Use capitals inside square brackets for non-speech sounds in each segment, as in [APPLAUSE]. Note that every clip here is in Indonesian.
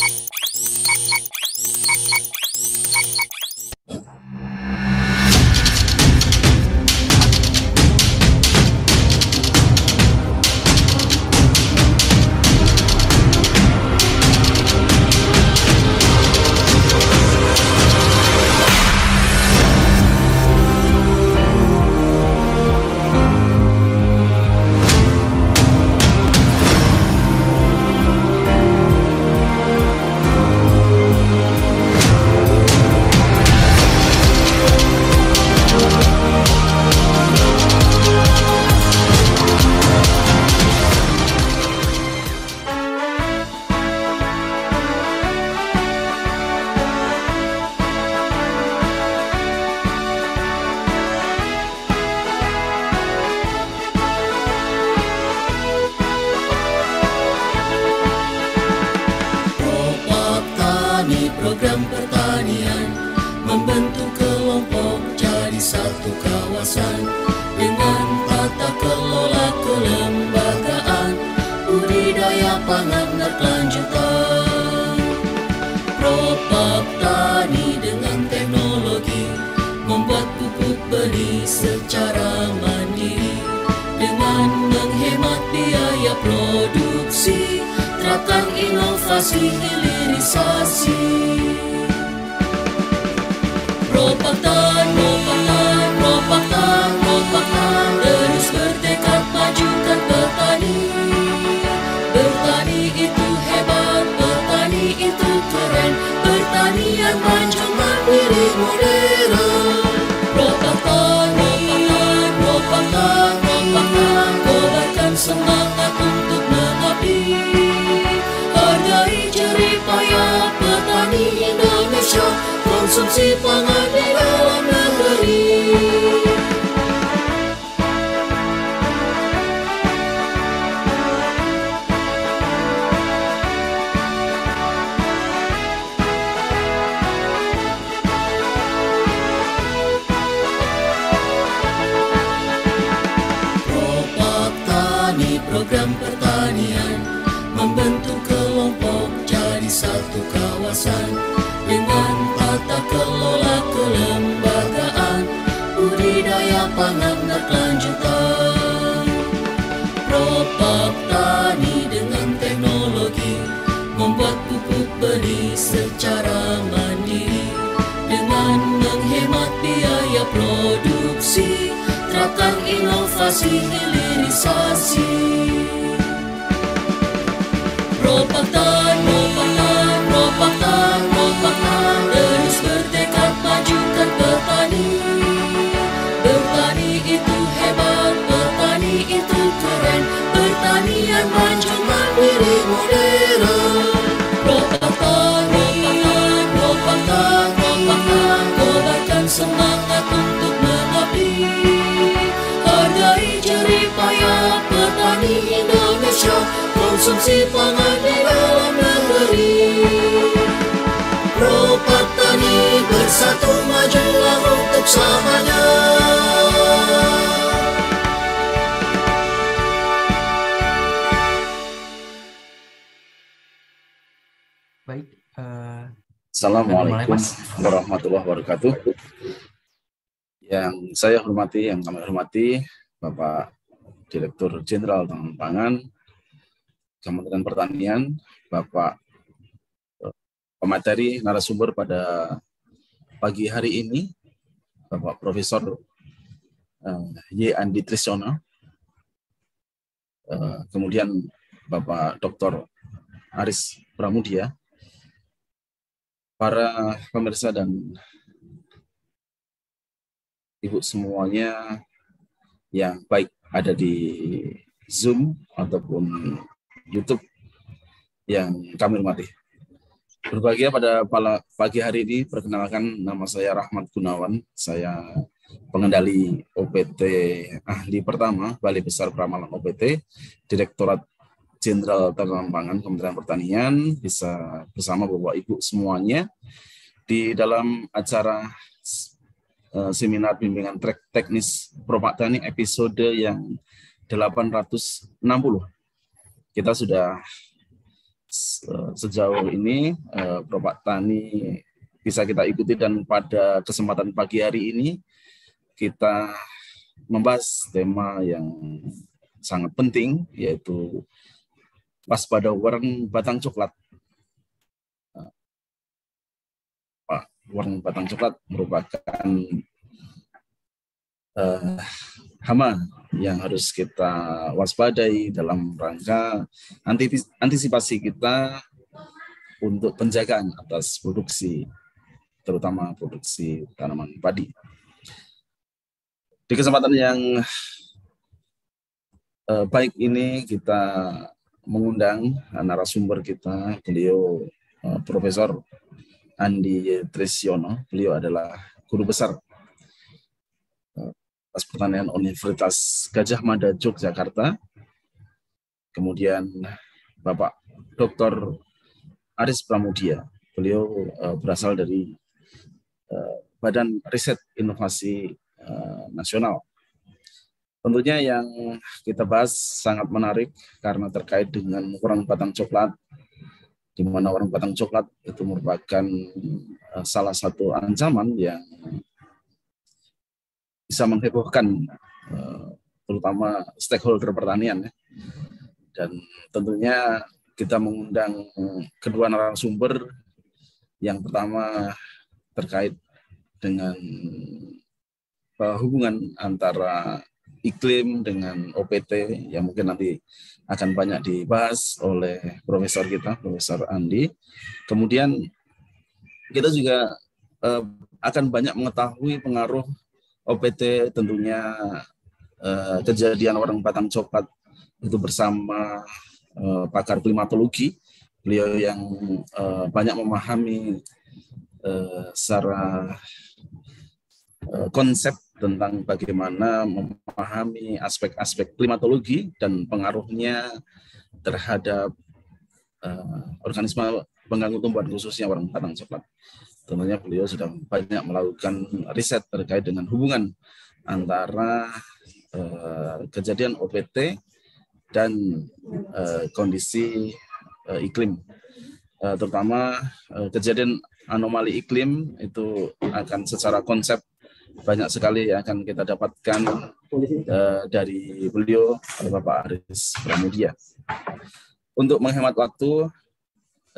あ saya hormati yang kami hormati Bapak Direktur Jenderal Tanaman Pangan Kementerian Pertanian, Bapak eh, pemateri narasumber pada pagi hari ini, Bapak Profesor eh, Y. Andi Trisono, eh, kemudian Bapak Dr. Aris Pramudia, para pemirsa dan Ibu semuanya yang baik ada di Zoom ataupun YouTube yang kami hormati. Berbahagia pada pagi hari ini, perkenalkan nama saya Rahmat Gunawan. Saya pengendali OPT ahli pertama Balai Besar Peramalan OPT, Direktorat Jenderal Pangan Kementerian Pertanian, bisa bersama Bapak Ibu semuanya di dalam acara Eh, seminar bimbingan trek teknis propaganda Tani episode yang 860. Kita sudah eh, sejauh ini Tani eh, bisa kita ikuti dan pada kesempatan pagi hari ini kita membahas tema yang sangat penting yaitu waspada warna batang coklat warna batang coklat merupakan uh, hama yang harus kita waspadai dalam rangka antisipasi kita untuk penjagaan atas produksi, terutama produksi tanaman padi. Di kesempatan yang uh, baik ini kita mengundang narasumber kita, beliau uh, Profesor Andi Trisyono. Beliau adalah guru besar eh, atas Pertanian Universitas Gajah Mada Yogyakarta. Kemudian Bapak Dr. Aris Pramudia. Beliau eh, berasal dari eh, Badan Riset Inovasi Nasional. Tentunya yang kita bahas sangat menarik karena terkait dengan ukuran batang coklat, di mana orang batang coklat itu merupakan eh, salah satu ancaman yang bisa menghebohkan eh, terutama stakeholder pertanian ya. Dan tentunya kita mengundang eh, kedua narasumber yang pertama terkait dengan hubungan antara iklim dengan OPT yang mungkin nanti akan banyak dibahas oleh profesor kita Profesor Andi. Kemudian kita juga uh, akan banyak mengetahui pengaruh OPT tentunya uh, kejadian orang Batang Coklat itu bersama uh, pakar klimatologi beliau yang uh, banyak memahami uh, secara uh, konsep tentang bagaimana memahami aspek-aspek klimatologi dan pengaruhnya terhadap uh, organisme pengganggu tumbuhan khususnya orang batang coklat. Tentunya beliau sudah banyak melakukan riset terkait dengan hubungan antara uh, kejadian OPT dan uh, kondisi uh, iklim, uh, terutama uh, kejadian anomali iklim itu akan secara konsep banyak sekali yang akan kita dapatkan uh, dari beliau Bapak Aris Pramudia untuk menghemat waktu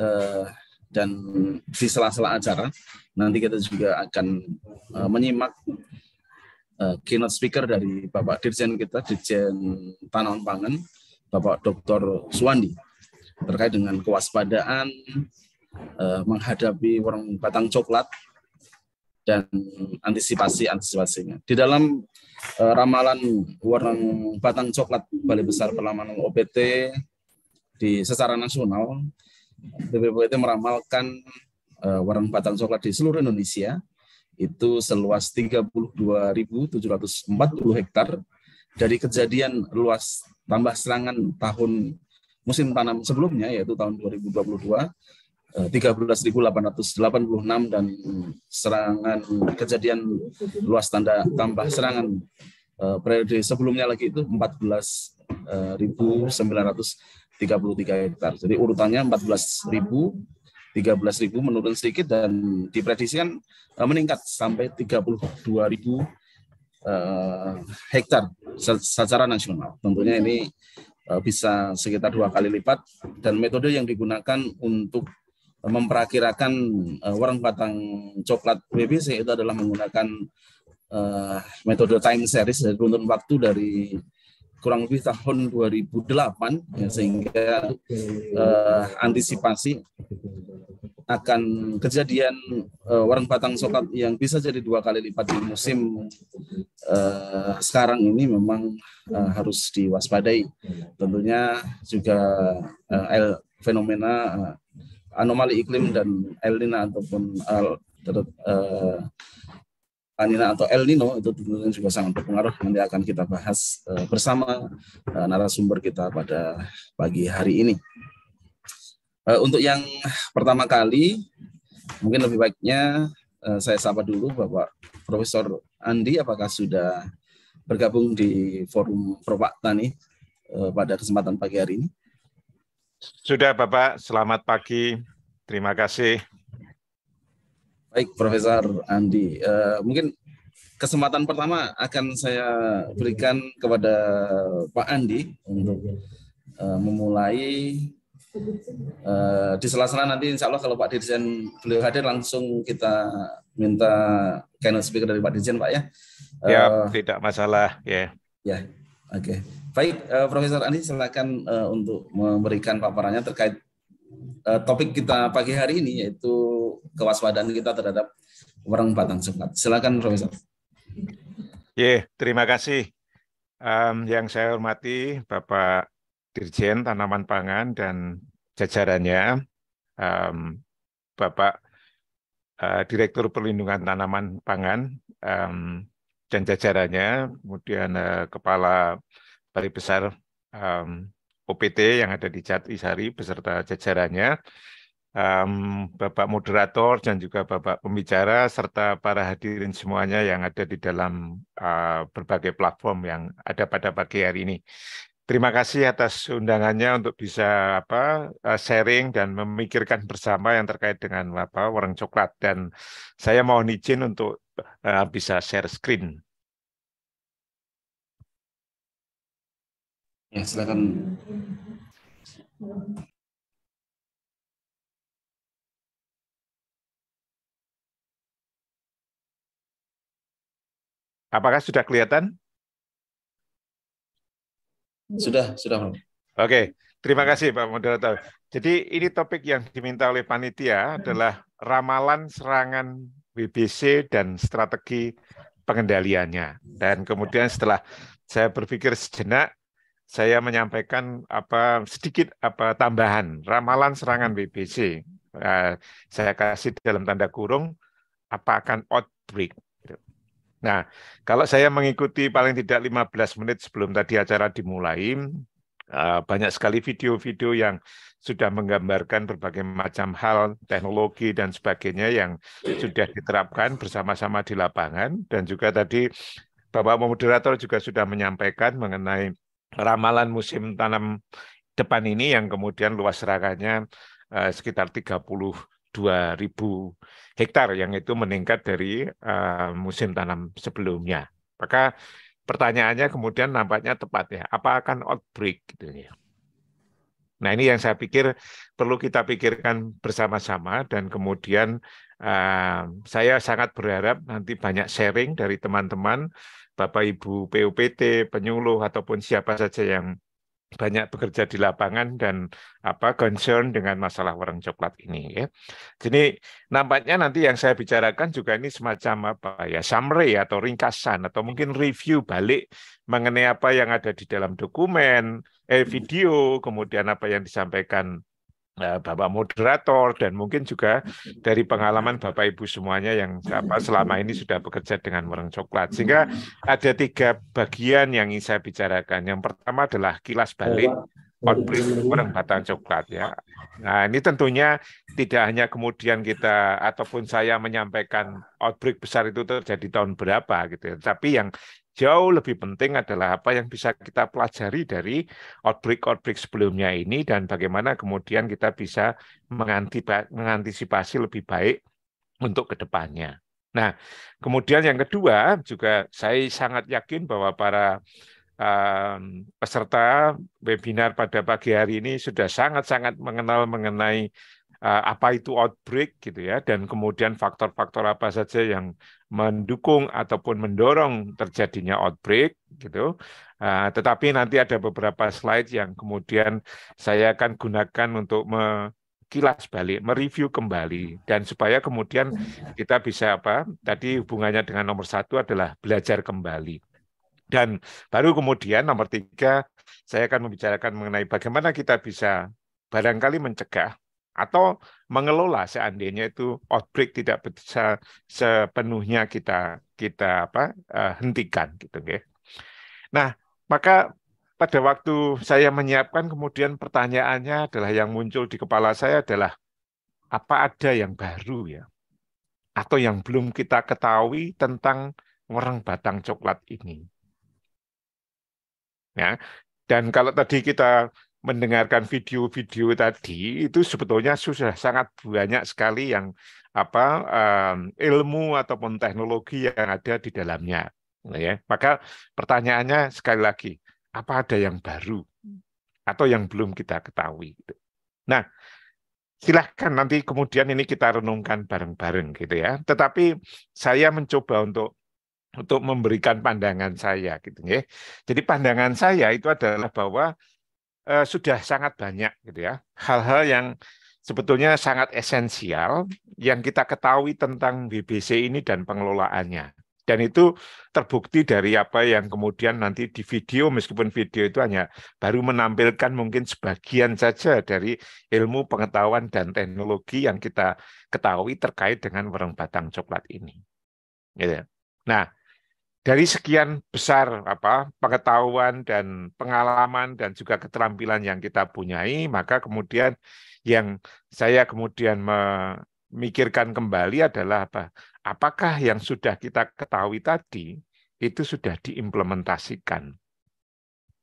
uh, dan di sela-sela acara nanti kita juga akan uh, menyimak uh, keynote speaker dari Bapak Dirjen kita Dirjen Tanaman Pangan Bapak Dr. Suwandi terkait dengan kewaspadaan uh, menghadapi warung batang coklat dan antisipasi-antisipasinya. Di dalam uh, ramalan warna batang coklat Balai Besar Perlamanan OPT di secara nasional, BPPT meramalkan uh, warna batang coklat di seluruh Indonesia itu seluas 32.740 hektar dari kejadian luas tambah serangan tahun musim tanam sebelumnya yaitu tahun 2022 13.886 eh, dan serangan kejadian luas tanda tambah serangan eh, periode sebelumnya lagi itu 14.933 eh, hektar. Jadi urutannya 14.000 13.000 menurun sedikit dan diprediksikan meningkat sampai 32.000 ribu hektar secara nasional. Tentunya ini bisa sekitar dua kali lipat dan metode yang digunakan untuk memperkirakan uh, warung batang coklat BBC itu adalah menggunakan uh, metode time series dari runtun waktu dari kurang lebih tahun 2008 ya, sehingga uh, antisipasi akan kejadian uh, warung batang coklat yang bisa jadi dua kali lipat di musim uh, sekarang ini memang uh, harus diwaspadai tentunya juga uh, el, fenomena uh, anomali iklim dan El Nino ataupun El, uh, eh, atau El Nino itu tentunya juga sangat berpengaruh nanti akan kita bahas eh, bersama eh, narasumber kita pada pagi hari ini. untuk yang pertama kali mungkin lebih baiknya saya sapa dulu Bapak Profesor Andi apakah sudah bergabung di forum Propak Tani pada kesempatan pagi hari ini? Sudah Bapak, selamat pagi. Terima kasih. Baik, Profesor Andi. Uh, mungkin kesempatan pertama akan saya berikan kepada Pak Andi untuk uh, memulai uh, di sela-sela nanti insya Allah kalau Pak Dirjen beliau hadir langsung kita minta keynote speaker dari Pak Dirjen Pak ya. Uh, ya, tidak masalah. Ya. Yeah. Ya, Oke. Okay. Baik, uh, Profesor Andi silakan uh, untuk memberikan paparannya terkait uh, topik kita pagi hari ini yaitu kewaspadaan kita terhadap orang batang sempat. Silakan Profesor. Ya, yeah, terima kasih. Um, yang saya hormati Bapak Dirjen Tanaman Pangan dan jajarannya, um, Bapak uh, Direktur Perlindungan Tanaman Pangan, um, dan jajarannya, kemudian uh, Kepala Bali Besar um, OPT yang ada di Isari beserta jajarannya, um, Bapak moderator dan juga Bapak pembicara serta para hadirin semuanya yang ada di dalam uh, berbagai platform yang ada pada pagi hari ini. Terima kasih atas undangannya untuk bisa apa eh, sharing dan memikirkan bersama yang terkait dengan apa warung coklat dan saya mohon izin untuk Eh, bisa share screen. Ya, silakan. Apakah sudah kelihatan? Sudah, sudah. Oke, terima kasih Pak Moderator. Jadi ini topik yang diminta oleh panitia adalah ramalan serangan BBC dan strategi pengendaliannya. Dan kemudian setelah saya berpikir sejenak, saya menyampaikan apa sedikit apa tambahan ramalan serangan BBC. Uh, eh, saya kasih dalam tanda kurung apa akan outbreak. Gitu. Nah, kalau saya mengikuti paling tidak 15 menit sebelum tadi acara dimulai, Ah, banyak sekali video-video yang sudah menggambarkan berbagai macam hal teknologi dan sebagainya yang sudah diterapkan bersama-sama di lapangan dan juga tadi Bapak moderator juga sudah menyampaikan mengenai ramalan musim tanam depan ini yang kemudian luas serangannya eh, sekitar 32 ribu hektar yang itu meningkat dari eh, musim tanam sebelumnya. Maka pertanyaannya kemudian nampaknya tepat ya. Apa akan outbreak gitu ya. Iya. Nah ini yang saya pikir perlu kita pikirkan bersama-sama dan kemudian uh, saya sangat berharap nanti banyak sharing dari teman-teman, Bapak Ibu PUPT, penyuluh ataupun siapa saja yang banyak bekerja di lapangan dan apa concern dengan masalah warung coklat ini ya. Jadi nampaknya nanti yang saya bicarakan juga ini semacam apa ya summary atau ringkasan atau mungkin review balik mengenai apa yang ada di dalam dokumen, eh hmm. video, kemudian apa yang disampaikan Eh, Bapak moderator dan mungkin juga dari pengalaman Bapak Ibu semuanya yang apa selama ini sudah bekerja dengan mereng coklat. Sehingga ada tiga bagian yang ingin saya bicarakan. Yang pertama adalah kilas balik outbreak mereng batang coklat ya. Nah, ini tentunya tidak hanya kemudian kita ataupun saya menyampaikan outbreak besar itu terjadi tahun berapa gitu ya. Tapi yang jauh lebih penting adalah apa yang bisa kita pelajari dari outbreak-outbreak sebelumnya ini dan bagaimana kemudian kita bisa mengantisipasi lebih baik untuk kedepannya. Nah, kemudian yang kedua juga saya sangat yakin bahwa para um, peserta webinar pada pagi hari ini sudah sangat-sangat mengenal mengenai Eh, apa itu outbreak gitu ya dan kemudian faktor-faktor apa saja yang mendukung ataupun mendorong terjadinya outbreak gitu. Uh, tetapi nanti ada beberapa slide yang kemudian saya akan gunakan untuk mengkilas balik, mereview kembali, dan supaya kemudian hmm. kita bisa apa? Tadi hubungannya dengan nomor satu adalah belajar kembali. Dan baru kemudian nomor tiga, saya akan membicarakan mengenai bagaimana kita bisa barangkali mencegah atau mengelola seandainya itu outbreak tidak bisa sepenuhnya kita kita apa uh, hentikan gitu okay. Nah, maka pada waktu saya menyiapkan kemudian pertanyaannya adalah yang muncul di kepala saya adalah apa ada yang baru ya atau yang belum kita ketahui tentang orang batang coklat ini. Ya. Dan kalau tadi kita mendengarkan video-video tadi itu sebetulnya sudah sangat banyak sekali yang apa um, ilmu ataupun teknologi yang ada di dalamnya gitu ya maka pertanyaannya sekali lagi apa ada yang baru atau yang belum kita ketahui gitu. nah silahkan nanti kemudian ini kita renungkan bareng-bareng gitu ya tetapi saya mencoba untuk untuk memberikan pandangan saya gitu ya jadi pandangan saya itu adalah bahwa eh, sudah sangat banyak gitu ya hal-hal yang sebetulnya sangat esensial yang kita ketahui tentang BBC ini dan pengelolaannya dan itu terbukti dari apa yang kemudian nanti di video meskipun video itu hanya baru menampilkan mungkin sebagian saja dari ilmu pengetahuan dan teknologi yang kita ketahui terkait dengan warung batang coklat ini gitu. Ya. nah dari sekian besar apa pengetahuan dan pengalaman dan juga keterampilan yang kita punyai maka kemudian yang saya kemudian memikirkan kembali adalah apa apakah yang sudah kita ketahui tadi itu sudah diimplementasikan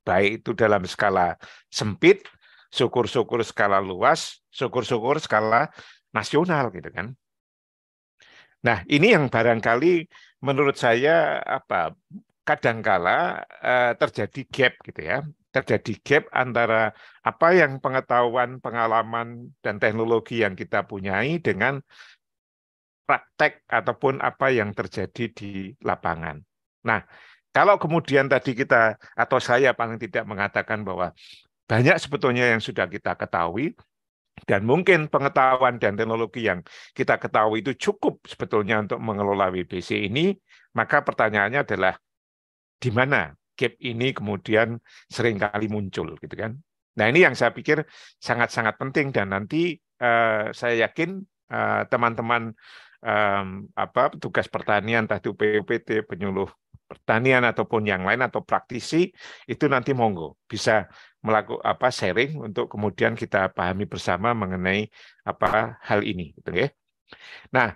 baik itu dalam skala sempit syukur-syukur skala luas syukur-syukur skala nasional gitu kan Nah, ini yang barangkali menurut saya apa kadangkala uh, terjadi gap gitu ya. Terjadi gap antara apa yang pengetahuan, pengalaman dan teknologi yang kita punyai dengan praktek ataupun apa yang terjadi di lapangan. Nah, kalau kemudian tadi kita atau saya paling tidak mengatakan bahwa banyak sebetulnya yang sudah kita ketahui, dan mungkin pengetahuan dan teknologi yang kita ketahui itu cukup sebetulnya untuk mengelola WBC ini, maka pertanyaannya adalah di mana gap ini kemudian seringkali muncul gitu kan. Nah, ini yang saya pikir sangat-sangat penting dan nanti uh, saya yakin teman eh, teman-teman um, apa petugas pertanian tadi itu PUPT, penyuluh pertanian ataupun yang lain atau praktisi itu nanti monggo bisa melakukan apa sharing untuk kemudian kita pahami bersama mengenai apa hal ini gitu ya. Nah,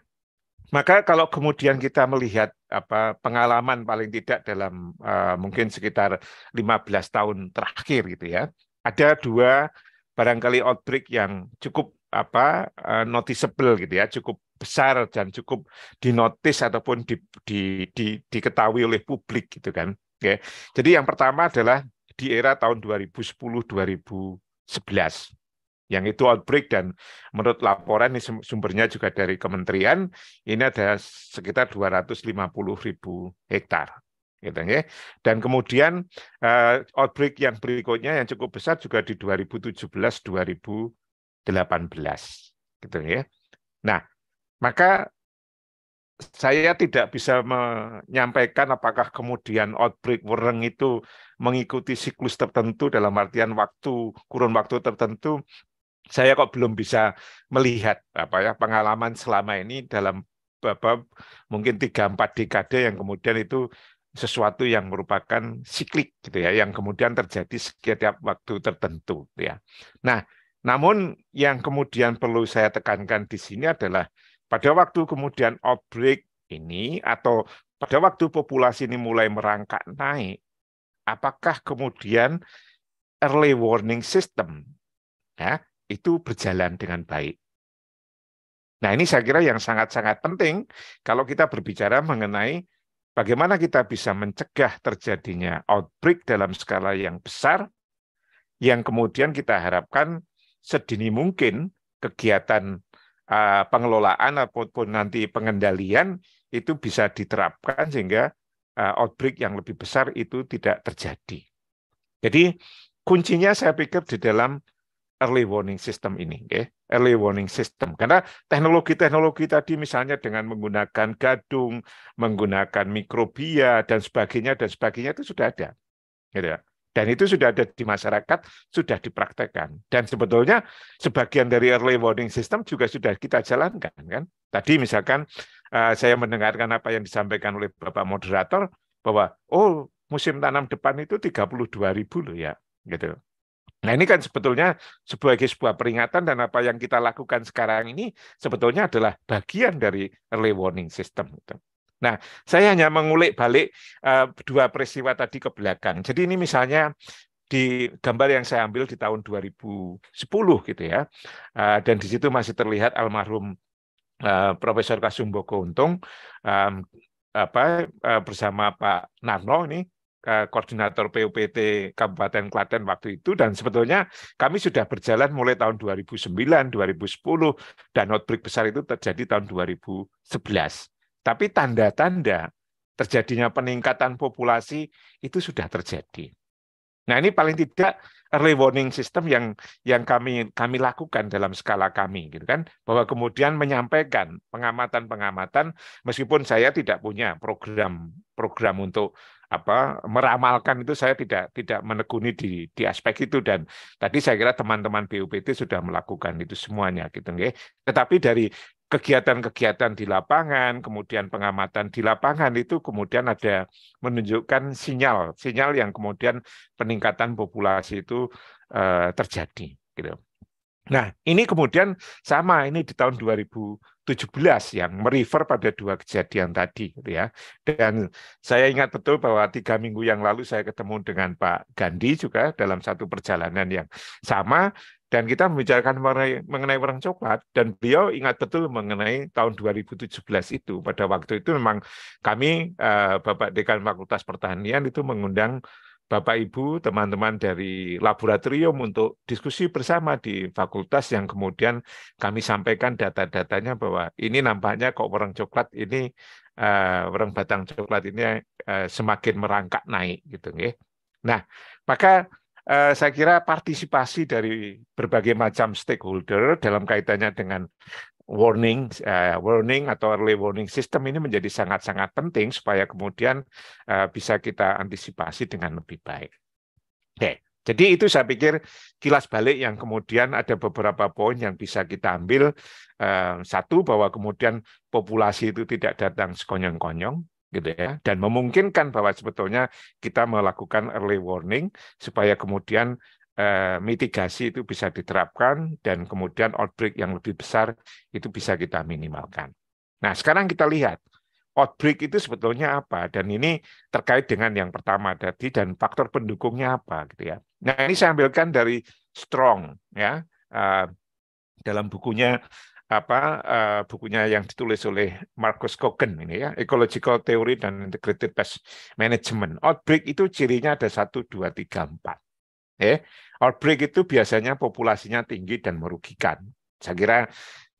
maka kalau kemudian kita melihat apa pengalaman paling tidak dalam uh, mungkin sekitar 15 tahun terakhir gitu ya. Ada dua barangkali outbreak yang cukup apa uh, noticeable gitu ya, cukup besar dan cukup dinotis ataupun di, di, di, diketahui oleh publik gitu kan. Oke. Jadi yang pertama adalah di era tahun 2010-2011 yang itu outbreak dan menurut laporan ini sumbernya juga dari kementerian ini ada sekitar 250 ribu hektar gitu ya dan kemudian uh, outbreak yang berikutnya yang cukup besar juga di 2017 2018 gitu ya nah maka saya tidak bisa menyampaikan apakah kemudian outbreak wereng itu mengikuti siklus tertentu dalam artian waktu kurun waktu tertentu saya kok belum bisa melihat apa ya pengalaman selama ini dalam apa, mungkin 3 4 dekade yang kemudian itu sesuatu yang merupakan siklik gitu ya yang kemudian terjadi setiap waktu tertentu ya. Nah, namun yang kemudian perlu saya tekankan di sini adalah pada waktu kemudian outbreak ini atau pada waktu populasi ini mulai merangkak naik, apakah kemudian early warning system ya, itu berjalan dengan baik? Nah, ini saya kira yang sangat-sangat penting kalau kita berbicara mengenai bagaimana kita bisa mencegah terjadinya outbreak dalam skala yang besar yang kemudian kita harapkan sedini mungkin kegiatan Eh, pengelolaan ataupun nanti pengendalian itu bisa diterapkan sehingga eh, outbreak yang lebih besar itu tidak terjadi. Jadi kuncinya saya pikir di dalam early warning system ini, early warning system. Karena teknologi-teknologi tadi misalnya dengan menggunakan gadung, menggunakan mikrobia dan sebagainya dan sebagainya itu sudah ada, gitu ya. Dan itu sudah ada di masyarakat, sudah dipraktekkan. Dan sebetulnya sebagian dari early warning system juga sudah kita jalankan. kan. Tadi misalkan uh, saya mendengarkan apa yang disampaikan oleh Bapak Moderator, bahwa oh musim tanam depan itu 32 ribu loh ya. gitu. Nah ini kan sebetulnya sebagai sebuah peringatan dan apa yang kita lakukan sekarang ini sebetulnya adalah bagian dari early warning system. Gitu. Nah, saya hanya mengulik balik uh, dua peristiwa tadi ke belakang. Jadi ini misalnya di gambar yang saya ambil di tahun 2010 gitu ya, uh, dan di situ masih terlihat almarhum uh, Profesor Kasumboko Untung um, apa uh, bersama Pak Narno ini koordinator PUPT Kabupaten Klaten waktu itu dan sebetulnya kami sudah berjalan mulai tahun 2009, 2010 dan outbreak besar itu terjadi tahun 2011. Tapi tanda-tanda terjadinya peningkatan populasi itu sudah terjadi. Nah, ini paling tidak early warning system yang yang kami kami lakukan dalam skala kami gitu kan bahwa kemudian menyampaikan pengamatan-pengamatan meskipun saya tidak punya program program untuk apa meramalkan itu saya tidak tidak menekuni di di aspek itu dan tadi saya kira teman-teman BUPT sudah melakukan itu semuanya gitu nggih. Tetapi dari kegiatan-kegiatan di lapangan, kemudian pengamatan di lapangan itu kemudian ada menunjukkan sinyal, sinyal yang kemudian peningkatan populasi itu eh, terjadi. Gitu. Nah, ini kemudian sama ini di tahun 2017 yang merefer pada dua kejadian tadi gitu ya. Dan saya ingat betul bahwa tiga minggu yang lalu saya ketemu dengan Pak Gandhi juga dalam satu perjalanan yang sama dan kita membicarakan mengenai, mengenai orang coklat dan beliau ingat betul mengenai tahun 2017 itu. Pada waktu itu memang kami eh, Bapak Dekan Fakultas Pertanian itu mengundang Bapak Ibu, teman-teman dari laboratorium untuk diskusi bersama di fakultas yang kemudian kami sampaikan data-datanya bahwa ini nampaknya kok orang coklat ini uh, eh, orang batang coklat ini uh, semakin merangkak naik gitu nggih. Nah, maka eh, saya kira partisipasi dari berbagai macam stakeholder dalam kaitannya dengan warning uh, warning atau early warning system ini menjadi sangat-sangat penting supaya kemudian uh, bisa kita antisipasi dengan lebih baik. Oke. Okay. Jadi itu saya pikir kilas balik yang kemudian ada beberapa poin yang bisa kita ambil. Eh, satu bahwa kemudian populasi itu tidak datang sekonyong-konyong gitu ya dan memungkinkan bahwa sebetulnya kita melakukan early warning supaya kemudian Eh, mitigasi itu bisa diterapkan dan kemudian outbreak yang lebih besar itu bisa kita minimalkan. Nah, sekarang kita lihat outbreak itu sebetulnya apa dan ini terkait dengan yang pertama tadi dan faktor pendukungnya apa gitu ya. Nah, ini saya ambilkan dari Strong ya. Eh, dalam bukunya apa eh, bukunya yang ditulis oleh Markus Kogan ini ya Ecological Theory dan Integrated Pest Management. Outbreak itu cirinya ada satu dua tiga empat Eh, outbreak itu biasanya populasinya tinggi dan merugikan. Saya kira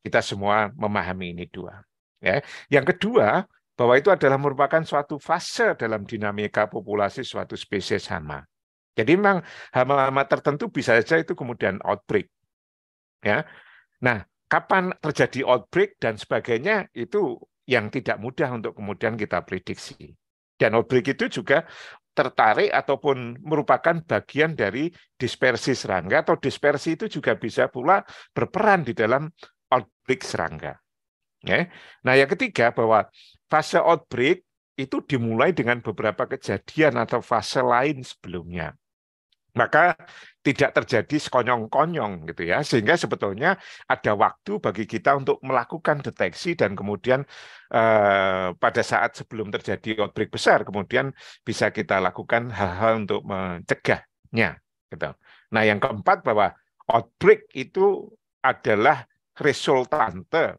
kita semua memahami ini dua. Ya. Yang kedua, bahwa itu adalah merupakan suatu fase dalam dinamika populasi suatu spesies hama. Jadi memang hama-hama tertentu bisa saja itu kemudian outbreak. Ya. Nah, kapan terjadi outbreak dan sebagainya itu yang tidak mudah untuk kemudian kita prediksi. Dan outbreak itu juga tertarik ataupun merupakan bagian dari dispersi serangga atau dispersi itu juga bisa pula berperan di dalam outbreak serangga. Ya. Nah, yang ketiga bahwa fase outbreak itu dimulai dengan beberapa kejadian atau fase lain sebelumnya maka tidak terjadi sekonyong-konyong gitu ya sehingga sebetulnya ada waktu bagi kita untuk melakukan deteksi dan kemudian eh, pada saat sebelum terjadi outbreak besar kemudian bisa kita lakukan hal-hal untuk mencegahnya gitu. Nah, yang keempat bahwa outbreak itu adalah resultante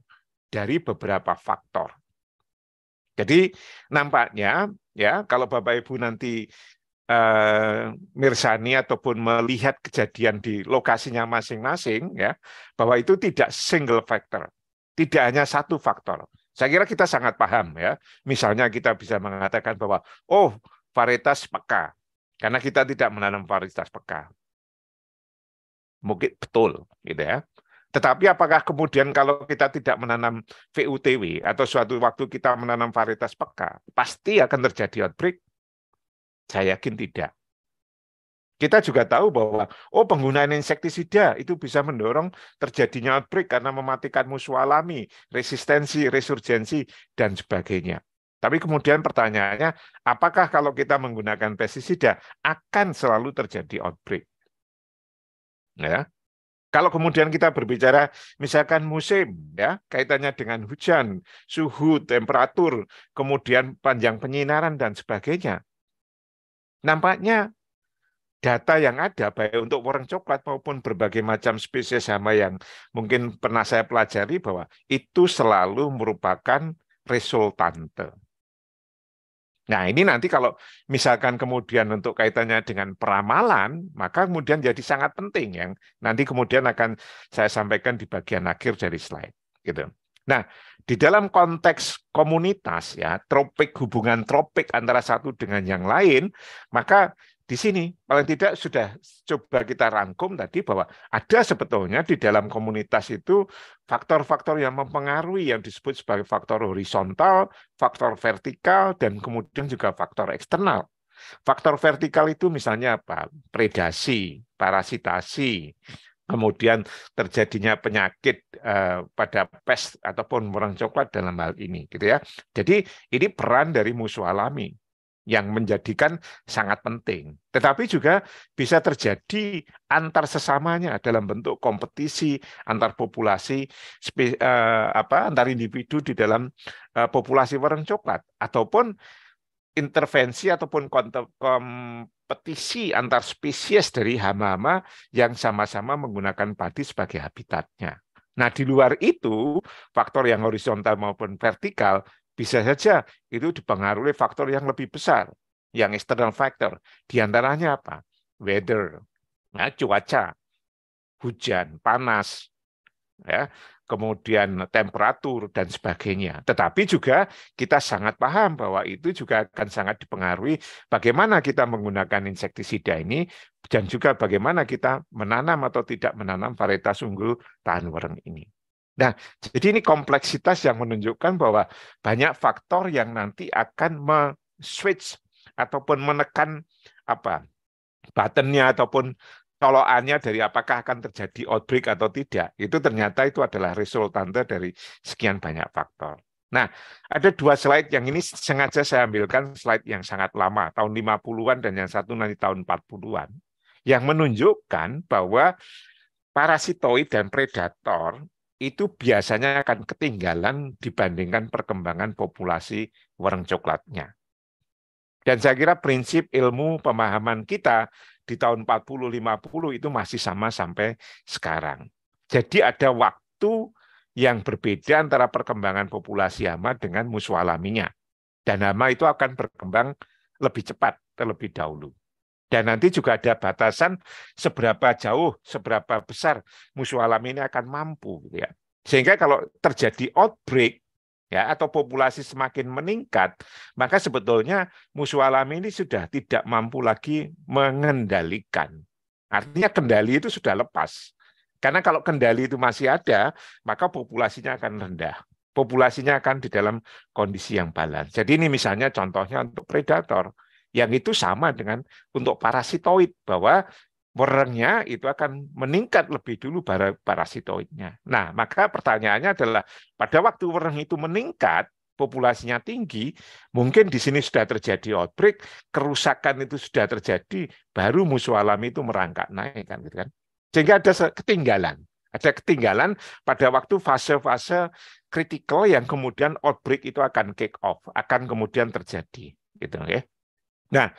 dari beberapa faktor. Jadi nampaknya ya kalau Bapak Ibu nanti Eh, mirsani ataupun melihat kejadian di lokasinya masing-masing ya bahwa itu tidak single factor tidak hanya satu faktor saya kira kita sangat paham ya misalnya kita bisa mengatakan bahwa oh varietas peka karena kita tidak menanam varietas peka mungkin betul gitu ya tetapi apakah kemudian kalau kita tidak menanam VUTW atau suatu waktu kita menanam varietas peka pasti akan terjadi outbreak saya yakin tidak. Kita juga tahu bahwa oh penggunaan insektisida itu bisa mendorong terjadinya outbreak karena mematikan musuh alami, resistensi, resurgensi dan sebagainya. Tapi kemudian pertanyaannya, apakah kalau kita menggunakan pestisida akan selalu terjadi outbreak? Ya. Kalau kemudian kita berbicara misalkan musim ya, kaitannya dengan hujan, suhu, temperatur, kemudian panjang penyinaran dan sebagainya. Nampaknya data yang ada baik untuk warna coklat maupun berbagai macam spesies hama yang mungkin pernah saya pelajari bahwa itu selalu merupakan resultante. Nah, ini nanti kalau misalkan kemudian untuk kaitannya dengan peramalan, maka kemudian jadi sangat penting yang nanti kemudian akan saya sampaikan di bagian akhir dari slide gitu. Nah, di dalam konteks komunitas ya tropik hubungan tropik antara satu dengan yang lain maka di sini paling tidak sudah coba kita rangkum tadi bahwa ada sebetulnya di dalam komunitas itu faktor-faktor yang mempengaruhi yang disebut sebagai faktor horizontal, faktor vertikal dan kemudian juga faktor eksternal. Faktor vertikal itu misalnya apa? Predasi, parasitasi, kemudian terjadinya penyakit eh, pada pes ataupun orang coklat dalam hal ini gitu ya. Jadi ini peran dari musuh alami yang menjadikan sangat penting. Tetapi juga bisa terjadi antar sesamanya dalam bentuk kompetisi antar populasi spe, eh, apa antar individu di dalam eh, populasi warna coklat ataupun intervensi ataupun Petisi antar spesies dari hama-hama yang sama-sama menggunakan padi sebagai habitatnya. Nah, di luar itu, faktor yang horizontal maupun vertikal bisa saja itu dipengaruhi faktor yang lebih besar, yang external factor. Di antaranya apa? Weather, nah, cuaca, hujan, panas, ya kemudian temperatur dan sebagainya. Tetapi juga kita sangat paham bahwa itu juga akan sangat dipengaruhi bagaimana kita menggunakan insektisida ini dan juga bagaimana kita menanam atau tidak menanam varietas unggul tahan wereng ini. Nah, jadi ini kompleksitas yang menunjukkan bahwa banyak faktor yang nanti akan switch ataupun menekan apa buttonnya ataupun toloannya dari apakah akan terjadi outbreak atau tidak, itu ternyata itu adalah resultante dari sekian banyak faktor. Nah, ada dua slide yang ini sengaja saya ambilkan slide yang sangat lama, tahun 50-an dan yang satu nanti tahun 40-an, yang menunjukkan bahwa parasitoid dan predator itu biasanya akan ketinggalan dibandingkan perkembangan populasi warna coklatnya. Dan saya kira prinsip ilmu pemahaman kita di tahun 40-50 itu masih sama sampai sekarang. Jadi ada waktu yang berbeda antara perkembangan populasi hama dengan muswalaminya. Dan hama itu akan berkembang lebih cepat terlebih dahulu. Dan nanti juga ada batasan seberapa jauh, seberapa besar musuh alam ini akan mampu. Gitu ya. Sehingga kalau terjadi outbreak, ya atau populasi semakin meningkat, maka sebetulnya musuh alami ini sudah tidak mampu lagi mengendalikan. Artinya kendali itu sudah lepas. Karena kalau kendali itu masih ada, maka populasinya akan rendah. Populasinya akan di dalam kondisi yang balan. Jadi ini misalnya contohnya untuk predator yang itu sama dengan untuk parasitoid bahwa werengnya itu akan meningkat lebih dulu para parasitoidnya. Nah, maka pertanyaannya adalah pada waktu wereng itu meningkat, populasinya tinggi, mungkin di sini sudah terjadi outbreak, kerusakan itu sudah terjadi, baru musuh alam itu merangkak naik kan gitu kan. Sehingga ada ketinggalan. Ada ketinggalan pada waktu fase-fase kritikal yang kemudian outbreak itu akan kick off, akan kemudian terjadi gitu ya. Nah,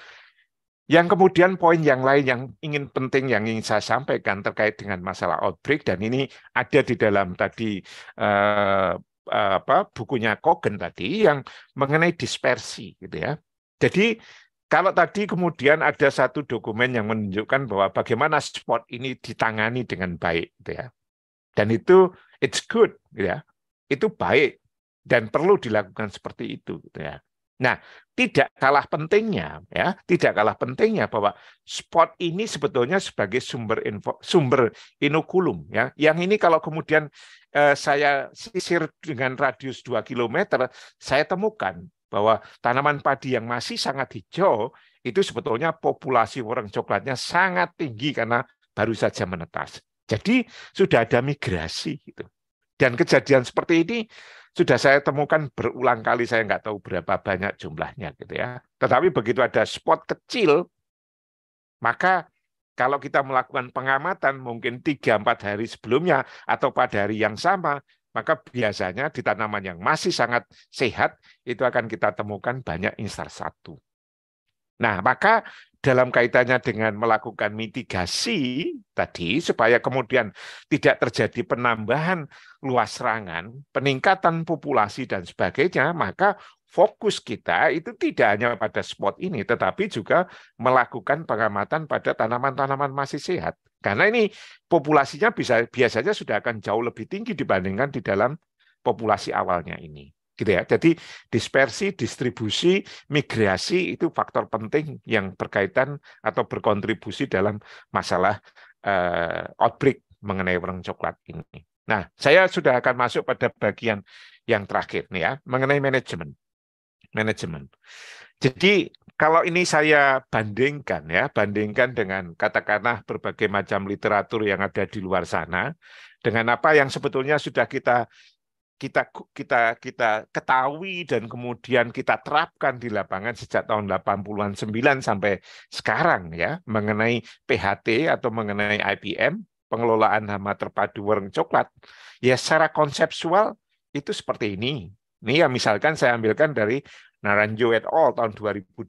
yang kemudian poin yang lain yang ingin penting yang ingin saya sampaikan terkait dengan masalah outbreak dan ini ada di dalam tadi eh, eh apa bukunya Kogen tadi yang mengenai dispersi gitu ya. Jadi kalau tadi kemudian ada satu dokumen yang menunjukkan bahwa bagaimana spot ini ditangani dengan baik gitu ya. Dan itu it's good gitu ya. Itu baik dan perlu dilakukan seperti itu gitu ya. Nah, tidak kalah pentingnya ya, tidak kalah pentingnya bahwa spot ini sebetulnya sebagai sumber info, sumber inokulum ya. Yang ini kalau kemudian eh, saya sisir dengan radius 2 km, saya temukan bahwa tanaman padi yang masih sangat hijau itu sebetulnya populasi orang coklatnya sangat tinggi karena baru saja menetas. Jadi sudah ada migrasi gitu. Dan kejadian seperti ini sudah saya temukan berulang kali, saya nggak tahu berapa banyak jumlahnya gitu ya. Tetapi begitu ada spot kecil, maka kalau kita melakukan pengamatan mungkin 3-4 hari sebelumnya atau pada hari yang sama, maka biasanya di tanaman yang masih sangat sehat itu akan kita temukan banyak instar satu. Nah, maka dalam kaitannya dengan melakukan mitigasi tadi supaya kemudian tidak terjadi penambahan luas serangan, peningkatan populasi dan sebagainya, maka fokus kita itu tidak hanya pada spot ini tetapi juga melakukan pengamatan pada tanaman-tanaman masih sehat. Karena ini populasinya bisa biasanya sudah akan jauh lebih tinggi dibandingkan di dalam populasi awalnya ini gitu ya. Jadi dispersi, distribusi, migrasi itu faktor penting yang berkaitan atau berkontribusi dalam masalah uh, outbreak mengenai warna coklat ini. Nah, saya sudah akan masuk pada bagian yang terakhir nih ya, mengenai manajemen. Manajemen. Jadi kalau ini saya bandingkan ya, bandingkan dengan katakanlah berbagai macam literatur yang ada di luar sana dengan apa yang sebetulnya sudah kita kita kita kita ketahui dan kemudian kita terapkan di lapangan sejak tahun 80-an 9 sampai sekarang ya mengenai PHT atau mengenai IPM pengelolaan hama terpadu warna coklat ya secara konseptual itu seperti ini. Nih ya misalkan saya ambilkan dari Naranjo et al tahun 2020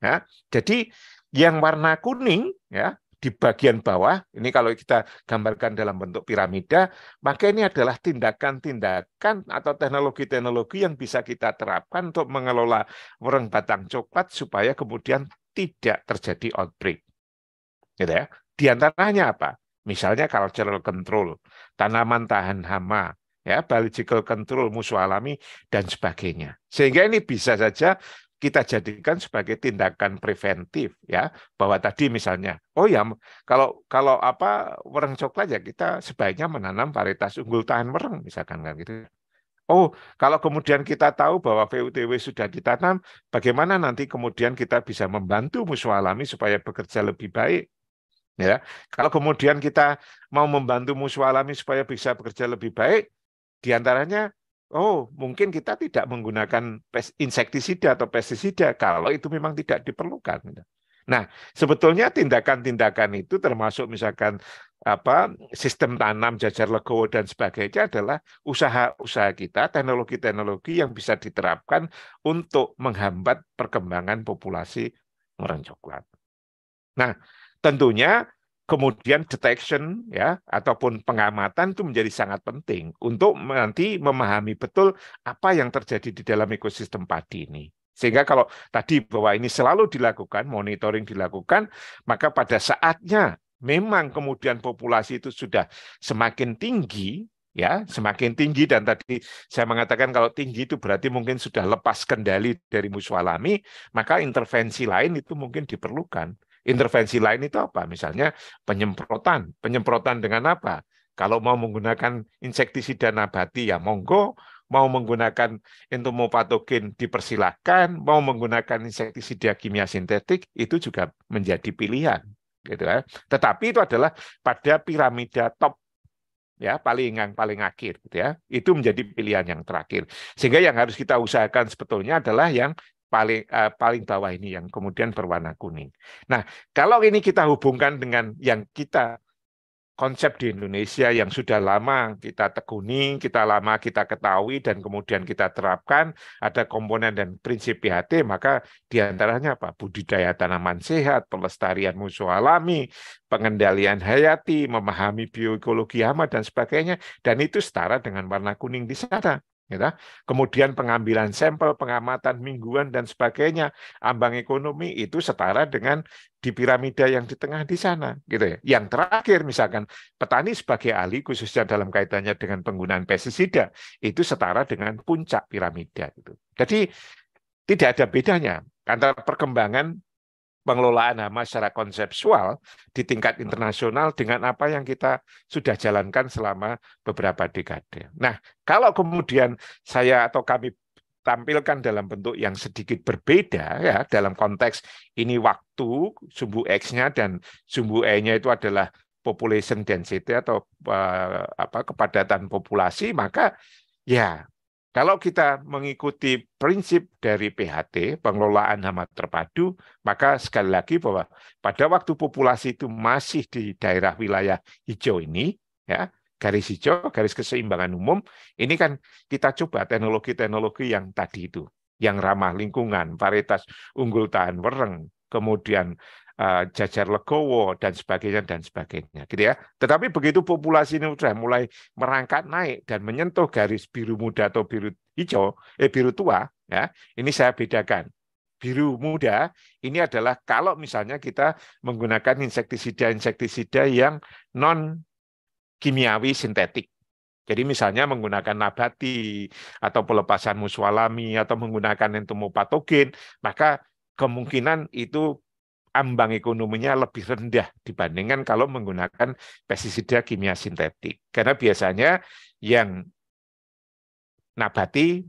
ya. Jadi yang warna kuning ya di bagian bawah, ini kalau kita gambarkan dalam bentuk piramida, maka ini adalah tindakan-tindakan atau teknologi-teknologi yang bisa kita terapkan untuk mengelola wereng batang coklat supaya kemudian tidak terjadi outbreak. Gitu ya. Di antaranya apa? Misalnya cultural control, tanaman tahan hama, ya biological control musuh alami dan sebagainya. Sehingga ini bisa saja kita jadikan sebagai tindakan preventif ya bahwa tadi misalnya oh ya kalau kalau apa wereng coklat ya kita sebaiknya menanam varietas unggul tahan wereng misalkan kan gitu oh kalau kemudian kita tahu bahwa VUTW sudah ditanam bagaimana nanti kemudian kita bisa membantu musuh alami supaya bekerja lebih baik ya kalau kemudian kita mau membantu musuh alami supaya bisa bekerja lebih baik diantaranya oh mungkin kita tidak menggunakan insektisida atau pestisida kalau itu memang tidak diperlukan. Gitu. Nah, sebetulnya tindakan-tindakan itu termasuk misalkan apa sistem tanam jajar legowo dan sebagainya adalah usaha-usaha kita, teknologi-teknologi yang bisa diterapkan untuk menghambat perkembangan populasi orang coklat. Nah, tentunya kemudian detection ya ataupun pengamatan itu menjadi sangat penting untuk nanti memahami betul apa yang terjadi di dalam ekosistem padi ini. Sehingga kalau tadi bahwa ini selalu dilakukan, monitoring dilakukan, maka pada saatnya memang kemudian populasi itu sudah semakin tinggi ya semakin tinggi dan tadi saya mengatakan kalau tinggi itu berarti mungkin sudah lepas kendali dari musuh alami maka intervensi lain itu mungkin diperlukan Intervensi lain itu apa? Misalnya penyemprotan. Penyemprotan dengan apa? Kalau mau menggunakan insektisida nabati ya monggo, mau menggunakan entomopatogen dipersilahkan, mau menggunakan insektisida kimia sintetik itu juga menjadi pilihan gitu ya. Tetapi itu adalah pada piramida top ya paling yang paling akhir gitu ya. Itu menjadi pilihan yang terakhir. Sehingga yang harus kita usahakan sebetulnya adalah yang paling uh, paling bawah ini yang kemudian berwarna kuning. Nah, kalau ini kita hubungkan dengan yang kita konsep di Indonesia yang sudah lama kita tekuni, kita lama kita ketahui dan kemudian kita terapkan ada komponen dan prinsip PHT maka diantaranya apa budidaya tanaman sehat, pelestarian musuh alami, pengendalian hayati, memahami bioekologi hama dan sebagainya dan itu setara dengan warna kuning di sana. Ya, Kemudian pengambilan sampel, pengamatan mingguan dan sebagainya, ambang ekonomi itu setara dengan di piramida yang di tengah di sana, gitu ya. Yang terakhir misalkan petani sebagai ahli khususnya dalam kaitannya dengan penggunaan pestisida itu setara dengan puncak piramida gitu. Jadi tidak ada bedanya antara perkembangan pengelolaan hama secara konsepsual di tingkat internasional dengan apa yang kita sudah jalankan selama beberapa dekade. Nah, kalau kemudian saya atau kami tampilkan dalam bentuk yang sedikit berbeda ya dalam konteks ini waktu sumbu x-nya dan sumbu e-nya itu adalah population density atau uh, apa kepadatan populasi maka ya kalau kita mengikuti prinsip dari PHT, pengelolaan hama terpadu, maka sekali lagi bahwa pada waktu populasi itu masih di daerah wilayah hijau ini, ya garis hijau, garis keseimbangan umum, ini kan kita coba teknologi-teknologi yang tadi itu, yang ramah lingkungan, varietas unggul tahan wereng, kemudian Eh, Jajar Legowo dan sebagainya dan sebagainya gitu ya. Tetapi begitu populasi ini sudah mulai merangkak naik dan menyentuh garis biru muda atau biru hijau eh biru tua ya. Ini saya bedakan. Biru muda ini adalah kalau misalnya kita menggunakan insektisida-insektisida yang non kimiawi sintetik. Jadi misalnya menggunakan nabati atau pelepasan alami atau menggunakan entomopatogen, maka kemungkinan itu ambang ekonominya lebih rendah dibandingkan kalau menggunakan pestisida kimia sintetik. Karena biasanya yang nabati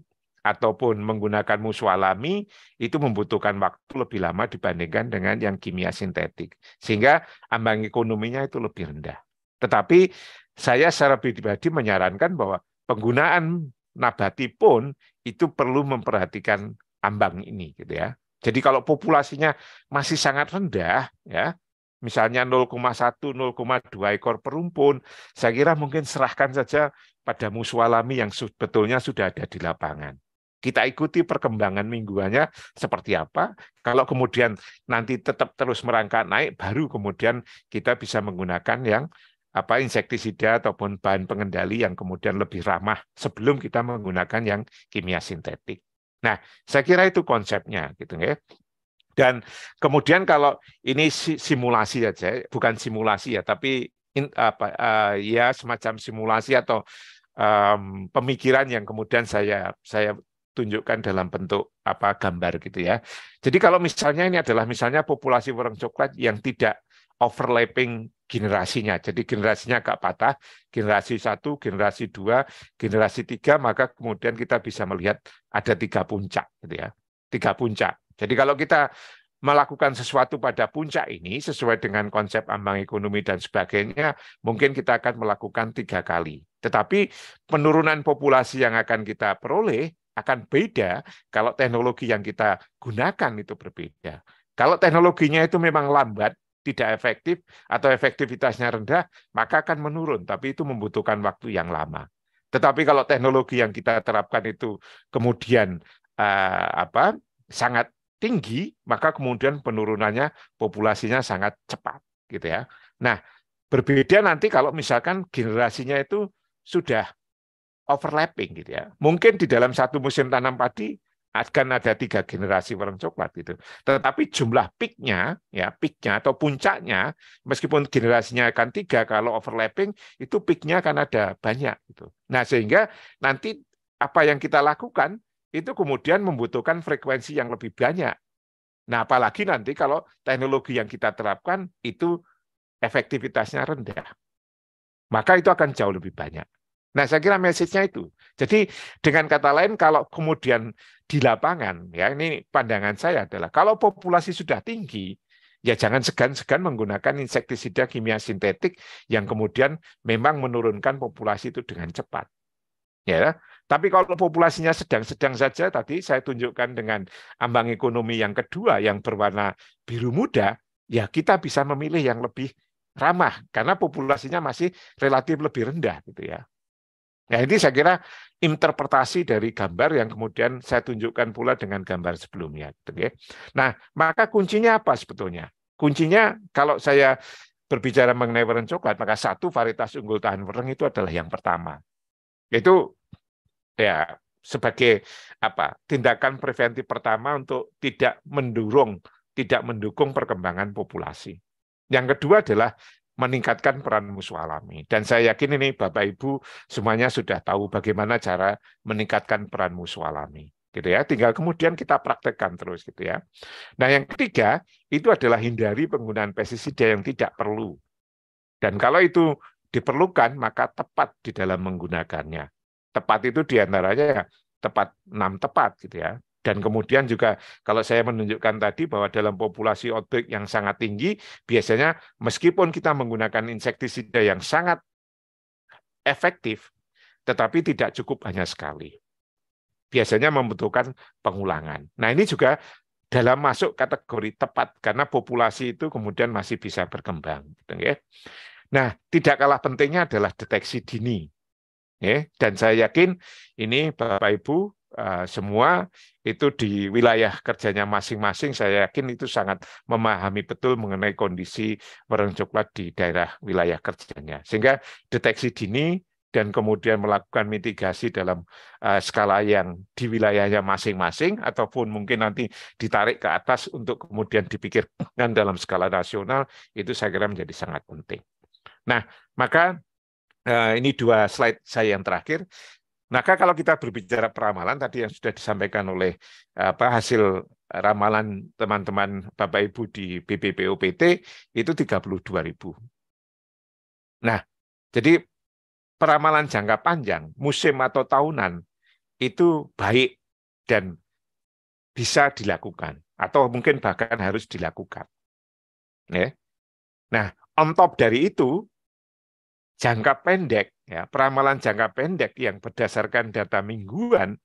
ataupun menggunakan musuh alami itu membutuhkan waktu lebih lama dibandingkan dengan yang kimia sintetik. Sehingga ambang ekonominya itu lebih rendah. Tetapi saya secara pribadi menyarankan bahwa penggunaan nabati pun itu perlu memperhatikan ambang ini gitu ya. Jadi kalau populasinya masih sangat rendah, ya misalnya 0,1, 0,2 ekor perumpun, saya kira mungkin serahkan saja pada musualami yang sebetulnya sudah ada di lapangan. Kita ikuti perkembangan mingguannya seperti apa. Kalau kemudian nanti tetap terus merangkak naik, baru kemudian kita bisa menggunakan yang apa insektisida ataupun bahan pengendali yang kemudian lebih ramah sebelum kita menggunakan yang kimia sintetik. Nah, saya kira itu konsepnya gitu ya. Dan kemudian kalau ini simulasi saja, bukan simulasi ya, tapi in, apa uh, ya semacam simulasi atau um, pemikiran yang kemudian saya saya tunjukkan dalam bentuk apa gambar gitu ya. Jadi kalau misalnya ini adalah misalnya populasi orang coklat yang tidak overlapping generasinya. Jadi generasinya agak patah, generasi satu, generasi dua, generasi tiga, maka kemudian kita bisa melihat ada tiga puncak, gitu ya, tiga puncak. Jadi kalau kita melakukan sesuatu pada puncak ini sesuai dengan konsep ambang ekonomi dan sebagainya, mungkin kita akan melakukan tiga kali. Tetapi penurunan populasi yang akan kita peroleh akan beda kalau teknologi yang kita gunakan itu berbeda. Kalau teknologinya itu memang lambat, tidak efektif atau efektivitasnya rendah, maka akan menurun. Tapi itu membutuhkan waktu yang lama. Tetapi kalau teknologi yang kita terapkan itu kemudian eh, apa sangat tinggi, maka kemudian penurunannya populasinya sangat cepat, gitu ya. Nah, berbeda nanti kalau misalkan generasinya itu sudah overlapping, gitu ya. Mungkin di dalam satu musim tanam padi akan ada tiga generasi warna coklat gitu. Tetapi jumlah peaknya, ya peaknya atau puncaknya, meskipun generasinya akan tiga, kalau overlapping itu peaknya akan ada banyak gitu. Nah sehingga nanti apa yang kita lakukan itu kemudian membutuhkan frekuensi yang lebih banyak. Nah apalagi nanti kalau teknologi yang kita terapkan itu efektivitasnya rendah, maka itu akan jauh lebih banyak. Nah, saya kira message-nya itu. Jadi dengan kata lain kalau kemudian di lapangan ya ini pandangan saya adalah kalau populasi sudah tinggi ya jangan segan-segan menggunakan insektisida kimia sintetik yang kemudian memang menurunkan populasi itu dengan cepat. Ya. Tapi kalau populasinya sedang-sedang saja tadi saya tunjukkan dengan ambang ekonomi yang kedua yang berwarna biru muda ya kita bisa memilih yang lebih ramah karena populasinya masih relatif lebih rendah gitu ya. Nah ini saya kira interpretasi dari gambar yang kemudian saya tunjukkan pula dengan gambar sebelumnya. Oke. Nah maka kuncinya apa sebetulnya? Kuncinya kalau saya berbicara mengenai warna coklat, maka satu varietas unggul tahan wereng itu adalah yang pertama. Itu ya sebagai apa tindakan preventif pertama untuk tidak mendorong, tidak mendukung perkembangan populasi. Yang kedua adalah meningkatkan peran musuh alami. Dan saya yakin ini Bapak Ibu semuanya sudah tahu bagaimana cara meningkatkan peran musuh alami. Gitu ya. Tinggal kemudian kita praktekkan terus gitu ya. Nah, yang ketiga itu adalah hindari penggunaan pestisida yang tidak perlu. Dan kalau itu diperlukan maka tepat di dalam menggunakannya. Tepat itu diantaranya ya, tepat enam tepat gitu ya. Dan kemudian juga kalau saya menunjukkan tadi bahwa dalam populasi outbreak yang sangat tinggi, biasanya meskipun kita menggunakan insektisida yang sangat efektif, tetapi tidak cukup hanya sekali. Biasanya membutuhkan pengulangan. Nah ini juga dalam masuk kategori tepat karena populasi itu kemudian masih bisa berkembang. Gitu ya. Nah, tidak kalah pentingnya adalah deteksi dini. Ya. Dan saya yakin ini Bapak Ibu Eh, semua itu di wilayah kerjanya masing-masing saya yakin itu sangat memahami betul mengenai kondisi warung coklat di daerah wilayah kerjanya sehingga deteksi dini dan kemudian melakukan mitigasi dalam eh, skala yang di wilayahnya masing-masing ataupun mungkin nanti ditarik ke atas untuk kemudian dipikirkan dalam skala nasional itu saya kira menjadi sangat penting. Nah, maka eh, ini dua slide saya yang terakhir. Maka kalau kita berbicara peramalan tadi yang sudah disampaikan oleh apa hasil ramalan teman-teman Bapak Ibu di BPPOPT itu 32.000. Nah, jadi peramalan jangka panjang, musim atau tahunan itu baik dan bisa dilakukan atau mungkin bahkan harus dilakukan. Ya. Nah, on top dari itu jangka pendek ya, peramalan jangka pendek yang berdasarkan data mingguan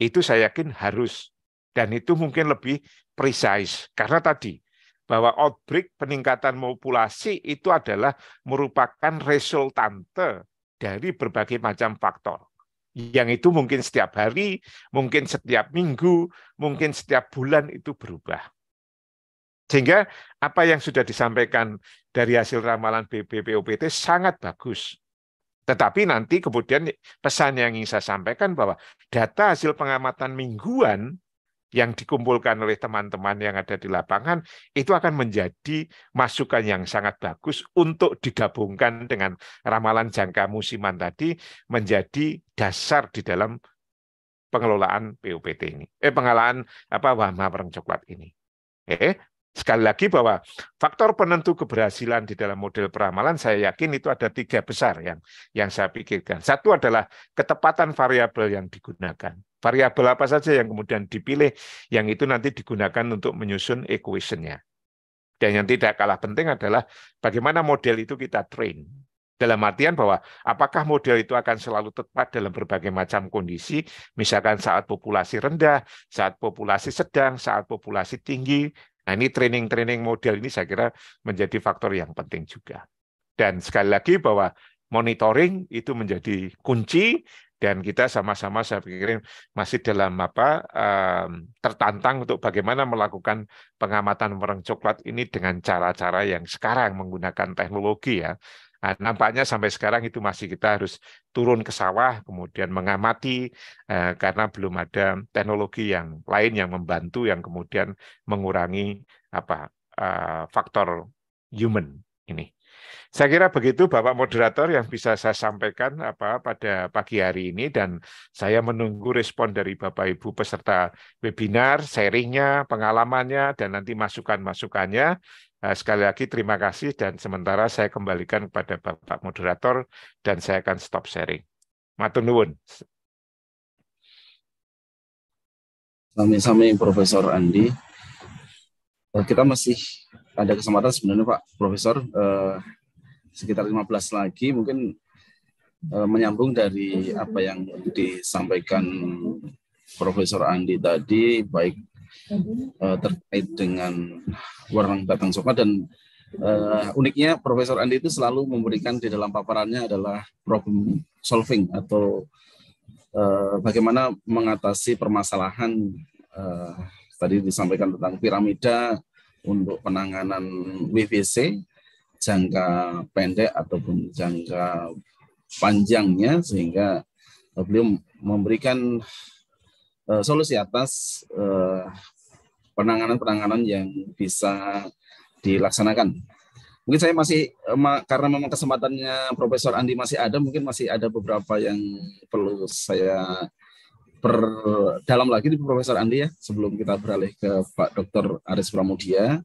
itu saya yakin harus dan itu mungkin lebih precise karena tadi bahwa outbreak peningkatan populasi itu adalah merupakan resultante dari berbagai macam faktor yang itu mungkin setiap hari, mungkin setiap minggu, mungkin setiap bulan itu berubah. Sehingga apa yang sudah disampaikan dari hasil ramalan BPPOPT sangat bagus. Tetapi nanti kemudian pesan yang ingin saya sampaikan bahwa data hasil pengamatan mingguan yang dikumpulkan oleh teman-teman yang ada di lapangan itu akan menjadi masukan yang sangat bagus untuk digabungkan dengan ramalan jangka musiman tadi menjadi dasar di dalam pengelolaan PUPT ini. Eh pengelolaan apa wahana perang coklat ini. Eh Sekali lagi bahwa faktor penentu keberhasilan di dalam model peramalan saya yakin itu ada tiga besar yang yang saya pikirkan. Satu adalah ketepatan variabel yang digunakan. Variabel apa saja yang kemudian dipilih yang itu nanti digunakan untuk menyusun equationnya Dan yang tidak kalah penting adalah bagaimana model itu kita train. Dalam artian bahwa apakah model itu akan selalu tepat dalam berbagai macam kondisi, misalkan saat populasi rendah, saat populasi sedang, saat populasi tinggi, Nah ini training-training model ini saya kira menjadi faktor yang penting juga. Dan sekali lagi bahwa monitoring itu menjadi kunci dan kita sama-sama saya pikir masih dalam apa tertantang untuk bagaimana melakukan pengamatan mereng coklat ini dengan cara-cara yang sekarang menggunakan teknologi ya Nah, nampaknya sampai sekarang itu masih kita harus turun ke sawah, kemudian mengamati eh, karena belum ada teknologi yang lain yang membantu yang kemudian mengurangi apa eh, faktor human ini. Saya kira begitu Bapak moderator yang bisa saya sampaikan apa pada pagi hari ini dan saya menunggu respon dari Bapak Ibu peserta webinar, sharingnya, pengalamannya dan nanti masukan-masukannya Eh, sekali lagi terima kasih dan sementara saya kembalikan kepada Bapak Moderator dan saya akan stop sharing. Matur nuwun. Sami-sami Profesor Andi. Eh, kita masih ada kesempatan sebenarnya Pak Profesor eh, sekitar 15 lagi mungkin eh, menyambung dari apa yang disampaikan Profesor Andi tadi baik uh, terkait dengan warung batang coklat dan uh, uniknya Profesor Andi itu selalu memberikan di dalam paparannya adalah problem solving atau uh, bagaimana mengatasi permasalahan uh, tadi disampaikan tentang piramida untuk penanganan WVC jangka pendek ataupun jangka panjangnya sehingga beliau memberikan Eh, solusi atas eh, penanganan-penanganan uh, yang bisa dilaksanakan. Mungkin saya masih eh, karena memang kesempatannya Profesor Andi masih ada, mungkin masih ada beberapa yang perlu saya perdalam lagi di Profesor Andi ya sebelum kita beralih ke Pak Dr. Aris Pramudia.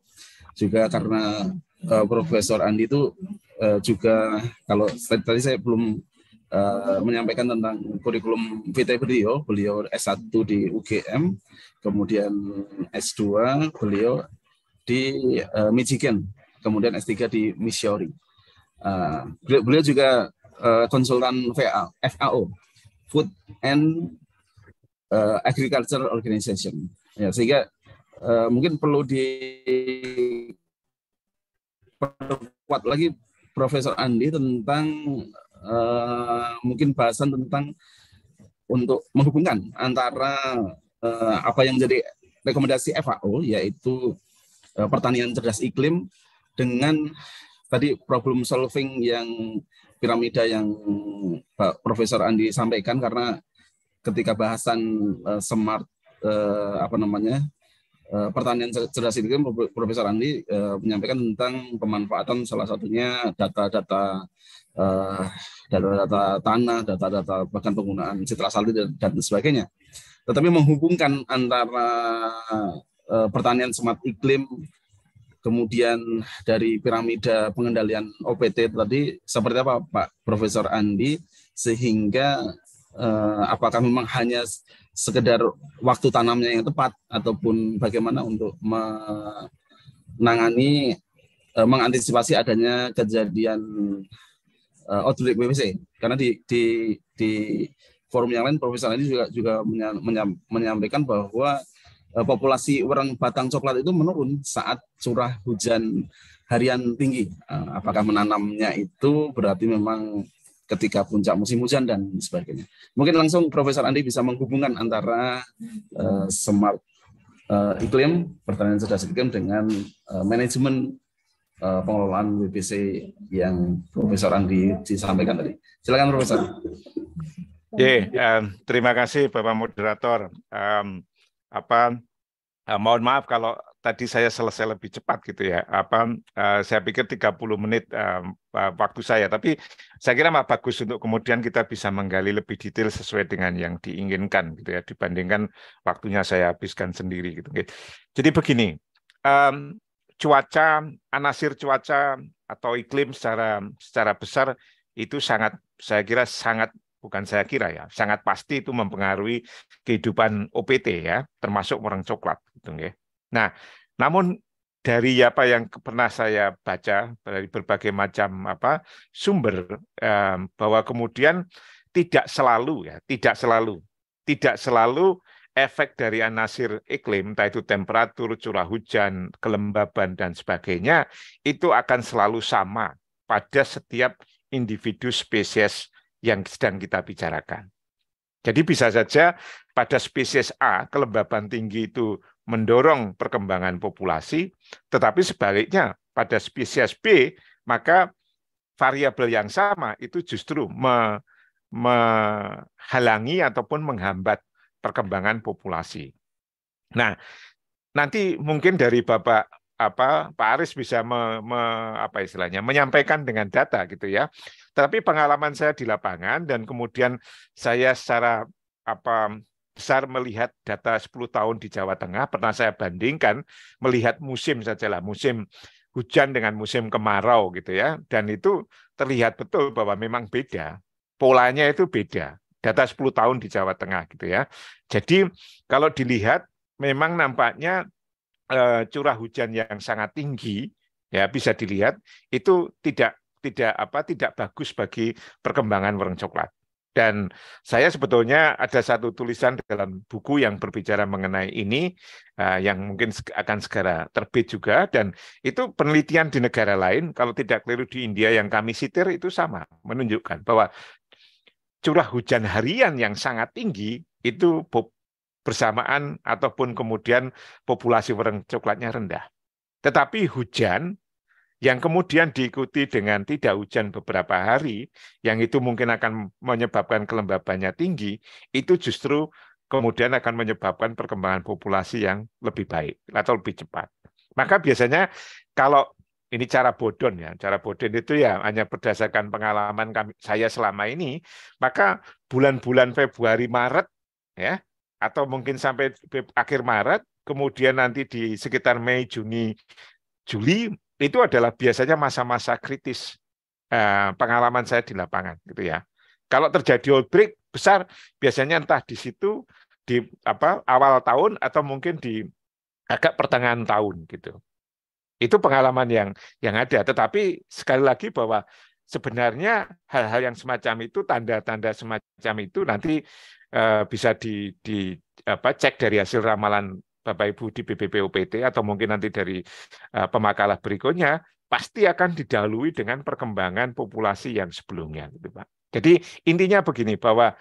Juga karena uh, Profesor Andi itu uh, juga kalau tadi saya belum Eh, menyampaikan tentang kurikulum vitae beliau. Beliau S1 di UGM, kemudian S2 beliau di uh, Michigan, kemudian S3 di Missouri. Uh, beliau, juga uh, konsultan VA, FAO, Food and uh, Agriculture Organization. Ya, sehingga uh, mungkin perlu di kuat lagi Profesor Andi tentang Eh, mungkin bahasan tentang untuk menghubungkan antara uh, apa yang jadi rekomendasi FAO yaitu uh, pertanian cerdas iklim dengan tadi problem solving yang piramida yang Pak Profesor Andi sampaikan karena ketika bahasan uh, smart uh, apa namanya Eh, pertanian cerdas itu kan Profesor Andi eh, menyampaikan tentang pemanfaatan salah satunya data-data eh, data-data tanah, data-data bahkan penggunaan citra salti dan sebagainya. Tetapi menghubungkan antara pertanian semat iklim kemudian dari piramida pengendalian OPT tadi seperti apa Pak Profesor Andi sehingga apakah memang hanya sekedar waktu tanamnya yang tepat ataupun bagaimana untuk menangani eh, mengantisipasi adanya kejadian eh, outbreak BPC karena di di di forum yang lain Profesor ini juga juga menyampaikan bahwa eh, populasi orang batang coklat itu menurun saat curah hujan harian tinggi. Eh, apakah menanamnya itu berarti memang ketika puncak musim hujan dan sebagainya. Mungkin langsung Profesor Andi bisa menghubungkan antara uh, smart uh, iklim pertanian cerdas iklim dengan uh, manajemen uh, pengelolaan WPC yang Profesor Andi disampaikan tadi. Silakan Profesor. Oke, yeah, um, terima kasih Bapak moderator. Um, apa uh, mohon maaf kalau tadi saya selesai lebih cepat gitu ya. Apa uh, saya pikir 30 menit uh, waktu saya, tapi saya kira mah bagus untuk kemudian kita bisa menggali lebih detail sesuai dengan yang diinginkan gitu ya dibandingkan waktunya saya habiskan sendiri gitu. Jadi begini, um, cuaca anasir cuaca atau iklim secara secara besar itu sangat saya kira sangat bukan saya kira ya, sangat pasti itu mempengaruhi kehidupan OPT ya, termasuk orang coklat gitu ya. Nah, namun dari apa yang pernah saya baca dari berbagai macam apa sumber bahwa kemudian tidak selalu ya, tidak selalu, tidak selalu efek dari anasir iklim, entah itu temperatur, curah hujan, kelembaban dan sebagainya itu akan selalu sama pada setiap individu spesies yang sedang kita bicarakan. Jadi bisa saja pada spesies A kelembaban tinggi itu mendorong perkembangan populasi, tetapi sebaliknya pada spesies B maka variabel yang sama itu justru me, menghalangi ataupun menghambat perkembangan populasi. Nah, nanti mungkin dari Bapak apa Pak Aris bisa me, me, apa istilahnya menyampaikan dengan data gitu ya. Tapi pengalaman saya di lapangan dan kemudian saya secara apa besar melihat data 10 tahun di Jawa Tengah, pernah saya bandingkan melihat musim sajalah, musim hujan dengan musim kemarau gitu ya. Dan itu terlihat betul bahwa memang beda. Polanya itu beda. Data 10 tahun di Jawa Tengah gitu ya. Jadi kalau dilihat memang nampaknya eh, curah hujan yang sangat tinggi ya bisa dilihat itu tidak tidak apa tidak bagus bagi perkembangan warung coklat dan saya sebetulnya ada satu tulisan dalam buku yang berbicara mengenai ini eh, yang mungkin akan segera terbit juga dan itu penelitian di negara lain kalau tidak keliru di India yang kami sitir itu sama menunjukkan bahwa curah hujan harian yang sangat tinggi itu bersamaan ataupun kemudian populasi warna coklatnya rendah. Tetapi hujan yang kemudian diikuti dengan tidak hujan beberapa hari, yang itu mungkin akan menyebabkan kelembabannya tinggi, itu justru kemudian akan menyebabkan perkembangan populasi yang lebih baik atau lebih cepat. Maka biasanya kalau ini cara bodon ya, cara bodon itu ya hanya berdasarkan pengalaman kami, saya selama ini, maka bulan-bulan Februari Maret ya atau mungkin sampai akhir Maret, kemudian nanti di sekitar Mei Juni Juli itu adalah biasanya masa-masa kritis eh, pengalaman saya di lapangan gitu ya. Kalau terjadi outbreak besar biasanya entah di situ di apa awal tahun atau mungkin di agak pertengahan tahun gitu. Itu pengalaman yang yang ada tetapi sekali lagi bahwa sebenarnya hal-hal yang semacam itu tanda-tanda semacam itu nanti eh, bisa di, di apa cek dari hasil ramalan Bapak Ibu di BBPUPT atau mungkin nanti dari uh, pemakalah berikutnya pasti akan didalui dengan perkembangan populasi yang sebelumnya gitu Pak. Jadi intinya begini bahwa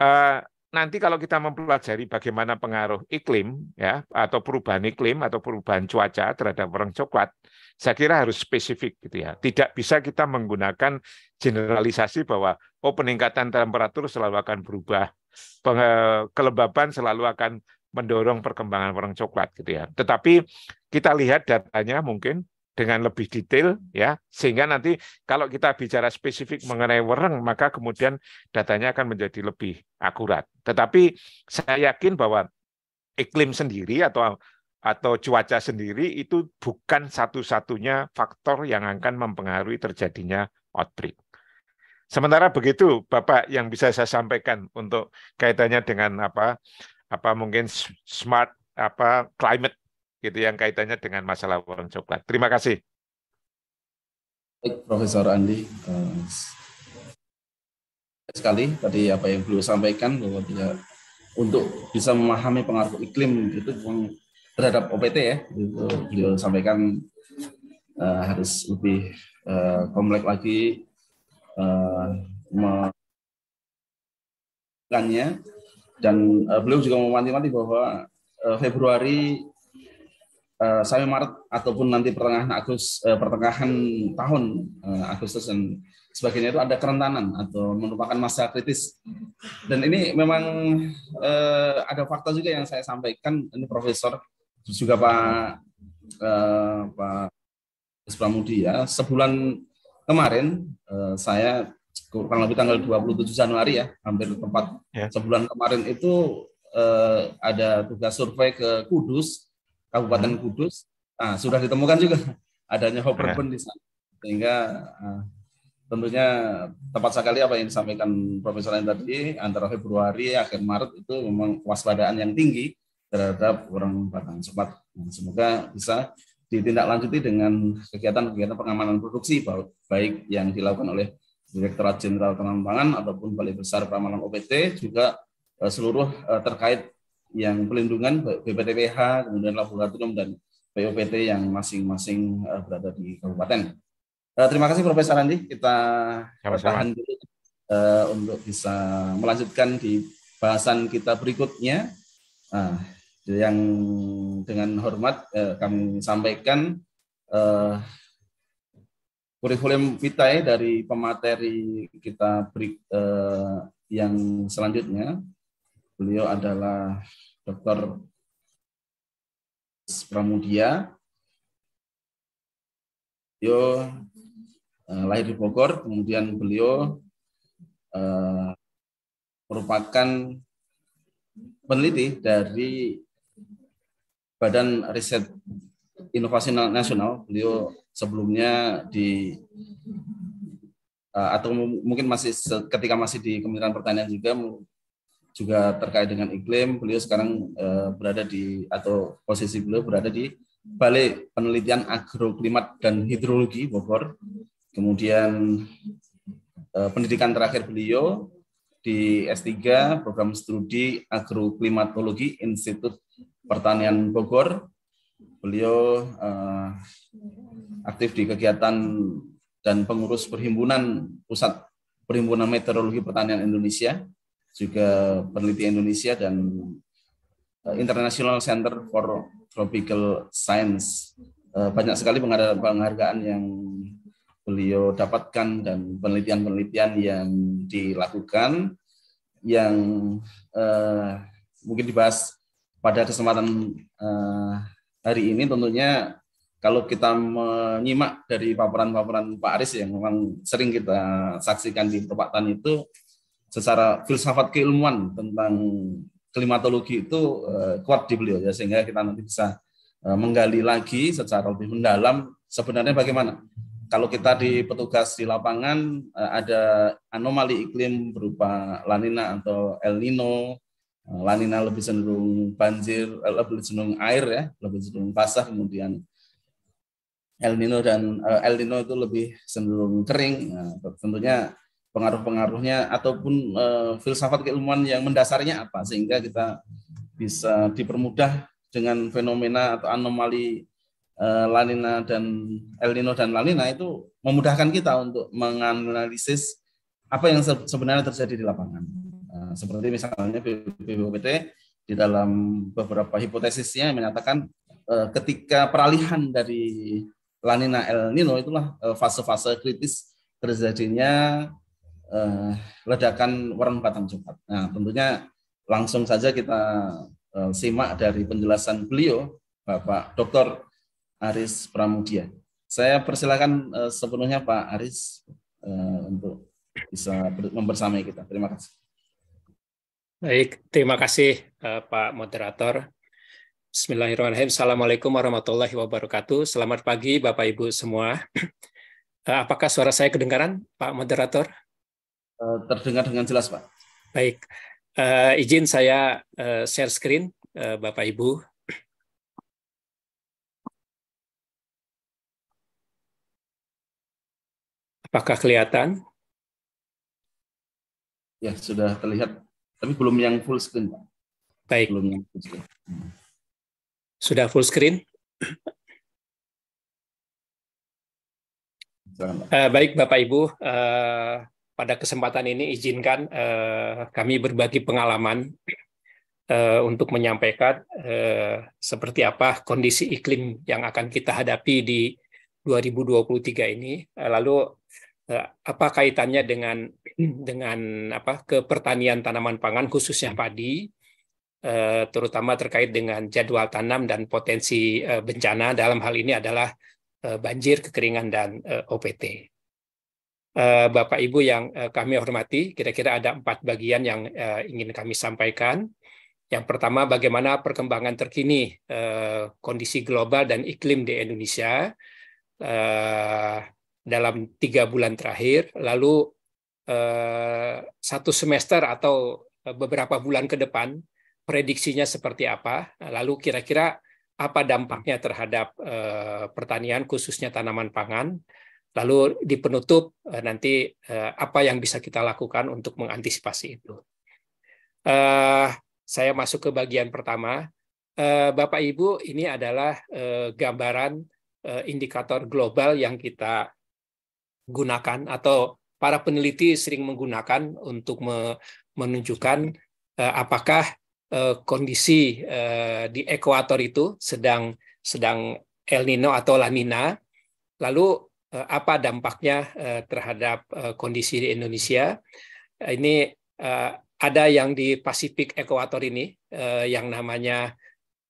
eh, nanti kalau kita mempelajari bagaimana pengaruh iklim ya atau perubahan iklim atau perubahan cuaca terhadap orang coklat, saya kira harus spesifik gitu ya. Tidak bisa kita menggunakan generalisasi bahwa oh peningkatan temperatur selalu akan berubah, kelembapan selalu akan mendorong perkembangan warna coklat gitu ya. Tetapi kita lihat datanya mungkin dengan lebih detail ya sehingga nanti kalau kita bicara spesifik mengenai wereng maka kemudian datanya akan menjadi lebih akurat. Tetapi saya yakin bahwa iklim sendiri atau atau cuaca sendiri itu bukan satu-satunya faktor yang akan mempengaruhi terjadinya outbreak. Sementara begitu Bapak yang bisa saya sampaikan untuk kaitannya dengan apa apa mungkin smart apa climate gitu yang kaitannya dengan masalah warung coklat. Terima kasih. Baik, Profesor Andi. Uh, sekali tadi apa yang beliau sampaikan bahwa tidak untuk bisa memahami pengaruh iklim itu terhadap OPT ya, itu beliau sampaikan uh, harus lebih uh, eh, kompleks lagi uh, melakukannya dan uh, beliau juga memanti-manti bahwa uh, Februari uh, sampai Maret ataupun nanti pertengahan Agus uh, pertengahan tahun uh, Agustus dan sebagainya itu ada kerentanan atau merupakan masa kritis. Dan ini memang uh, ada fakta juga yang saya sampaikan ini Profesor juga Pak uh, Pak Pramudi ya sebulan kemarin uh, saya kurang lebih tanggal 27 Januari ya, hampir tempat ya. sebulan kemarin itu eh, ada tugas survei ke Kudus, Kabupaten hmm. Kudus. Nah, sudah ditemukan juga adanya hopper ya. di sana. Sehingga eh, tentunya tepat sekali apa yang disampaikan Profesor lain tadi, antara Februari akhir Maret itu memang waspadaan yang tinggi terhadap orang batang sempat. Nah, semoga bisa ditindaklanjuti dengan kegiatan-kegiatan pengamanan produksi baik yang dilakukan oleh Direktorat Jenderal Penambangan ataupun Balai Besar Pramanalan OPT juga eh, seluruh eh, terkait yang pelindungan BPTPH, kemudian laboratorium dan POPT yang masing-masing eh, berada di kabupaten. Terima kasih Profesor Andi, kita tahan dulu untuk bisa melanjutkan di bahasan kita berikutnya. Uh, yang dengan hormat kami sampaikan kurikulum vitae dari pemateri kita beri, eh, yang selanjutnya. Beliau adalah Dr. Pramudia. Beliau eh, lahir di Bogor, kemudian beliau eh, merupakan peneliti dari Badan Riset Inovasi Nasional. Beliau sebelumnya di eh, atau mungkin masih ketika masih di Kementerian Pertanian juga juga terkait dengan iklim beliau sekarang eh, berada di atau posisi beliau berada di Balai Penelitian Agroklimat dan Hidrologi Bogor kemudian eh, pendidikan terakhir beliau di S3 program studi agroklimatologi Institut Pertanian Bogor beliau uh, aktif di kegiatan dan pengurus perhimpunan pusat perhimpunan meteorologi pertanian Indonesia juga peneliti Indonesia dan eh, International Center for Tropical Science eh, banyak sekali penghargaan yang beliau dapatkan dan penelitian-penelitian yang dilakukan yang uh, mungkin dibahas pada kesempatan uh, hari ini tentunya kalau kita menyimak dari paparan-paparan Pak Aris yang memang sering kita saksikan di perempatan itu secara filsafat keilmuan tentang klimatologi itu eh, kuat di beliau ya sehingga kita nanti bisa eh, menggali lagi secara lebih mendalam sebenarnya bagaimana kalau kita di petugas di lapangan eh, ada anomali iklim berupa lanina atau el nino Eh, lanina lebih cenderung banjir, eh, lebih cenderung air ya, lebih cenderung basah, kemudian El Nino dan eh, El Nino itu lebih cenderung kering. Nah, tentunya pengaruh-pengaruhnya ataupun uh, filsafat keilmuan yang mendasarnya apa sehingga kita bisa dipermudah dengan fenomena atau anomali uh, Lanina dan El Nino dan Lanina itu memudahkan kita untuk menganalisis apa yang sebenarnya terjadi di lapangan seperti misalnya BPPT di dalam beberapa hipotesisnya menyatakan eh, ketika peralihan dari lanina El Nino itulah fase-fase kritis terjadinya eh, ledakan warung batang coklat. Nah, tentunya langsung saja kita eh, simak dari penjelasan beliau, Bapak Dr. Aris Pramudia. Saya persilakan eh, sepenuhnya Pak Aris eh, untuk bisa mempersamai kita. Terima kasih. Baik, terima kasih uh, Pak Moderator. Bismillahirrahmanirrahim. Assalamualaikum warahmatullahi wabarakatuh. Selamat pagi Bapak Ibu semua. Uh, [CLEARS THROAT] apakah suara saya kedengaran, Pak Moderator? Uh, terdengar dengan jelas, Pak. Baik, uh, izin saya uh, share screen, uh, Bapak Ibu. Apakah kelihatan? Ya, sudah terlihat tapi belum yang full screen, Pak. Baik. Belum yang full screen. Sudah full screen? Uh, baik Bapak Ibu, uh, pada kesempatan ini izinkan uh, kami berbagi pengalaman uh, untuk menyampaikan uh, seperti apa kondisi iklim yang akan kita hadapi di 2023 ini. Uh, lalu Eh, apa kaitannya dengan [CLEARS THROAT] dengan apa ke pertanian tanaman pangan khususnya padi eh, terutama terkait dengan jadwal tanam dan potensi eh, bencana dalam hal ini adalah banjir kekeringan dan OPT. Bapak Ibu yang kami hormati, kira-kira ada empat bagian yang ingin kami sampaikan. Yang pertama, bagaimana perkembangan terkini kondisi global dan iklim di Indonesia dalam tiga bulan terakhir, lalu eh, satu semester atau beberapa bulan ke depan prediksinya seperti apa, lalu kira-kira apa dampaknya terhadap eh, pertanian khususnya tanaman pangan, lalu di penutup eh, nanti apa yang bisa kita lakukan untuk mengantisipasi itu. saya masuk ke bagian pertama. Bapak Ibu, ini adalah gambaran indikator global yang kita gunakan atau para peneliti sering menggunakan untuk menunjukkan eh, apakah eh, kondisi eh, di ekuator itu sedang sedang El Nino atau La Nina. Lalu apa dampaknya terhadap kondisi di Indonesia? Ini ada yang di Pasifik Ekuator ini yang namanya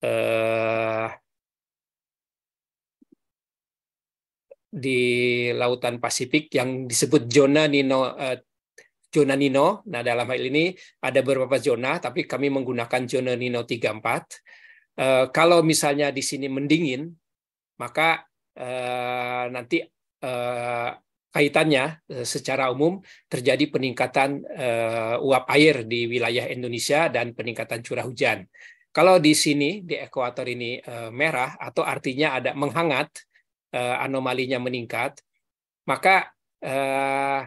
eh, di lautan Pasifik yang disebut zona Nino uh, zona Nino. Nah, dalam hal ini ada beberapa zona tapi kami menggunakan zona Nino 34. Uh, eh, kalau misalnya di sini mendingin, maka uh, nanti uh, kaitannya secara umum terjadi peningkatan uh, uap air di wilayah Indonesia dan peningkatan curah hujan. Kalau di sini di ekuator ini uh, merah atau artinya ada menghangat, Eh, anomalinya meningkat, maka eh,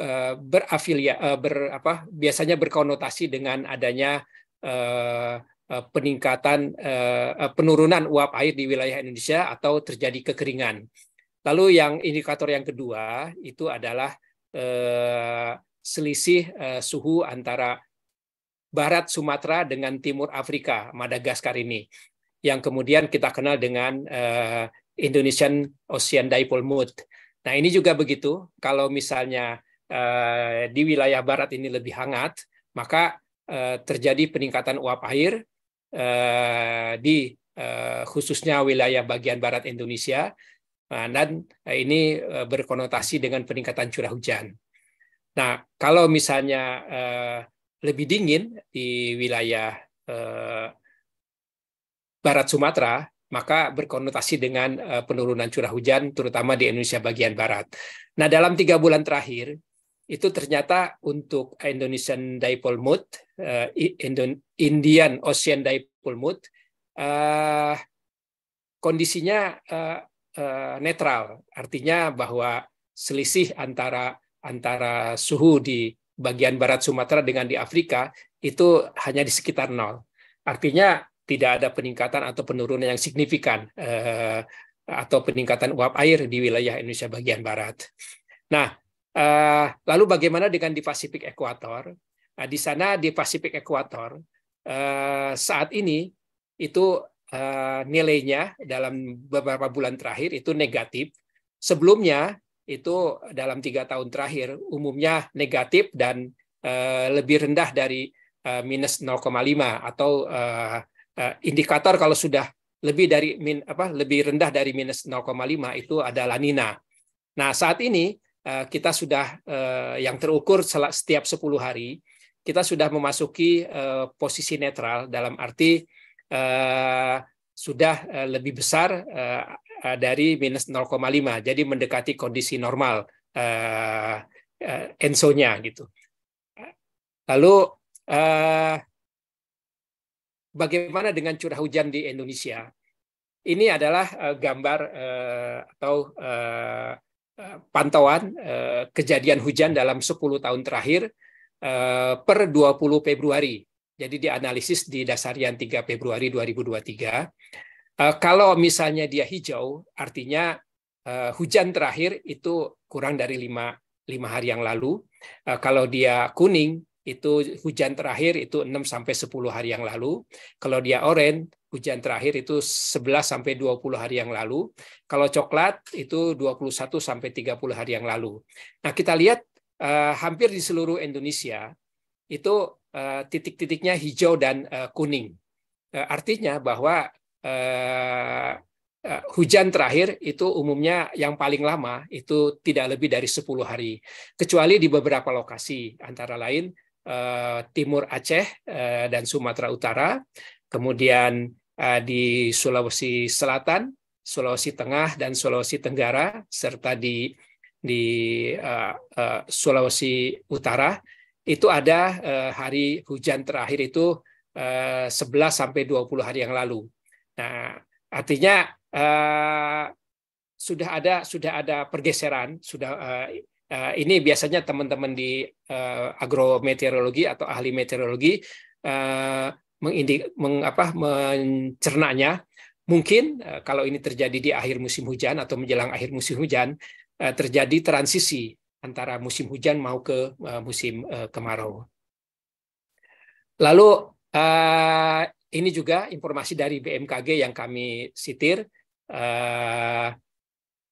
eh, berafilia ber apa biasanya berkonotasi dengan adanya peningkatan penurunan uap air di wilayah Indonesia atau terjadi kekeringan. Lalu yang indikator yang kedua itu adalah selisih suhu antara barat Sumatera dengan timur Afrika, Madagaskar ini yang kemudian kita kenal dengan Indonesian Ocean Dipole Mode. Nah ini juga begitu, kalau misalnya eh, di wilayah barat ini lebih hangat, maka eh, terjadi peningkatan uap air eh, di khususnya wilayah bagian barat Indonesia, nah, dan ini berkonotasi dengan peningkatan curah hujan. Nah kalau misalnya lebih dingin di wilayah barat Sumatera, maka berkonotasi dengan eh, penurunan curah hujan, terutama di Indonesia bagian barat. Nah, dalam tiga bulan terakhir, itu ternyata untuk Indonesian Dipole Mode, eh, Indian Ocean Dipole Mode, eh, kondisinya netral, artinya bahwa selisih antara antara suhu di bagian barat Sumatera dengan di Afrika itu hanya di sekitar nol. Artinya tidak ada peningkatan atau penurunan yang signifikan eh, atau peningkatan uap air di wilayah Indonesia bagian barat. Nah, eh, lalu bagaimana dengan di Pasifik Ekuator? Nah, di sana di Pasifik Ekuator eh, saat ini itu eh, nilainya dalam beberapa bulan terakhir itu negatif. Sebelumnya itu dalam tiga tahun terakhir umumnya negatif dan eh, lebih rendah dari eh, minus 0,5 atau uh, Eh, indikator kalau sudah lebih dari min apa lebih rendah dari minus 0,5 itu ada lanina. Nah, saat ini eh, kita sudah eh, yang terukur setiap 10 hari kita sudah memasuki posisi netral dalam arti sudah lebih besar dari minus 0,5 jadi mendekati kondisi normal ensonya gitu. Lalu bagaimana dengan curah hujan di Indonesia. Ini adalah eh, gambar eh, atau eh, pantauan kejadian hujan dalam 10 tahun terakhir per 20 Februari. Jadi dianalisis di dasarian 3 Februari 2023. Kalau misalnya dia hijau, artinya hujan terakhir itu kurang dari 5 lima hari yang lalu. Kalau dia kuning, itu hujan terakhir itu 6 sampai 10 hari yang lalu. Kalau dia oranye, hujan terakhir itu 11 sampai 20 hari yang lalu. Kalau coklat itu 21 sampai 30 hari yang lalu. Nah, kita lihat eh, hampir di seluruh Indonesia itu eh, titik-titiknya hijau dan eh, kuning. Eh, artinya bahwa eh, eh hujan terakhir itu umumnya yang paling lama itu tidak lebih dari 10 hari kecuali di beberapa lokasi antara lain Eh, Timur Aceh eh, dan Sumatera Utara, kemudian eh, di Sulawesi Selatan, Sulawesi Tengah dan Sulawesi Tenggara serta di di Sulawesi Utara itu ada hari hujan terakhir itu 11 sampai 20 hari yang lalu. Nah, artinya sudah ada sudah ada pergeseran, sudah uh, ini biasanya teman-teman di uh, agrometeorologi atau ahli meteorologi uh, eh, mengindik, meng, apa, mencernanya. Mungkin uh, kalau ini terjadi di akhir musim hujan atau menjelang akhir musim hujan, uh, terjadi transisi antara musim hujan mau ke uh, musim uh, kemarau. Lalu uh, ini juga informasi dari BMKG yang kami sitir uh,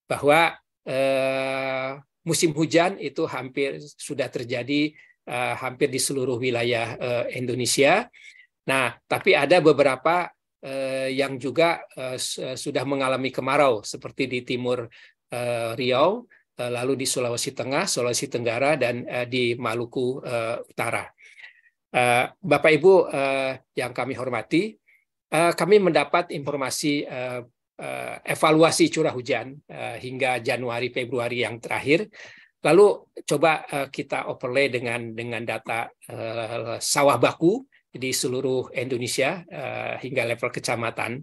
bahwa uh, musim hujan itu hampir sudah terjadi uh, hampir di seluruh wilayah uh, Indonesia. Nah, tapi ada beberapa uh, yang juga uh, sudah mengalami kemarau seperti di timur uh, Riau, uh, lalu di Sulawesi Tengah, Sulawesi Tenggara dan uh, di Maluku uh, Utara. Uh, Bapak Ibu uh, yang kami hormati, uh, kami mendapat informasi uh, Eh, evaluasi curah hujan eh, hingga Januari Februari yang terakhir. Lalu coba eh, kita overlay dengan dengan data sawah baku di seluruh Indonesia hingga level kecamatan.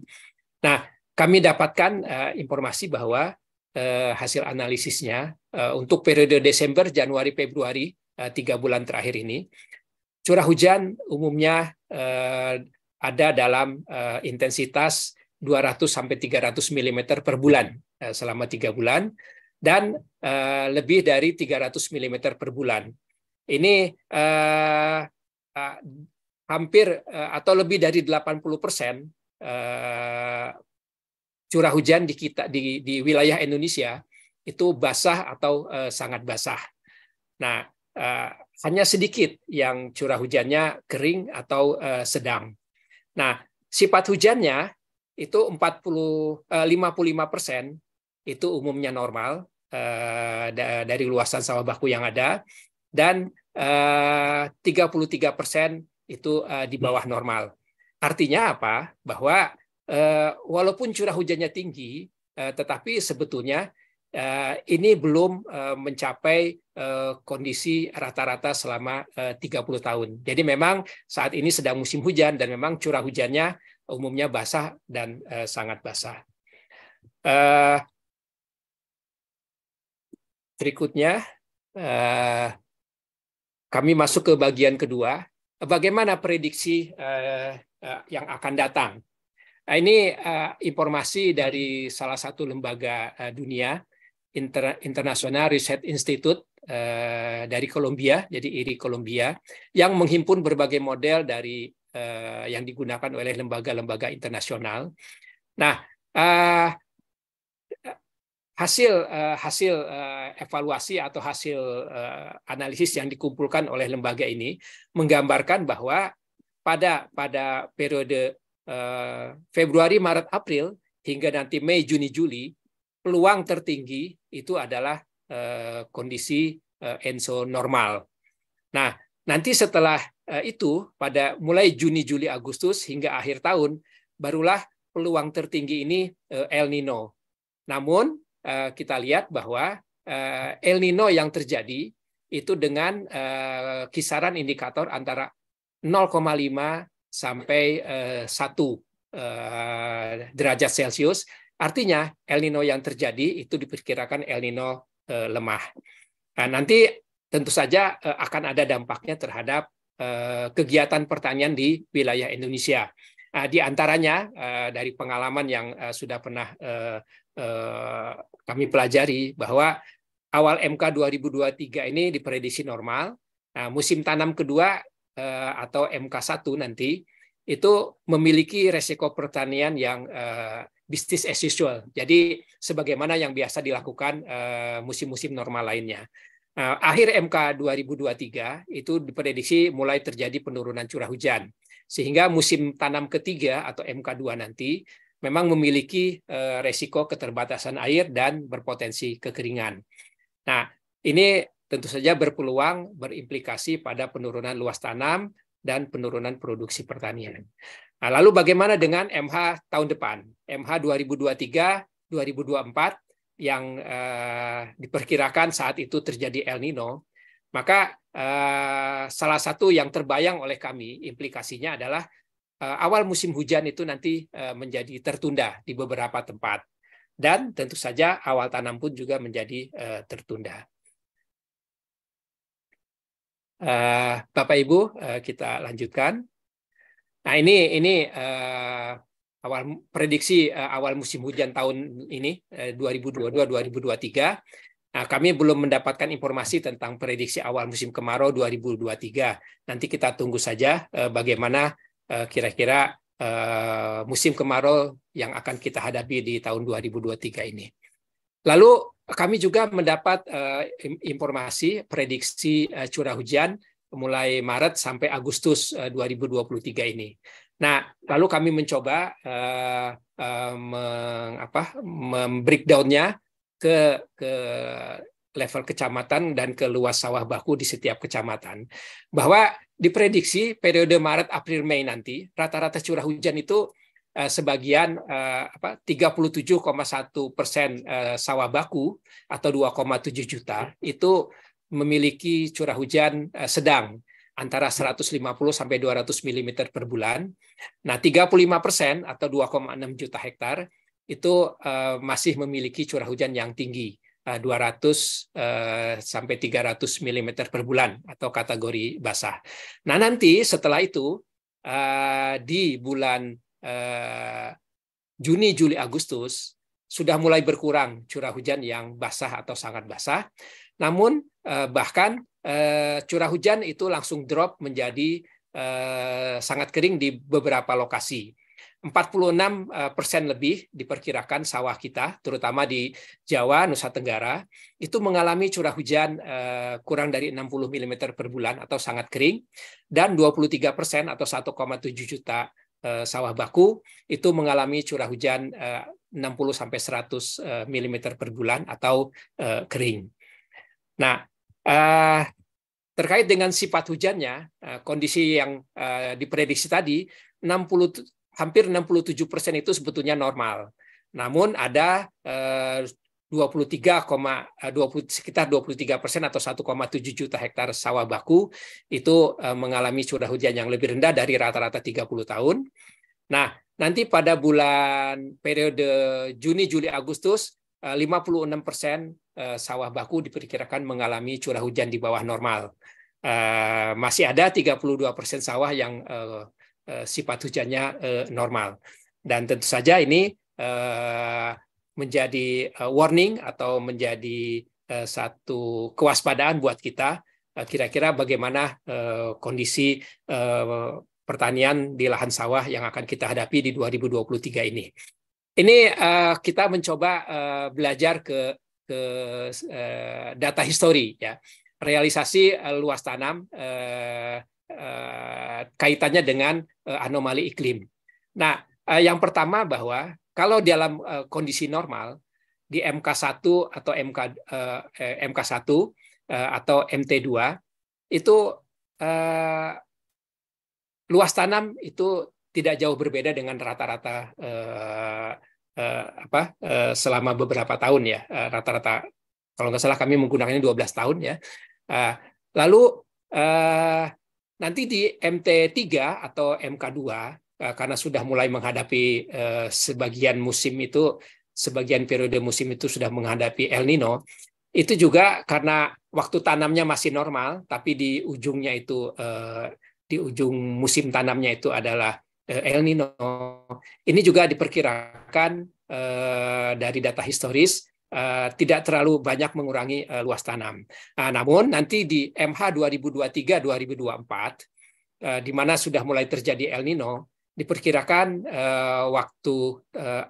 Nah, kami dapatkan informasi bahwa hasil analisisnya untuk periode Desember, Januari, Februari tiga bulan terakhir ini curah hujan umumnya ada dalam intensitas 200 sampai 300 mm per bulan eh, selama tiga bulan dan eh, lebih dari 300 mm per bulan. Ini eh, hampir atau lebih dari 80 persen curah hujan di kita di, di wilayah Indonesia itu basah atau sangat basah. Nah, hanya sedikit yang curah hujannya kering atau sedang. Nah, sifat hujannya itu 40 55 eh, persen itu umumnya normal eh, dari luasan sawah baku yang ada dan 33 eh, persen itu di bawah normal. Artinya apa? Bahwa walaupun curah hujannya tinggi, tetapi sebetulnya ini belum mencapai kondisi rata-rata selama 30 tahun. Jadi memang saat ini sedang musim hujan dan memang curah hujannya umumnya basah dan uh, sangat basah. Uh, berikutnya uh, kami masuk ke bagian kedua, bagaimana prediksi uh, uh, yang akan datang. Nah, ini uh, informasi dari salah satu lembaga uh, dunia Inter International Research Institute dari Kolombia, jadi IRI Kolombia, yang menghimpun berbagai model dari eh, yang digunakan oleh lembaga-lembaga internasional. Nah, eh, hasil eh, hasil eh, evaluasi atau hasil eh, analisis yang dikumpulkan oleh lembaga ini menggambarkan bahwa pada pada periode eh, Februari Maret April hingga nanti Mei Juni Juli peluang tertinggi itu adalah eh, kondisi eh, enso normal. Nah, nanti setelah Eh, itu pada mulai Juni, Juli, Agustus hingga akhir tahun barulah peluang tertinggi ini eh, El Nino. Namun eh, kita lihat bahwa El Nino yang terjadi itu dengan kisaran indikator antara 0,5 sampai 1 derajat Celcius. Artinya El Nino yang terjadi itu diperkirakan El Nino lemah. Nah, nanti tentu saja akan ada dampaknya terhadap Eh, kegiatan pertanian di wilayah Indonesia. Ah, di antaranya eh, dari pengalaman yang eh, sudah pernah kami pelajari bahwa awal MK 2023 ini diprediksi normal, Nah, musim tanam kedua atau MK1 nanti itu memiliki resiko pertanian yang bisnis as usual. Jadi sebagaimana yang biasa dilakukan musim-musim normal lainnya. Nah, akhir MK 2023 itu diprediksi mulai terjadi penurunan curah hujan. Sehingga musim tanam ketiga atau MK2 nanti memang memiliki eh, resiko keterbatasan air dan berpotensi kekeringan. Nah, ini tentu saja berpeluang berimplikasi pada penurunan luas tanam dan penurunan produksi pertanian. Nah, lalu bagaimana dengan MH tahun depan? MH 2023, 2024 yang eh, diperkirakan saat itu terjadi El Nino, maka eh, salah satu yang terbayang oleh kami implikasinya adalah eh, awal musim hujan itu nanti eh, menjadi tertunda di beberapa tempat dan tentu saja awal tanam pun juga menjadi eh, tertunda. Uh, Bapak Ibu, uh, kita lanjutkan. Nah, ini ini uh, awal prediksi uh, awal musim hujan tahun ini eh, uh, 2022-2023. Nah, kami belum mendapatkan informasi tentang prediksi awal musim kemarau 2023. Nanti kita tunggu saja uh, bagaimana kira kira-kira uh, musim kemarau yang akan kita hadapi di tahun 2023 ini. Lalu kami juga mendapat informasi prediksi curah hujan mulai Maret sampai Agustus 2023 ini. Nah, lalu kami mencoba uh, uh, meng, apa, membreakdownnya ke ke level kecamatan dan ke luas sawah baku di setiap kecamatan. Bahwa diprediksi periode Maret, April, Mei nanti rata-rata curah hujan itu uh, sebagian uh, 37,1 persen uh, sawah baku atau 2,7 juta itu memiliki curah hujan uh, sedang antara 150 sampai 200 mm per bulan. Nah, 35 persen atau 2,6 juta hektar itu eh, masih memiliki curah hujan yang tinggi, 200 eh, eh, sampai 300 mm per bulan atau kategori basah. Nah, nanti setelah itu di bulan Juni, Juli, Agustus sudah mulai berkurang curah hujan yang basah atau sangat basah. Namun bahkan Eh, curah hujan itu langsung drop menjadi eh, sangat kering di beberapa lokasi. 46 eh, persen lebih diperkirakan sawah kita, terutama di Jawa, Nusa Tenggara, itu mengalami curah hujan kurang dari 60 mm per bulan atau sangat kering, dan 23 persen atau 1,7 juta sawah baku itu mengalami curah hujan 60 sampai 100 mm per bulan atau kering. Nah, Uh, terkait dengan sifat hujannya, uh, kondisi yang uh, diprediksi tadi, 60 hampir 67 persen itu sebetulnya normal. Namun ada uh, 23, 20 sekitar 23 persen atau 1,7 juta hektar sawah baku itu mengalami curah hujan yang lebih rendah dari rata-rata 30 tahun. Nah, nanti pada bulan periode Juni, Juli, Agustus 56 persen Eh, sawah baku diperkirakan mengalami curah hujan di bawah normal. Eh, masih ada 32 persen sawah yang eh, sifat hujannya normal. Dan tentu saja ini menjadi warning atau menjadi satu kewaspadaan buat kita kira-kira bagaimana kondisi pertanian di lahan sawah yang akan kita hadapi di 2023 ini. Ini kita mencoba belajar ke ke eh, data histori ya realisasi eh, luas tanam eh, eh, kaitannya dengan eh, anomali iklim. Nah eh, yang pertama bahwa kalau dalam eh, kondisi normal di MK1 atau MK eh, MK1 eh, atau MT2 itu eh, luas tanam itu tidak jauh berbeda dengan rata-rata eh, uh, apa uh, selama beberapa tahun ya eh, rata-rata kalau nggak salah kami menggunakannya 12 tahun ya. Lalu nanti di MT3 atau MK2 karena sudah mulai menghadapi sebagian musim itu sebagian periode musim itu sudah menghadapi El Nino itu juga karena waktu tanamnya masih normal tapi di ujungnya itu di ujung musim tanamnya itu adalah Eh, El Nino. Ini juga diperkirakan eh, dari data historis eh, tidak terlalu banyak mengurangi luas tanam. Nah, namun nanti di MH 2023-2024, di mana sudah mulai terjadi El Nino, diperkirakan waktu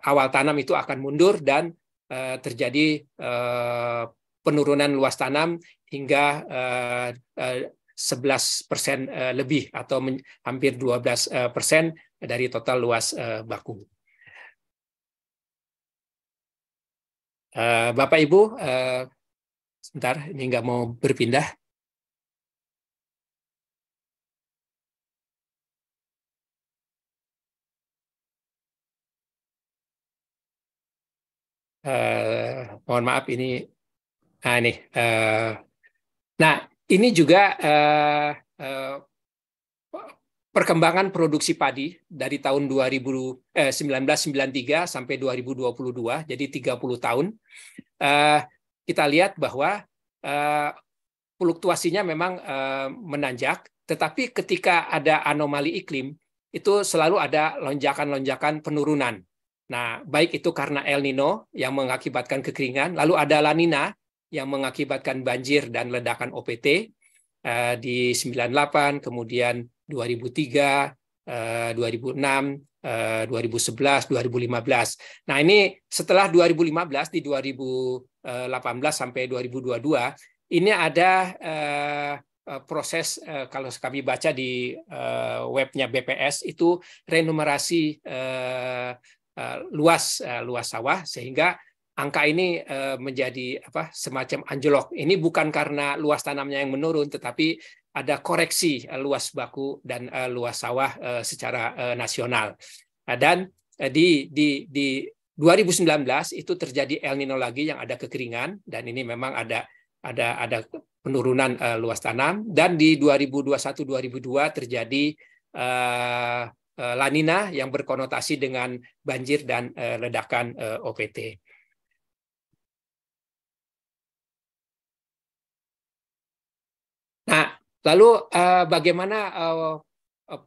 awal tanam itu akan mundur dan terjadi penurunan luas tanam hingga 11 persen eh, lebih atau hampir 12 eh, persen dari total luas eh, baku. Bapak Ibu, sebentar, ini nggak mau berpindah. Uh, mohon maaf ini, ah, nah ini. Uh, nah ini juga uh, uh, perkembangan produksi padi dari tahun 2000, eh, 1993 sampai 2022, jadi 30 tahun, Uh, kita lihat bahwa uh, fluktuasinya memang uh, menanjak, tetapi ketika ada anomali iklim, itu selalu ada lonjakan-lonjakan penurunan. Nah, baik itu karena El Nino yang mengakibatkan kekeringan, lalu ada La Nina yang mengakibatkan banjir dan ledakan OPT eh, di 98, kemudian 2003, eh, 2006, eh, 2011, 2015. Nah ini setelah 2015 di 2018 sampai 2022 ini ada eh, proses eh, kalau kami baca di eh, webnya BPS itu renumerasi eh, eh luas eh, luas sawah sehingga angka ini eh, menjadi apa semacam anjlok. Ini bukan karena luas tanamnya yang menurun, tetapi ada koreksi eh, luas baku dan eh, luas sawah secara nasional. Nah, dan di di di 2019 itu terjadi El Nino lagi yang ada kekeringan dan ini memang ada ada ada penurunan luas tanam dan di 2021 2002 terjadi uh, uh, lanina yang berkonotasi dengan banjir dan ledakan OPT. Nah, lalu uh, bagaimana uh, uh,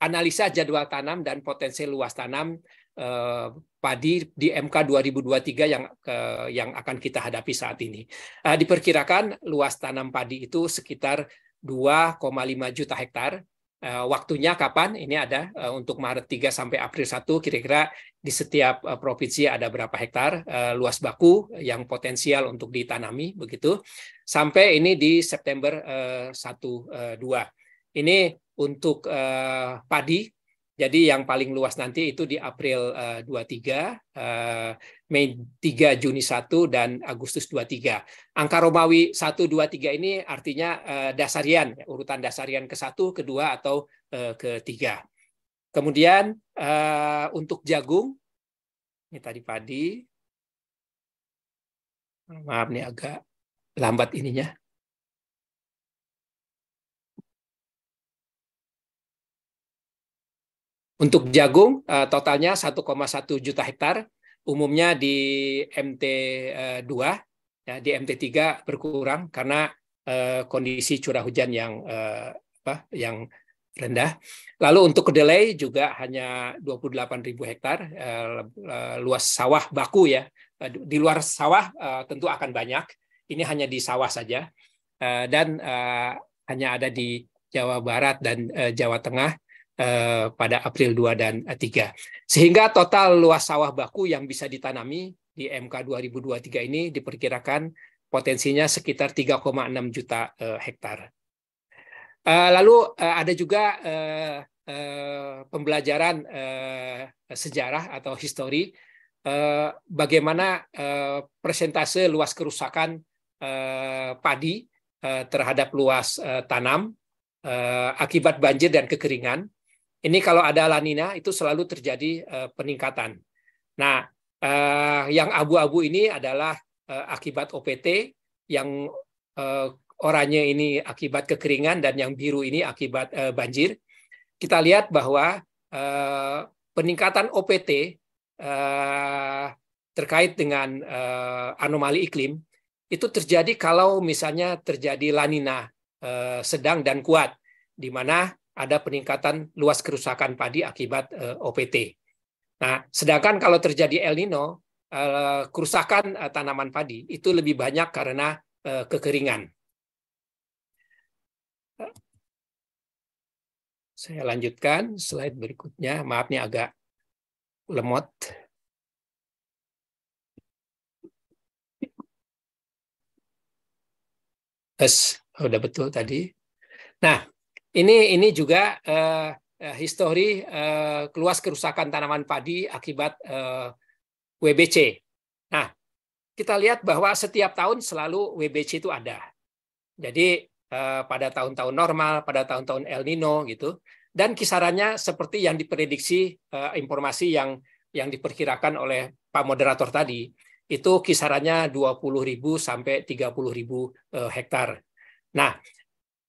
analisa jadwal tanam dan potensi luas tanam uh, padi di MK 2023 yang uh, yang akan kita hadapi saat ini? Uh, diperkirakan luas tanam padi itu sekitar 2,5 juta hektar Eh, waktunya kapan? Ini ada eh, untuk Maret 3 sampai April 1 kira-kira di setiap eh, provinsi ada berapa hektar luas baku yang potensial untuk ditanami begitu. Sampai ini di September 1 2. Ini untuk padi jadi yang paling luas nanti itu di April uh, 23, uh, Mei 3, Juni 1, dan Agustus 23. Angka Romawi 1, 2, 3 ini artinya uh, dasarian, ya, urutan dasarian ke-1, ke-2, atau uh, eh, ke-3. Kemudian uh, untuk jagung, ini tadi padi, maaf nih agak lambat ininya. Untuk jagung eh, totalnya 1,1 juta hektar, umumnya di MT2 eh, ya di MT3 berkurang karena eh, kondisi curah hujan yang apa yang rendah. Lalu untuk kedelai juga hanya 28.000 hektar luas sawah baku ya. Di luar sawah tentu akan banyak. Ini hanya di sawah saja. Dan hanya ada di Jawa Barat dan Jawa Tengah Eh, pada April 2 dan 3. Eh, Sehingga total luas sawah baku yang bisa ditanami di MK 2023 ini diperkirakan potensinya sekitar 3,6 juta eh, hektar. lalu ada juga pembelajaran sejarah atau histori bagaimana persentase luas kerusakan padi terhadap luas tanam akibat banjir dan kekeringan ini kalau ada lanina itu selalu terjadi uh, peningkatan. Nah, uh, yang abu-abu ini adalah uh, akibat OPT, yang uh, oranye ini akibat kekeringan dan yang biru ini akibat uh, banjir. Kita lihat bahwa uh, peningkatan OPT uh, terkait dengan uh, anomali iklim itu terjadi kalau misalnya terjadi lanina uh, sedang dan kuat, di mana ada peningkatan luas kerusakan padi akibat eh, OPT. Nah, sedangkan kalau terjadi El Nino, eh, kerusakan eh, tanaman padi itu lebih banyak karena kekeringan. Saya lanjutkan slide berikutnya. Maaf nih agak lemot. Yes, oh, betul tadi. Nah, ini ini juga uh, histori uh, keluas kerusakan tanaman padi akibat uh, WBC. Nah, kita lihat bahwa setiap tahun selalu WBC itu ada. Jadi uh, pada tahun-tahun normal, pada tahun-tahun El Nino gitu. Dan kisarannya seperti yang diprediksi uh, informasi yang yang diperkirakan oleh Pak moderator tadi, itu kisarannya 20.000 sampai 30.000 eh, hektar. Nah,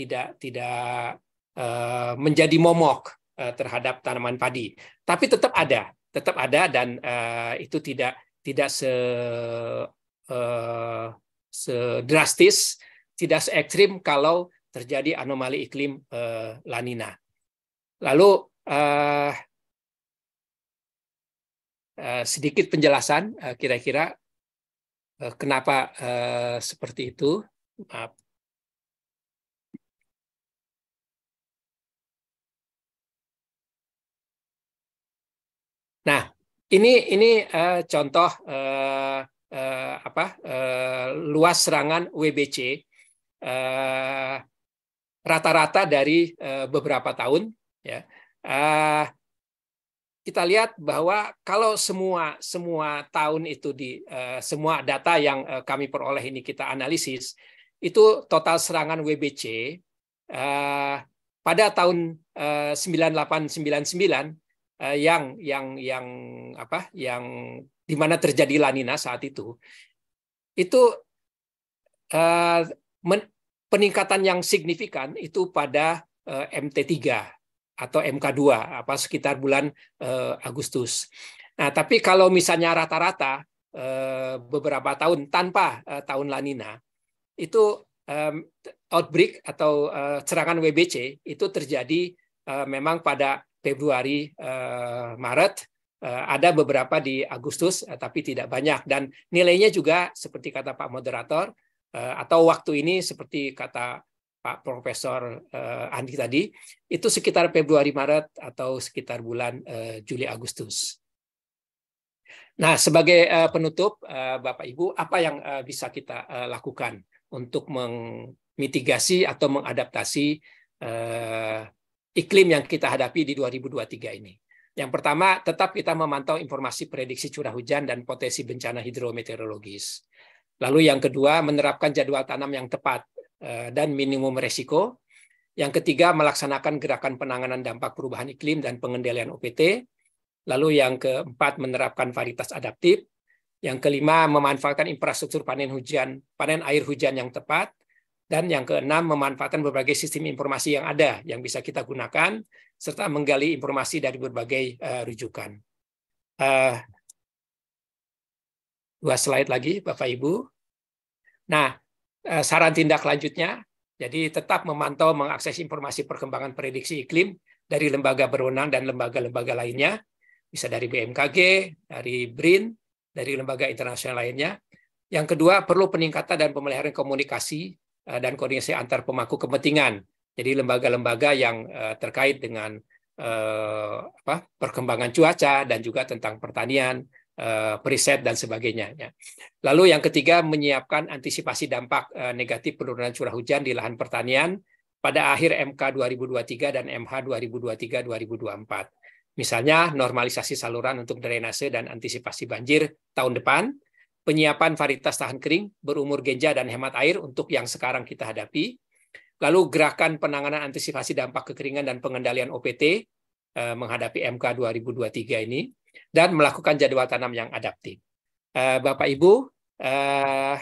tidak tidak uh, menjadi momok uh, terhadap tanaman padi. Tapi tetap ada, tetap ada dan uh, itu tidak tidak se uh, sedrastis, tidak se ekstrim kalau terjadi anomali iklim uh, lanina. Lalu uh, uh, sedikit penjelasan kira-kira uh, uh, kenapa uh, seperti itu. Maaf. Nah, ini ini uh, contoh uh, uh, apa uh, luas serangan WBC rata-rata uh, dari uh, beberapa tahun. Ya, uh, kita lihat bahwa kalau semua semua tahun itu di uh, semua data yang uh, kami peroleh ini kita analisis itu total serangan WBC uh, pada tahun uh, 9899 Eh, yang yang yang apa yang di mana terjadi lanina saat itu itu uh, men, peningkatan yang signifikan itu pada uh, eh, MT3 atau MK2 apa sekitar bulan uh, Agustus. Nah, tapi kalau misalnya rata-rata beberapa tahun tanpa tahun lanina itu outbreak atau serangan WBC itu terjadi memang pada Februari, uh, Maret, uh, ada beberapa di Agustus, uh, tapi tidak banyak. Dan nilainya juga seperti kata Pak Moderator, uh, atau waktu ini seperti kata Pak Profesor uh, Andi tadi, itu sekitar Februari, Maret, atau sekitar bulan uh, Juli, Agustus. Nah, sebagai uh, penutup, uh, Bapak Ibu, apa yang uh, bisa kita uh, lakukan untuk memitigasi atau mengadaptasi uh, iklim yang kita hadapi di 2023 ini. Yang pertama, tetap kita memantau informasi prediksi curah hujan dan potensi bencana hidrometeorologis. Lalu yang kedua, menerapkan jadwal tanam yang tepat eh, dan minimum resiko. Yang ketiga, melaksanakan gerakan penanganan dampak perubahan iklim dan pengendalian OPT. Lalu yang keempat, menerapkan varietas adaptif. Yang kelima, memanfaatkan infrastruktur panen hujan, panen air hujan yang tepat. Dan yang keenam, memanfaatkan berbagai sistem informasi yang ada yang bisa kita gunakan, serta menggali informasi dari berbagai uh, rujukan. Uh, dua slide lagi, Bapak-Ibu. Nah, uh, saran tindak lanjutnya, jadi tetap memantau mengakses informasi perkembangan prediksi iklim dari lembaga berwenang dan lembaga-lembaga lainnya, bisa dari BMKG, dari BRIN, dari lembaga internasional lainnya, yang kedua, perlu peningkatan dan pemeliharaan komunikasi Eh, dan koordinasi antar pemangku kepentingan. Jadi lembaga-lembaga yang eh, terkait dengan eh, apa, perkembangan cuaca dan juga tentang pertanian, periset dan sebagainya. Ya. Lalu yang ketiga menyiapkan antisipasi dampak negatif penurunan curah hujan di lahan pertanian pada akhir MK 2023 dan MH 2023-2024. Misalnya normalisasi saluran untuk drainase dan antisipasi banjir tahun depan, penyiapan varietas tahan kering berumur genja dan hemat air untuk yang sekarang kita hadapi, lalu gerakan penanganan antisipasi dampak kekeringan dan pengendalian OPT eh, menghadapi MK 2023 ini, dan melakukan jadwal tanam yang adaptif. Eh, Bapak Ibu, eh,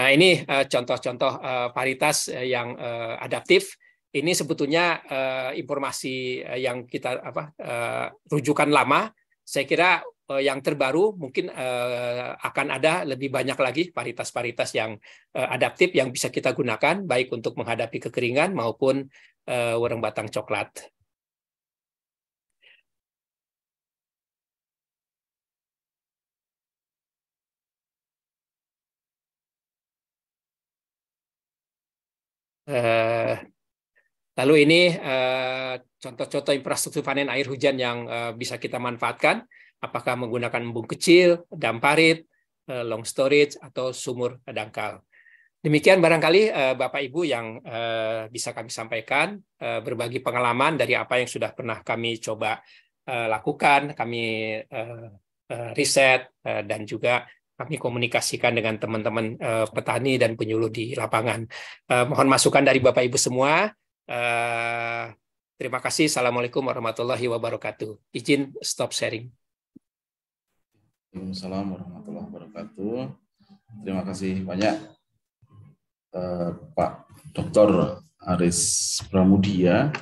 nah ini eh, contoh-contoh eh, varietas eh, yang adaptif ini sebetulnya uh, informasi yang kita apa uh, rujukan lama saya kira eh, yang terbaru mungkin eh, akan ada lebih banyak lagi paritas-paritas yang eh, adaptif yang bisa kita gunakan baik untuk menghadapi kekeringan maupun warung batang coklat. Lalu ini contoh-contoh infrastruktur panen air hujan yang eh, bisa kita manfaatkan, apakah menggunakan embung kecil, damparit, parit, eh, long storage, atau sumur dangkal. Demikian barangkali eh, Bapak Ibu yang bisa kami sampaikan, berbagi pengalaman dari apa yang sudah pernah kami coba lakukan, kami riset, dan juga kami komunikasikan dengan teman-teman petani dan penyuluh di lapangan. mohon masukan dari Bapak Ibu semua. Terima kasih. Assalamualaikum warahmatullahi wabarakatuh. Izin stop sharing. Assalamualaikum warahmatullahi wabarakatuh. Terima kasih banyak eh, Pak Dr. Aris Pramudia.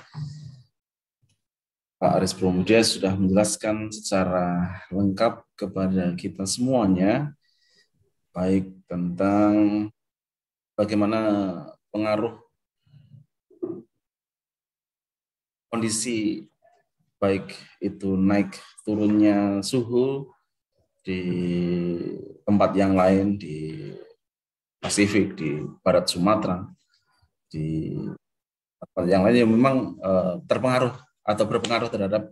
Pak Aris Pramudia sudah menjelaskan secara lengkap kepada kita semuanya, baik tentang bagaimana pengaruh kondisi baik itu naik turunnya suhu di tempat yang lain di Pasifik di barat Sumatera di tempat yang lain yang memang uh, terpengaruh atau berpengaruh terhadap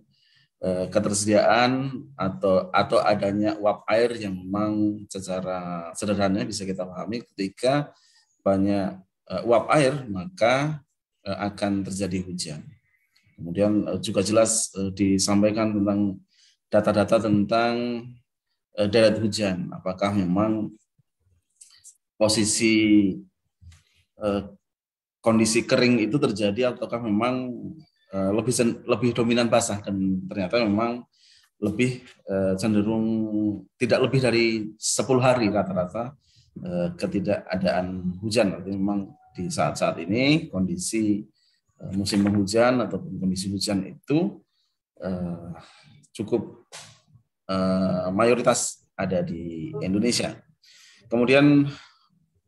uh, ketersediaan atau atau adanya uap air yang memang secara sederhana bisa kita pahami ketika banyak uh, uap air maka akan terjadi hujan Kemudian eh, juga jelas eh, disampaikan tentang data-data tentang eh, deret hujan. Apakah memang posisi kondisi kering itu terjadi ataukah memang lebih lebih dominan basah dan ternyata memang lebih cenderung tidak lebih dari 10 hari rata-rata ketidakadaan hujan. Artinya memang di saat-saat ini kondisi Eh, musim penghujan ataupun kondisi hujan itu eh, cukup eh, mayoritas ada di Indonesia. Kemudian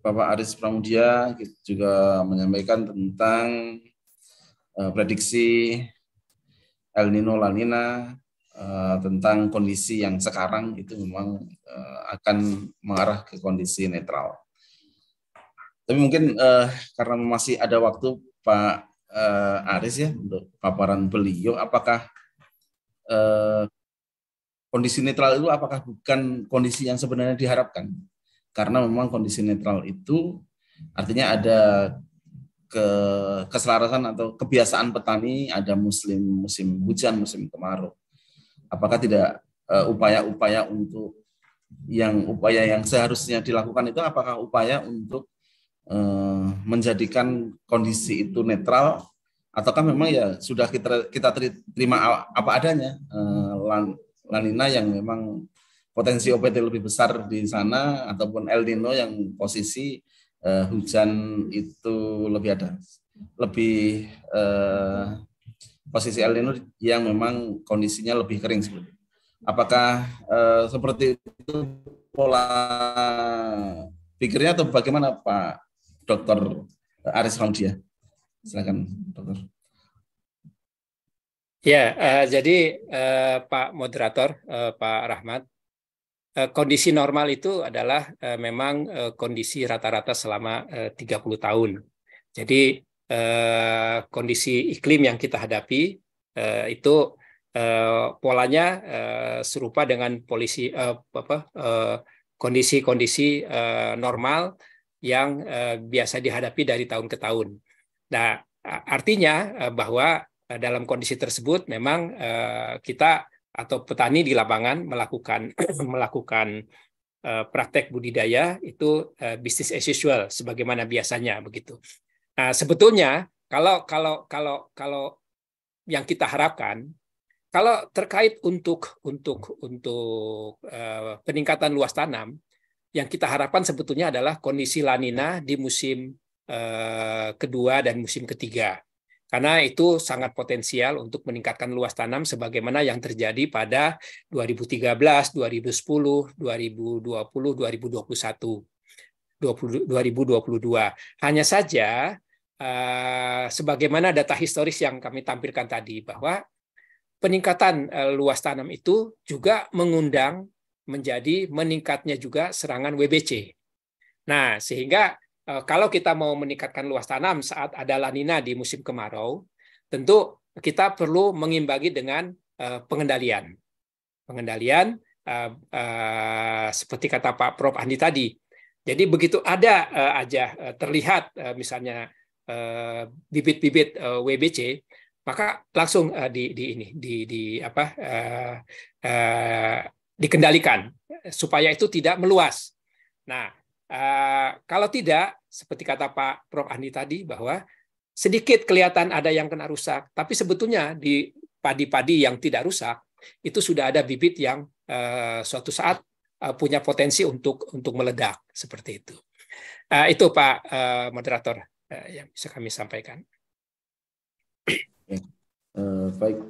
Bapak Aris Pramudia juga menyampaikan tentang prediksi El Nino La Nina tentang kondisi yang sekarang itu memang akan mengarah ke kondisi netral. Tapi mungkin karena masih ada waktu Pak uh, Aris ya untuk paparan beliau apakah uh, kondisi netral itu apakah bukan kondisi yang sebenarnya diharapkan karena memang kondisi netral itu artinya ada ke keselarasan atau kebiasaan petani ada muslim musim hujan musim kemarau apakah tidak eh, upaya-upaya uh, untuk yang upaya yang seharusnya dilakukan itu apakah upaya untuk Eh, menjadikan kondisi itu netral ataukah memang ya sudah kita kita terima apa adanya eh, lanina yang memang potensi OPT lebih besar di sana ataupun El Nino yang posisi eh, hujan itu lebih ada lebih posisi El Nino yang memang kondisinya lebih kering seperti apakah seperti itu pola pikirnya atau bagaimana Pak Dr. Aris Raudia. Ya. Silakan, Dokter. Ya, uh, jadi uh, Pak Moderator, uh, Pak Rahmat, kondisi normal itu adalah memang kondisi rata-rata selama uh, 30 tahun. Jadi kondisi iklim yang kita hadapi itu polanya serupa dengan kondisi-kondisi normal yang eh, biasa dihadapi dari tahun ke tahun. Nah, artinya eh, bahwa eh, dalam kondisi tersebut memang kita atau petani di lapangan melakukan [CLEARS THROAT] melakukan praktek budidaya itu bisnis as usual sebagaimana biasanya begitu. Nah, sebetulnya kalau kalau kalau kalau yang kita harapkan kalau terkait untuk untuk untuk peningkatan luas tanam yang kita harapkan sebetulnya adalah kondisi lanina di musim eh, kedua dan musim ketiga. Karena itu sangat potensial untuk meningkatkan luas tanam sebagaimana yang terjadi pada 2013, 2010, 2020, 2021, 2022. Hanya saja eh, sebagaimana data historis yang kami tampilkan tadi bahwa peningkatan eh, luas tanam itu juga mengundang menjadi meningkatnya juga serangan WBC. Nah, sehingga eh, kalau kita mau meningkatkan luas tanam saat ada lanina di musim kemarau, tentu kita perlu mengimbangi dengan eh, pengendalian. Pengendalian eh, seperti kata Pak Prof Andi tadi. Jadi begitu ada aja terlihat misalnya bibit-bibit WBC, maka langsung di, di ini di, di apa dikendalikan supaya itu tidak meluas. Nah, eh, kalau tidak seperti kata Pak Prof Andi tadi bahwa sedikit kelihatan ada yang kena rusak, tapi sebetulnya di padi-padi yang tidak rusak itu sudah ada bibit yang eh, suatu saat eh, punya potensi untuk untuk meledak seperti itu. itu Pak moderator yang bisa kami sampaikan. Ya, baik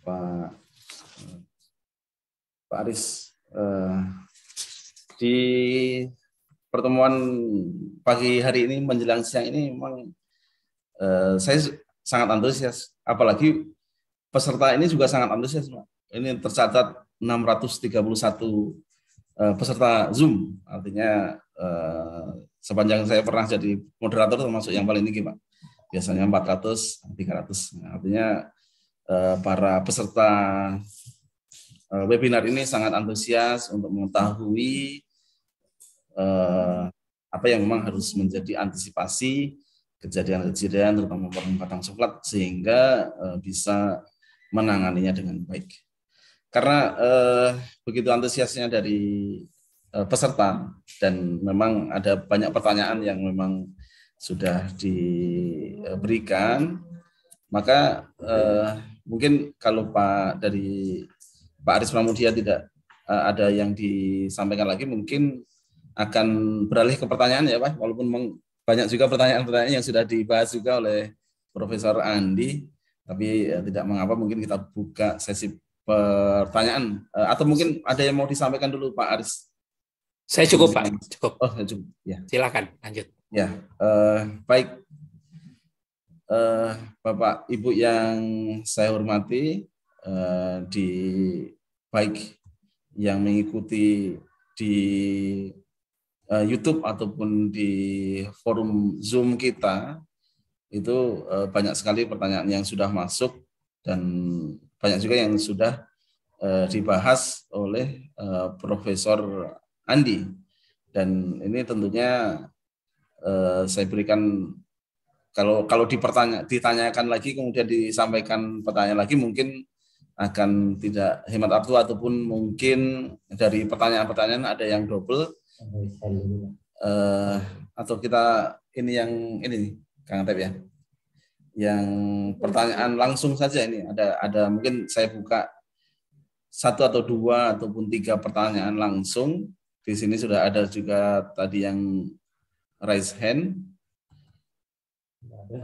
Pak Pak Aris. Eh, di pertemuan pagi hari ini menjelang siang ini memang eh, saya sangat antusias. Apalagi peserta ini juga sangat antusias. Ini tercatat 631 eh, peserta Zoom. Artinya sepanjang saya pernah jadi moderator termasuk yang paling tinggi Pak. Biasanya 400, 300. Artinya para peserta Eh, webinar ini sangat antusias untuk mengetahui eh, apa yang memang harus menjadi antisipasi kejadian-kejadian terutama perempatan coklat sehingga eh, bisa menanganinya dengan baik. Karena eh, begitu antusiasnya dari eh, peserta dan memang ada banyak pertanyaan yang memang sudah diberikan, maka eh, mungkin kalau Pak dari Pak Aris Pramudia tidak uh, ada yang disampaikan lagi, mungkin akan beralih ke pertanyaan ya Pak, walaupun banyak juga pertanyaan-pertanyaan yang sudah dibahas juga oleh Profesor Andi, tapi ya, tidak mengapa mungkin kita buka sesi pertanyaan uh, atau mungkin ada yang mau disampaikan dulu Pak Aris. Saya cukup Pak, cukup. Oh, saya cukup. Ya. Silakan lanjut. Ya, uh, baik. Uh, Bapak Ibu yang saya hormati, Eh, di baik yang mengikuti di eh, YouTube ataupun di forum Zoom kita itu eh, banyak sekali pertanyaan yang sudah masuk dan banyak juga yang sudah dibahas oleh Profesor Andi dan ini tentunya saya berikan kalau kalau dipertanya ditanyakan lagi kemudian disampaikan pertanyaan lagi mungkin akan tidak hemat waktu ataupun mungkin dari pertanyaan-pertanyaan ada yang double uh, atau kita ini yang ini Kang Tep ya yang pertanyaan langsung saja ini ada ada mungkin saya buka satu atau dua ataupun tiga pertanyaan langsung di sini sudah ada juga tadi yang raise hand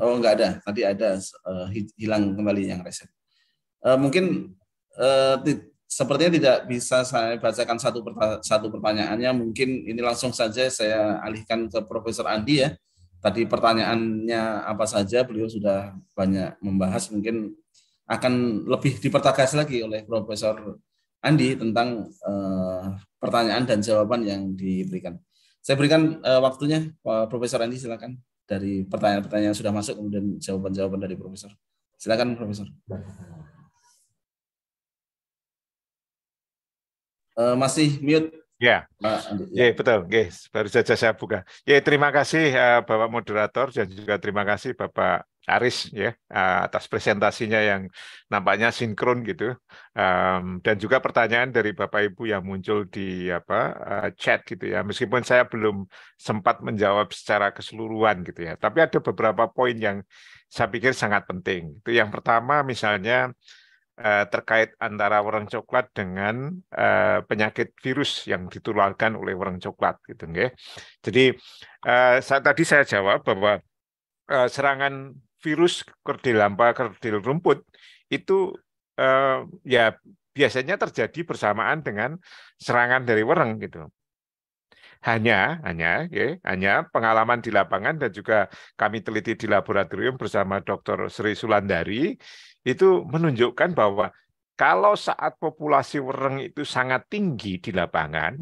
oh nggak ada tadi ada uh, hilang kembali yang raise hand Eh, mungkin uh, sepertinya tidak bisa saya bacakan satu perta satu pertanyaannya. Mungkin ini langsung saja saya alihkan ke Profesor Andi ya. Tadi pertanyaannya apa saja, beliau sudah banyak membahas. Mungkin akan lebih dipertegas lagi oleh Profesor Andi tentang uh, pertanyaan dan jawaban yang diberikan. Saya berikan uh, waktunya, Pak Profesor Andi, silakan dari pertanyaan-pertanyaan yang sudah masuk kemudian jawaban-jawaban dari Profesor. Silakan Profesor. Uh, masih mute. Ya, yeah. uh, yeah, betul, guys. Baru saja saya buka. Ya, yeah, terima kasih uh, Bapak moderator dan juga terima kasih Bapak Aris ya eh, atas presentasinya yang nampaknya sinkron gitu um, dan juga pertanyaan dari bapak ibu yang muncul di apa uh, chat gitu ya meskipun saya belum sempat menjawab secara keseluruhan gitu ya tapi ada beberapa poin yang saya pikir sangat penting itu yang pertama misalnya Eh, terkait antara warna coklat dengan uh, penyakit virus yang ditularkan oleh warna coklat gitu nggih. Jadi uh, eh, saat tadi saya jawab bahwa uh, serangan virus kerdil lampa kerdil rumput itu uh, ya biasanya terjadi bersamaan dengan serangan dari wereng gitu hanya hanya ya, hanya pengalaman di lapangan dan juga kami teliti di laboratorium bersama Dr. Sri Sulandari itu menunjukkan bahwa kalau saat populasi wereng itu sangat tinggi di lapangan,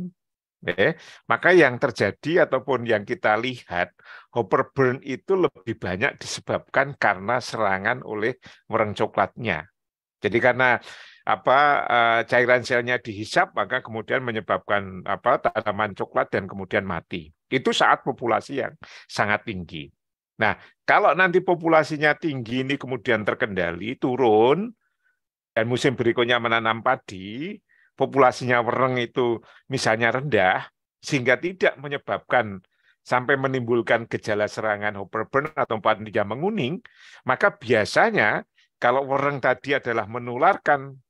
eh, maka yang terjadi ataupun yang kita lihat hopper burn itu lebih banyak disebabkan karena serangan oleh wereng coklatnya. Jadi karena apa eh, cairan selnya dihisap maka kemudian menyebabkan apa tanaman coklat dan kemudian mati. Itu saat populasi yang sangat tinggi. Nah, kalau nanti populasinya tinggi ini kemudian terkendali, turun, dan musim berikutnya menanam padi, populasinya wereng itu misalnya rendah, sehingga tidak menyebabkan sampai menimbulkan gejala serangan Hopperburn atau yang menguning, maka biasanya kalau wereng tadi adalah menularkan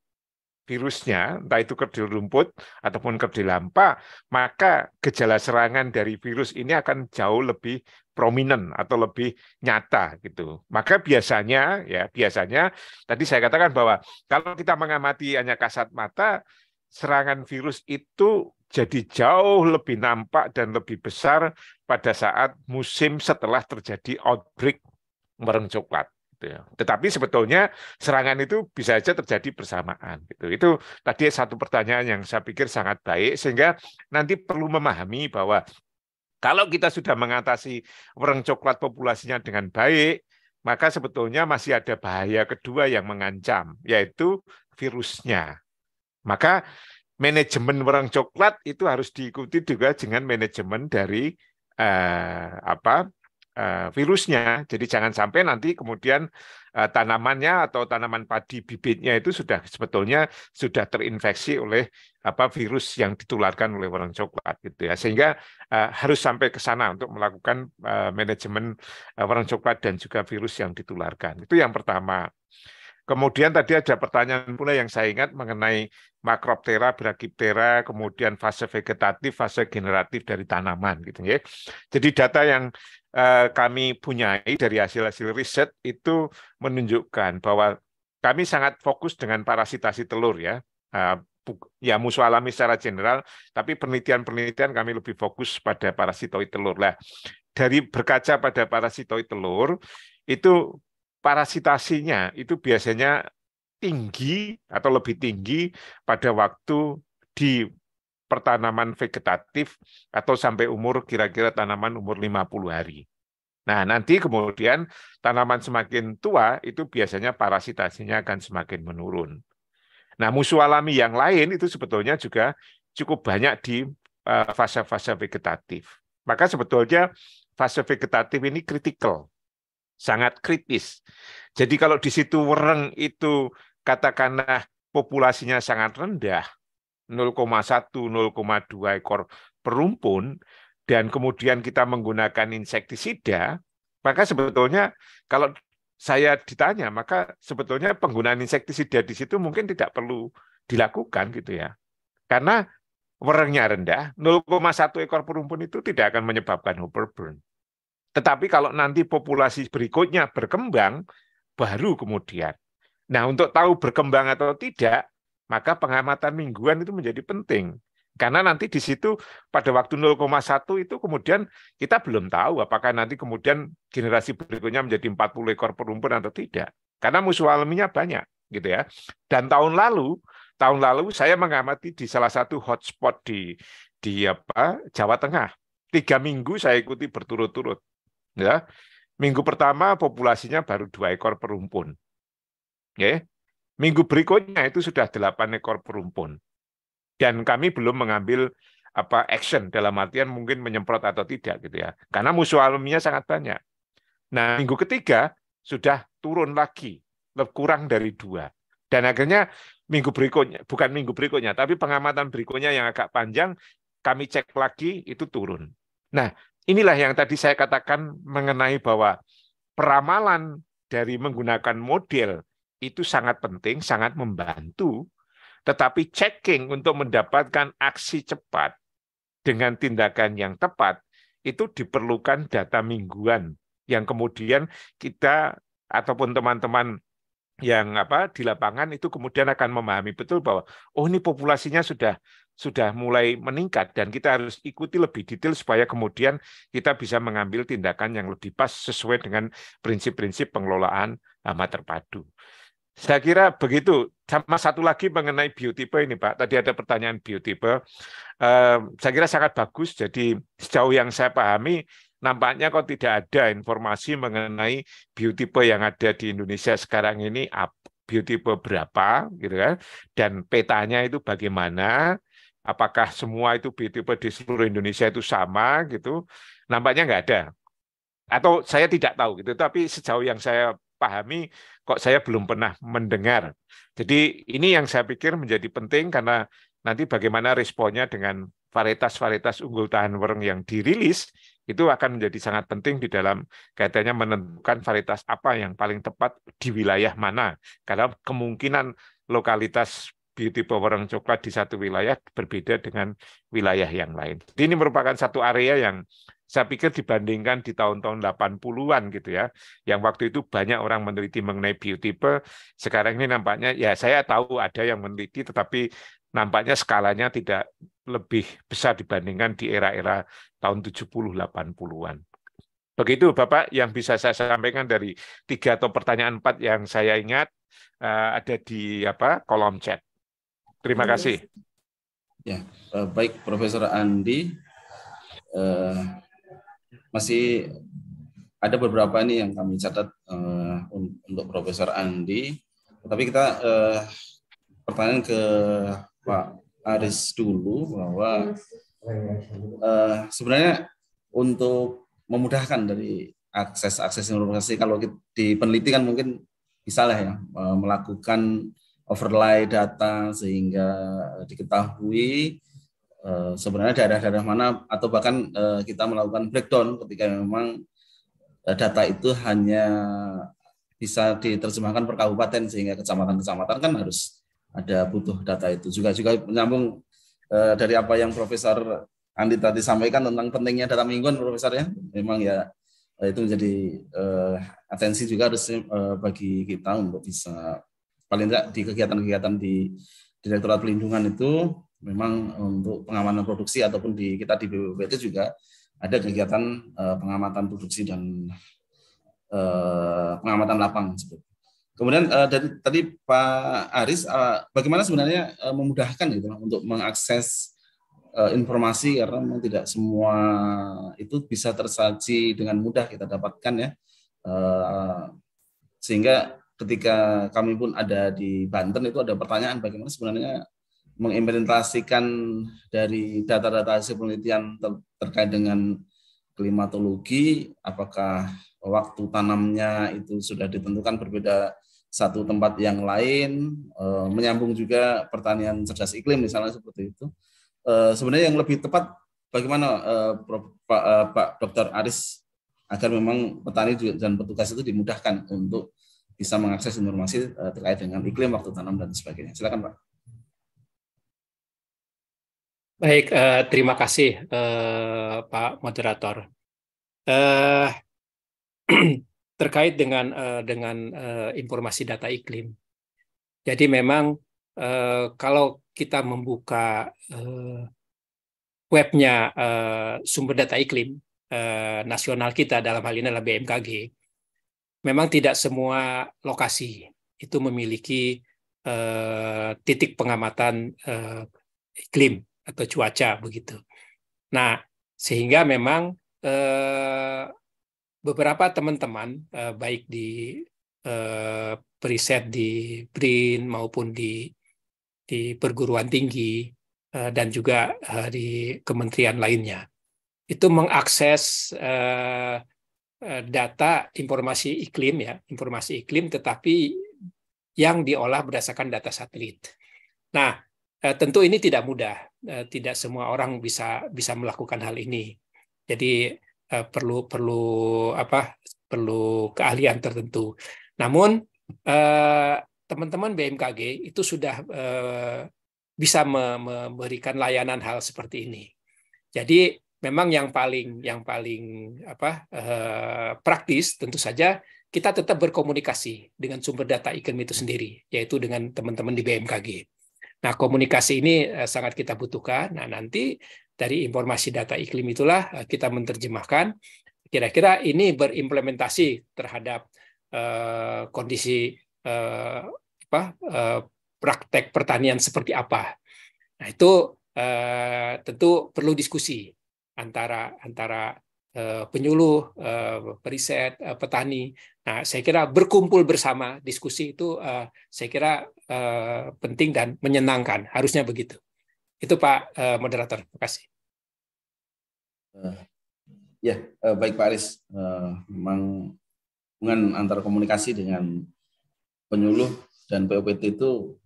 virusnya, entah itu kerdil rumput ataupun kerdil lampa, maka gejala serangan dari virus ini akan jauh lebih prominent atau lebih nyata gitu. Maka biasanya ya biasanya tadi saya katakan bahwa kalau kita mengamati hanya kasat mata serangan virus itu jadi jauh lebih nampak dan lebih besar pada saat musim setelah terjadi outbreak mereng coklat. Gitu ya. Tetapi sebetulnya serangan itu bisa saja terjadi bersamaan. Gitu. Itu tadi satu pertanyaan yang saya pikir sangat baik sehingga nanti perlu memahami bahwa kalau kita sudah mengatasi orang coklat populasinya dengan baik, maka sebetulnya masih ada bahaya kedua yang mengancam, yaitu virusnya. Maka manajemen orang coklat itu harus diikuti juga dengan manajemen dari eh, apa eh, virusnya. Jadi jangan sampai nanti kemudian Eh, tanamannya atau tanaman padi bibitnya itu sudah sebetulnya sudah terinfeksi oleh apa virus yang ditularkan oleh warna coklat gitu ya sehingga uh, harus sampai ke sana untuk melakukan uh, manajemen uh, warna coklat dan juga virus yang ditularkan itu yang pertama kemudian tadi ada pertanyaan pula yang saya ingat mengenai makroptera brachyptera kemudian fase vegetatif fase generatif dari tanaman gitu ya jadi data yang Eh, kami punyai dari hasil-hasil riset itu menunjukkan bahwa kami sangat fokus dengan parasitasi telur ya. Eh, ya musuh alami secara general, tapi penelitian-penelitian kami lebih fokus pada parasitoid telur. Lah, dari berkaca pada parasitoid telur, itu parasitasinya itu biasanya tinggi atau lebih tinggi pada waktu di pertanaman vegetatif atau sampai umur kira-kira tanaman umur 50 hari. Nah, nanti kemudian tanaman semakin tua itu biasanya parasitasinya akan semakin menurun. Nah, musuh alami yang lain itu sebetulnya juga cukup banyak di eh, fase-fase vegetatif. Maka sebetulnya fase vegetatif ini kritikal, sangat kritis. Jadi kalau di situ wereng itu katakanlah populasinya sangat rendah, 0,1, 0,2 ekor perumpun, dan kemudian kita menggunakan insektisida, maka sebetulnya kalau saya ditanya, maka sebetulnya penggunaan insektisida di situ mungkin tidak perlu dilakukan gitu ya. Karena werengnya rendah, 0,1 ekor perumpun itu tidak akan menyebabkan overburn. Tetapi kalau nanti populasi berikutnya berkembang, baru kemudian. Nah, untuk tahu berkembang atau tidak, maka pengamatan mingguan itu menjadi penting. Karena nanti di situ pada waktu 0,1 itu kemudian kita belum tahu apakah nanti kemudian generasi berikutnya menjadi 40 ekor perumpun atau tidak. Karena musuh alaminya banyak gitu ya. Dan tahun lalu, tahun lalu saya mengamati di salah satu hotspot di di apa Jawa Tengah. Tiga minggu saya ikuti berturut-turut. Ya, minggu pertama populasinya baru dua ekor perumpun. Ya, Minggu berikutnya itu sudah delapan ekor perumpun. Dan kami belum mengambil apa action dalam artian mungkin menyemprot atau tidak gitu ya. Karena musuh alaminya sangat banyak. Nah, minggu ketiga sudah turun lagi, lebih kurang dari dua. Dan akhirnya minggu berikutnya, bukan minggu berikutnya, tapi pengamatan berikutnya yang agak panjang, kami cek lagi itu turun. Nah, inilah yang tadi saya katakan mengenai bahwa peramalan dari menggunakan model itu sangat penting, sangat membantu. Tetapi checking untuk mendapatkan aksi cepat dengan tindakan yang tepat itu diperlukan data mingguan yang kemudian kita ataupun teman-teman yang apa di lapangan itu kemudian akan memahami betul bahwa oh ini populasinya sudah sudah mulai meningkat dan kita harus ikuti lebih detail supaya kemudian kita bisa mengambil tindakan yang lebih pas sesuai dengan prinsip-prinsip pengelolaan hama terpadu. Saya kira begitu. Sama satu lagi mengenai biotipe ini, Pak. Tadi ada pertanyaan biotipe. Eh, saya kira sangat bagus. Jadi sejauh yang saya pahami, nampaknya kok tidak ada informasi mengenai biotipe yang ada di Indonesia sekarang ini biotipe berapa, gitu kan? Dan petanya itu bagaimana? Apakah semua itu biotipe di seluruh Indonesia itu sama gitu? Nampaknya nggak ada atau saya tidak tahu gitu tapi sejauh yang saya pahami kok saya belum pernah mendengar. Jadi ini yang saya pikir menjadi penting karena nanti bagaimana responnya dengan varietas-varietas unggul tahan wereng yang dirilis itu akan menjadi sangat penting di dalam kaitannya menentukan varietas apa yang paling tepat di wilayah mana. Karena kemungkinan lokalitas beauty pewarna coklat di satu wilayah berbeda dengan wilayah yang lain. Jadi ini merupakan satu area yang saya pikir dibandingkan di tahun-tahun 80-an gitu ya, yang waktu itu banyak orang meneliti mengenai biotipe, sekarang ini nampaknya ya saya tahu ada yang meneliti tetapi nampaknya skalanya tidak lebih besar dibandingkan di era-era tahun 70-80-an. Begitu Bapak yang bisa saya sampaikan dari tiga atau pertanyaan empat yang saya ingat eh, ada di apa kolom chat. Terima kasih. Ya, eh, baik Profesor Andi. Eh, masih ada beberapa ini yang kami catat uh, untuk Profesor Andi. Tapi kita uh, pertanyaan ke Pak Aris dulu bahwa uh, sebenarnya untuk memudahkan dari akses akses informasi kalau di penelitian mungkin bisa lah ya melakukan overlay data sehingga diketahui Eh, sebenarnya daerah-daerah mana atau bahkan eh, kita melakukan breakdown ketika memang eh, data itu hanya bisa diterjemahkan per kabupaten sehingga kecamatan-kecamatan kan harus ada butuh data itu juga juga menyambung dari apa yang Profesor Andi tadi sampaikan tentang pentingnya data mingguan Profesor ya memang ya itu menjadi atensi juga harus bagi kita untuk bisa paling tidak di kegiatan-kegiatan di Direktorat Pelindungan itu memang untuk pengamanan produksi ataupun di kita di BPPT juga ada kegiatan eh, pengamatan produksi dan eh, pengamatan lapang Kemudian eh, dari tadi Pak Aris, bagaimana sebenarnya memudahkan gitu untuk mengakses informasi karena memang tidak semua itu bisa tersaji dengan mudah kita dapatkan ya, sehingga ketika kami pun ada di Banten itu ada pertanyaan bagaimana sebenarnya mengimplementasikan dari data-data hasil penelitian ter terkait dengan klimatologi, apakah waktu tanamnya itu sudah ditentukan berbeda satu tempat yang lain, e, menyambung juga pertanian cerdas iklim misalnya seperti itu. E, sebenarnya yang lebih tepat bagaimana e, Pak, Pak Dr. Aris agar memang petani dan petugas itu dimudahkan untuk bisa mengakses informasi terkait dengan iklim, waktu tanam dan sebagainya. Silakan Pak. Baik, eh, terima kasih eh, Pak Moderator. Eh, [CLEARS THROAT] terkait dengan eh, dengan eh, informasi data iklim, jadi memang eh, kalau kita membuka eh, webnya eh, sumber data iklim eh, nasional kita dalam hal ini adalah BMKG, memang tidak semua lokasi itu memiliki eh, titik pengamatan eh, iklim atau cuaca begitu. Nah, sehingga memang eh, beberapa teman-teman eh, baik di eh, periset di BRIN maupun di di perguruan tinggi eh, dan juga eh, di kementerian lainnya itu mengakses eh, eh data informasi iklim ya informasi iklim tetapi yang diolah berdasarkan data satelit. Nah eh, tentu ini tidak mudah Eh, tidak semua orang bisa bisa melakukan hal ini. Jadi eh, perlu perlu apa? perlu keahlian tertentu. Namun eh, teman-teman BMKG itu sudah bisa memberikan layanan hal seperti ini. Jadi memang yang paling yang paling apa praktis tentu saja kita tetap berkomunikasi dengan sumber data iklim itu sendiri, yaitu dengan teman-teman di BMKG. Nah, komunikasi ini eh, sangat kita butuhkan. Nah, nanti dari informasi data iklim itulah eh, kita menerjemahkan kira-kira ini berimplementasi terhadap uh, kondisi uh, apa uh, praktek pertanian seperti apa. Nah, itu tentu perlu diskusi antara antara Eh, penyuluh, eh, periset, eh, petani. Nah, saya kira berkumpul bersama diskusi itu saya kira penting dan menyenangkan. Harusnya begitu. Itu Pak Moderator. Terima kasih. Ya, baik Pak Aris. Memang hubungan antar komunikasi dengan penyuluh dan POPT itu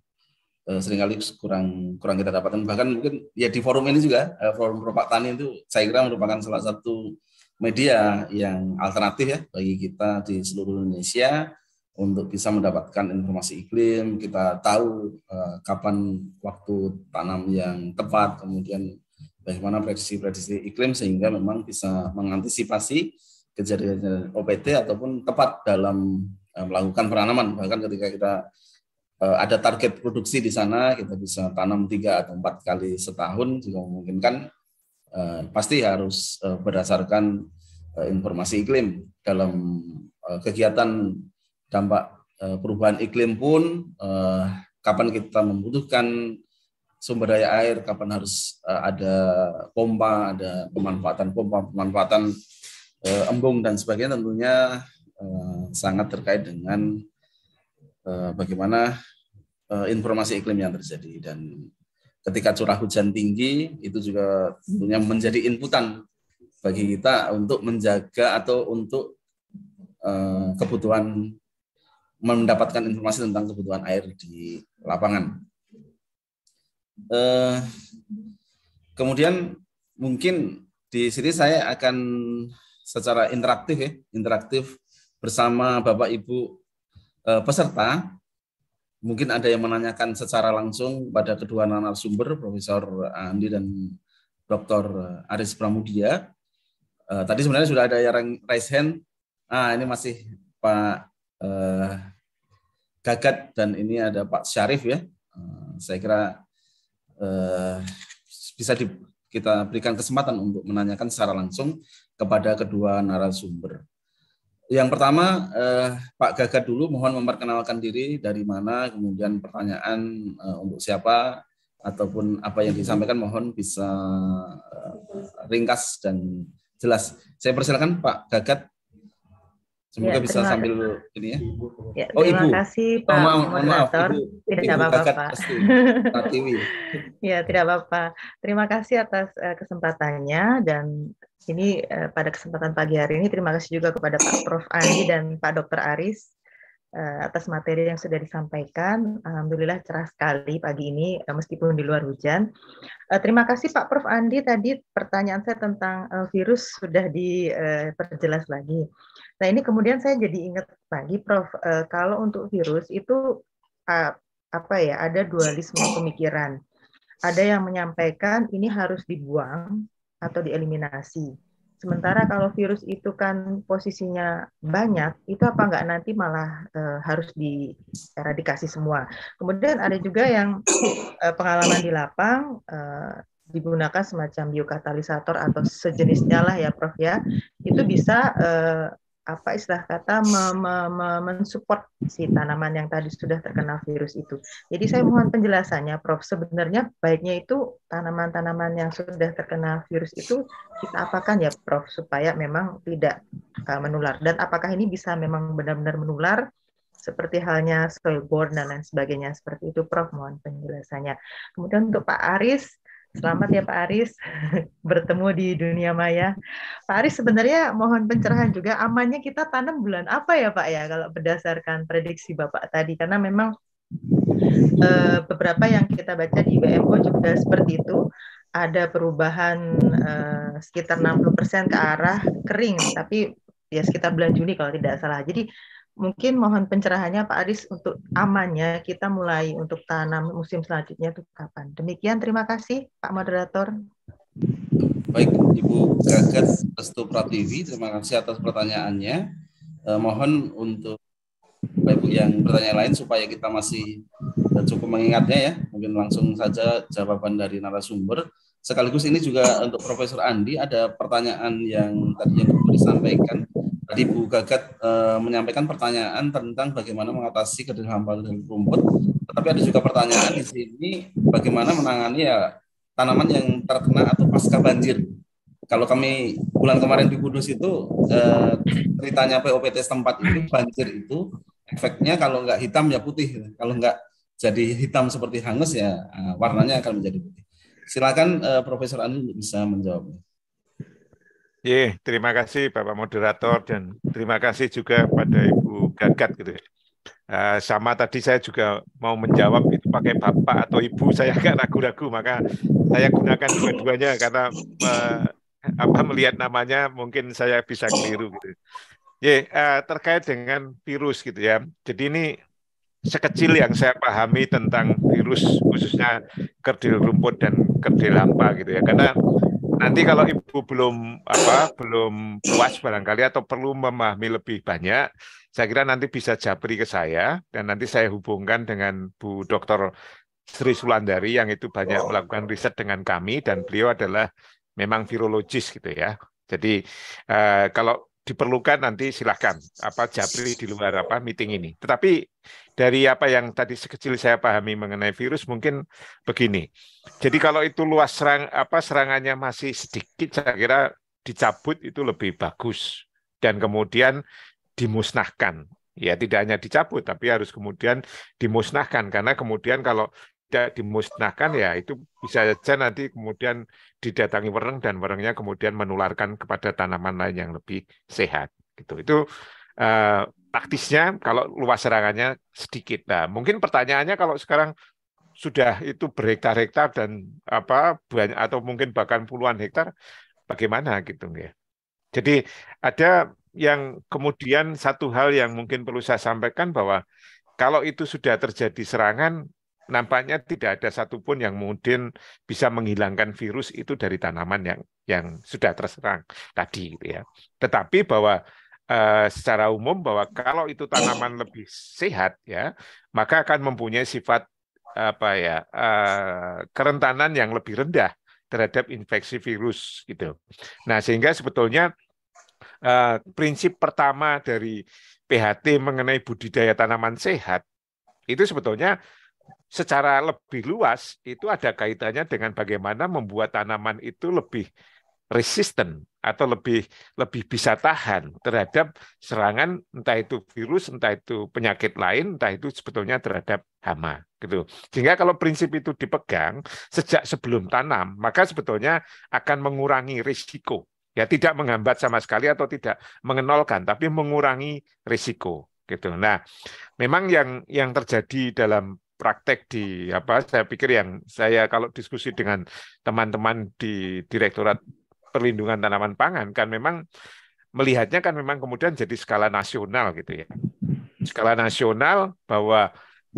seringkali kurang kurang kita dapatkan bahkan mungkin ya di forum ini juga forum perpak Tani itu saya kira merupakan salah satu media yang alternatif ya bagi kita di seluruh Indonesia untuk bisa mendapatkan informasi iklim, kita tahu uh, kapan waktu tanam yang tepat, kemudian bagaimana prediksi-prediksi iklim sehingga memang bisa mengantisipasi kejadian OPT ataupun tepat dalam uh, melakukan penanaman bahkan ketika kita uh, ada target produksi di sana kita bisa tanam tiga atau empat kali setahun juga memungkinkan Eh, pasti harus eh, berdasarkan eh, informasi iklim dalam kegiatan dampak perubahan iklim pun kapan kita membutuhkan sumber daya air, kapan harus ada pompa, ada pemanfaatan pompa, pemanfaatan embung dan sebagainya tentunya sangat terkait dengan bagaimana informasi iklim yang terjadi dan ketika curah hujan tinggi itu juga tentunya menjadi inputan bagi kita untuk menjaga atau untuk uh, kebutuhan mendapatkan informasi tentang kebutuhan air di lapangan. Uh, kemudian mungkin di sini saya akan secara interaktif ya, interaktif bersama Bapak Ibu uh, peserta mungkin ada yang menanyakan secara langsung pada kedua narasumber Profesor eh, Andi dan Dr. Eh, Aris Pramudia. Eh, tadi sebenarnya sudah ada yang raise hand. Ah ini masih Pak Gagat dan ini ada Pak Syarif ya. saya kira bisa kita berikan kesempatan untuk menanyakan secara langsung kepada kedua narasumber yang pertama eh, Pak Gagat dulu mohon memperkenalkan diri dari mana kemudian pertanyaan eh, untuk siapa ataupun apa yang disampaikan mohon bisa eh, ringkas dan jelas. Saya persilakan Pak Gagat Semoga ya, bisa sambil ini ya. ya oh terima ibu. kasih oh, Pak oh, maaf, moderator. Maaf, ibu, tidak apa-apa [LAUGHS] ya tidak apa-apa. Terima kasih atas uh, kesempatannya dan ini uh, pada kesempatan pagi hari ini terima kasih juga kepada Pak Prof Andi dan Pak Dr Aris uh, atas materi yang sudah disampaikan. Alhamdulillah cerah sekali pagi ini uh, meskipun di luar hujan. Uh, terima kasih Pak Prof Andi tadi pertanyaan saya tentang uh, virus sudah diperjelas uh, lagi. Nah ini kemudian saya jadi ingat lagi, Prof, eh, kalau untuk virus itu eh, apa ya ada dualisme pemikiran. Ada yang menyampaikan ini harus dibuang atau dieliminasi. Sementara kalau virus itu kan posisinya banyak, itu apa nggak nanti malah e, harus dieradikasi semua. Kemudian ada juga yang e, pengalaman di lapang e, digunakan semacam biokatalisator atau sejenisnya lah ya, Prof ya. Itu bisa e, apa istilah kata me, me, me, mensupport si tanaman yang tadi sudah terkena virus itu. Jadi saya mohon penjelasannya, Prof. Sebenarnya baiknya itu tanaman-tanaman yang sudah terkena virus itu kita apakan ya, Prof, supaya memang tidak uh, menular. Dan apakah ini bisa memang benar-benar menular seperti halnya soilborne dan lain sebagainya seperti itu, Prof. Mohon penjelasannya. Kemudian untuk Pak Aris, Selamat ya Pak Aris [LAUGHS] bertemu di dunia maya. Pak Aris sebenarnya mohon pencerahan juga amannya kita tanam bulan apa ya Pak ya kalau berdasarkan prediksi Bapak tadi karena memang e, beberapa yang kita baca di WMO juga seperti itu ada perubahan e, sekitar 60% ke arah kering tapi ya sekitar bulan Juni kalau tidak salah. Jadi mungkin mohon pencerahannya Pak Aris untuk amannya kita mulai untuk tanam musim selanjutnya itu kapan. Demikian terima kasih Pak moderator. Baik, Ibu Gagat Restu Pratiwi, terima kasih atas pertanyaannya. Eh, mohon untuk Bapak Ibu yang bertanya lain supaya kita masih eh, cukup mengingatnya ya. Mungkin langsung saja jawaban dari narasumber. Sekaligus ini juga untuk Profesor Andi ada pertanyaan yang tadi yang disampaikan Tadi Bu Gagat e, menyampaikan pertanyaan tentang bagaimana mengatasi kederhanaan dan rumput, tetapi ada juga pertanyaan di sini bagaimana menangani ya tanaman yang terkena atau pasca banjir. Kalau kami bulan kemarin di Kudus itu e, ceritanya POPT setempat itu banjir itu efeknya kalau nggak hitam ya putih, kalau nggak jadi hitam seperti hangus ya eh, warnanya akan menjadi putih. Silakan e, Profesor Anu bisa menjawabnya. Ye, terima kasih Bapak moderator dan terima kasih juga pada Ibu Gagat gitu Uh, sama tadi saya juga mau menjawab itu pakai bapak atau ibu [LAUGHS] saya agak ragu-ragu maka saya gunakan dua-duanya karena uh, apa melihat namanya mungkin saya bisa keliru gitu. Ya, uh, terkait dengan virus gitu ya. Jadi ini sekecil yang saya pahami tentang virus khususnya kerdil rumput dan kerdil hampa gitu ya. Karena nanti kalau ibu belum apa belum puas barangkali atau perlu memahami lebih banyak, saya kira nanti bisa japri ke saya dan nanti saya hubungkan dengan Bu Dr. Sri Sulandari yang itu banyak oh. melakukan riset dengan kami dan beliau adalah memang virologis gitu ya. Jadi eh, kalau diperlukan nanti silahkan apa japri di luar apa meeting ini. Tetapi dari apa yang tadi sekecil saya pahami mengenai virus mungkin begini. Jadi kalau itu luas serang apa serangannya masih sedikit saya kira dicabut itu lebih bagus dan kemudian dimusnahkan. Ya tidak hanya dicabut tapi harus kemudian dimusnahkan karena kemudian kalau tidak dimusnahkan ya itu bisa saja nanti kemudian didatangi wereng dan werengnya kemudian menularkan kepada tanaman lain yang lebih sehat gitu. Itu uh, taktisnya kalau luas serangannya sedikit. Nah, mungkin pertanyaannya kalau sekarang sudah itu berhektar-hektar dan apa banyak atau mungkin bahkan puluhan hektar bagaimana gitu ya. Jadi ada yang kemudian satu hal yang mungkin perlu saya sampaikan bahwa kalau itu sudah terjadi serangan nampaknya tidak ada satupun yang mungkin bisa menghilangkan virus itu dari tanaman yang yang sudah terserang tadi gitu ya. Tetapi bahwa Eh, secara umum bahwa kalau itu tanaman lebih sehat ya, maka akan mempunyai sifat apa ya uh, kerentanan yang lebih rendah terhadap infeksi virus gitu. Nah sehingga sebetulnya uh, prinsip pertama dari PHT mengenai budidaya tanaman sehat itu sebetulnya secara lebih luas itu ada kaitannya dengan bagaimana membuat tanaman itu lebih resisten atau lebih lebih bisa tahan terhadap serangan entah itu virus, entah itu penyakit lain, entah itu sebetulnya terhadap hama gitu. Sehingga kalau prinsip itu dipegang sejak sebelum tanam, maka sebetulnya akan mengurangi risiko. Ya tidak menghambat sama sekali atau tidak mengenolkan, tapi mengurangi risiko gitu. Nah, memang yang yang terjadi dalam praktek di apa saya pikir yang saya kalau diskusi dengan teman-teman di Direktorat perlindungan tanaman pangan kan memang melihatnya kan memang kemudian jadi skala nasional gitu ya. Skala nasional bahwa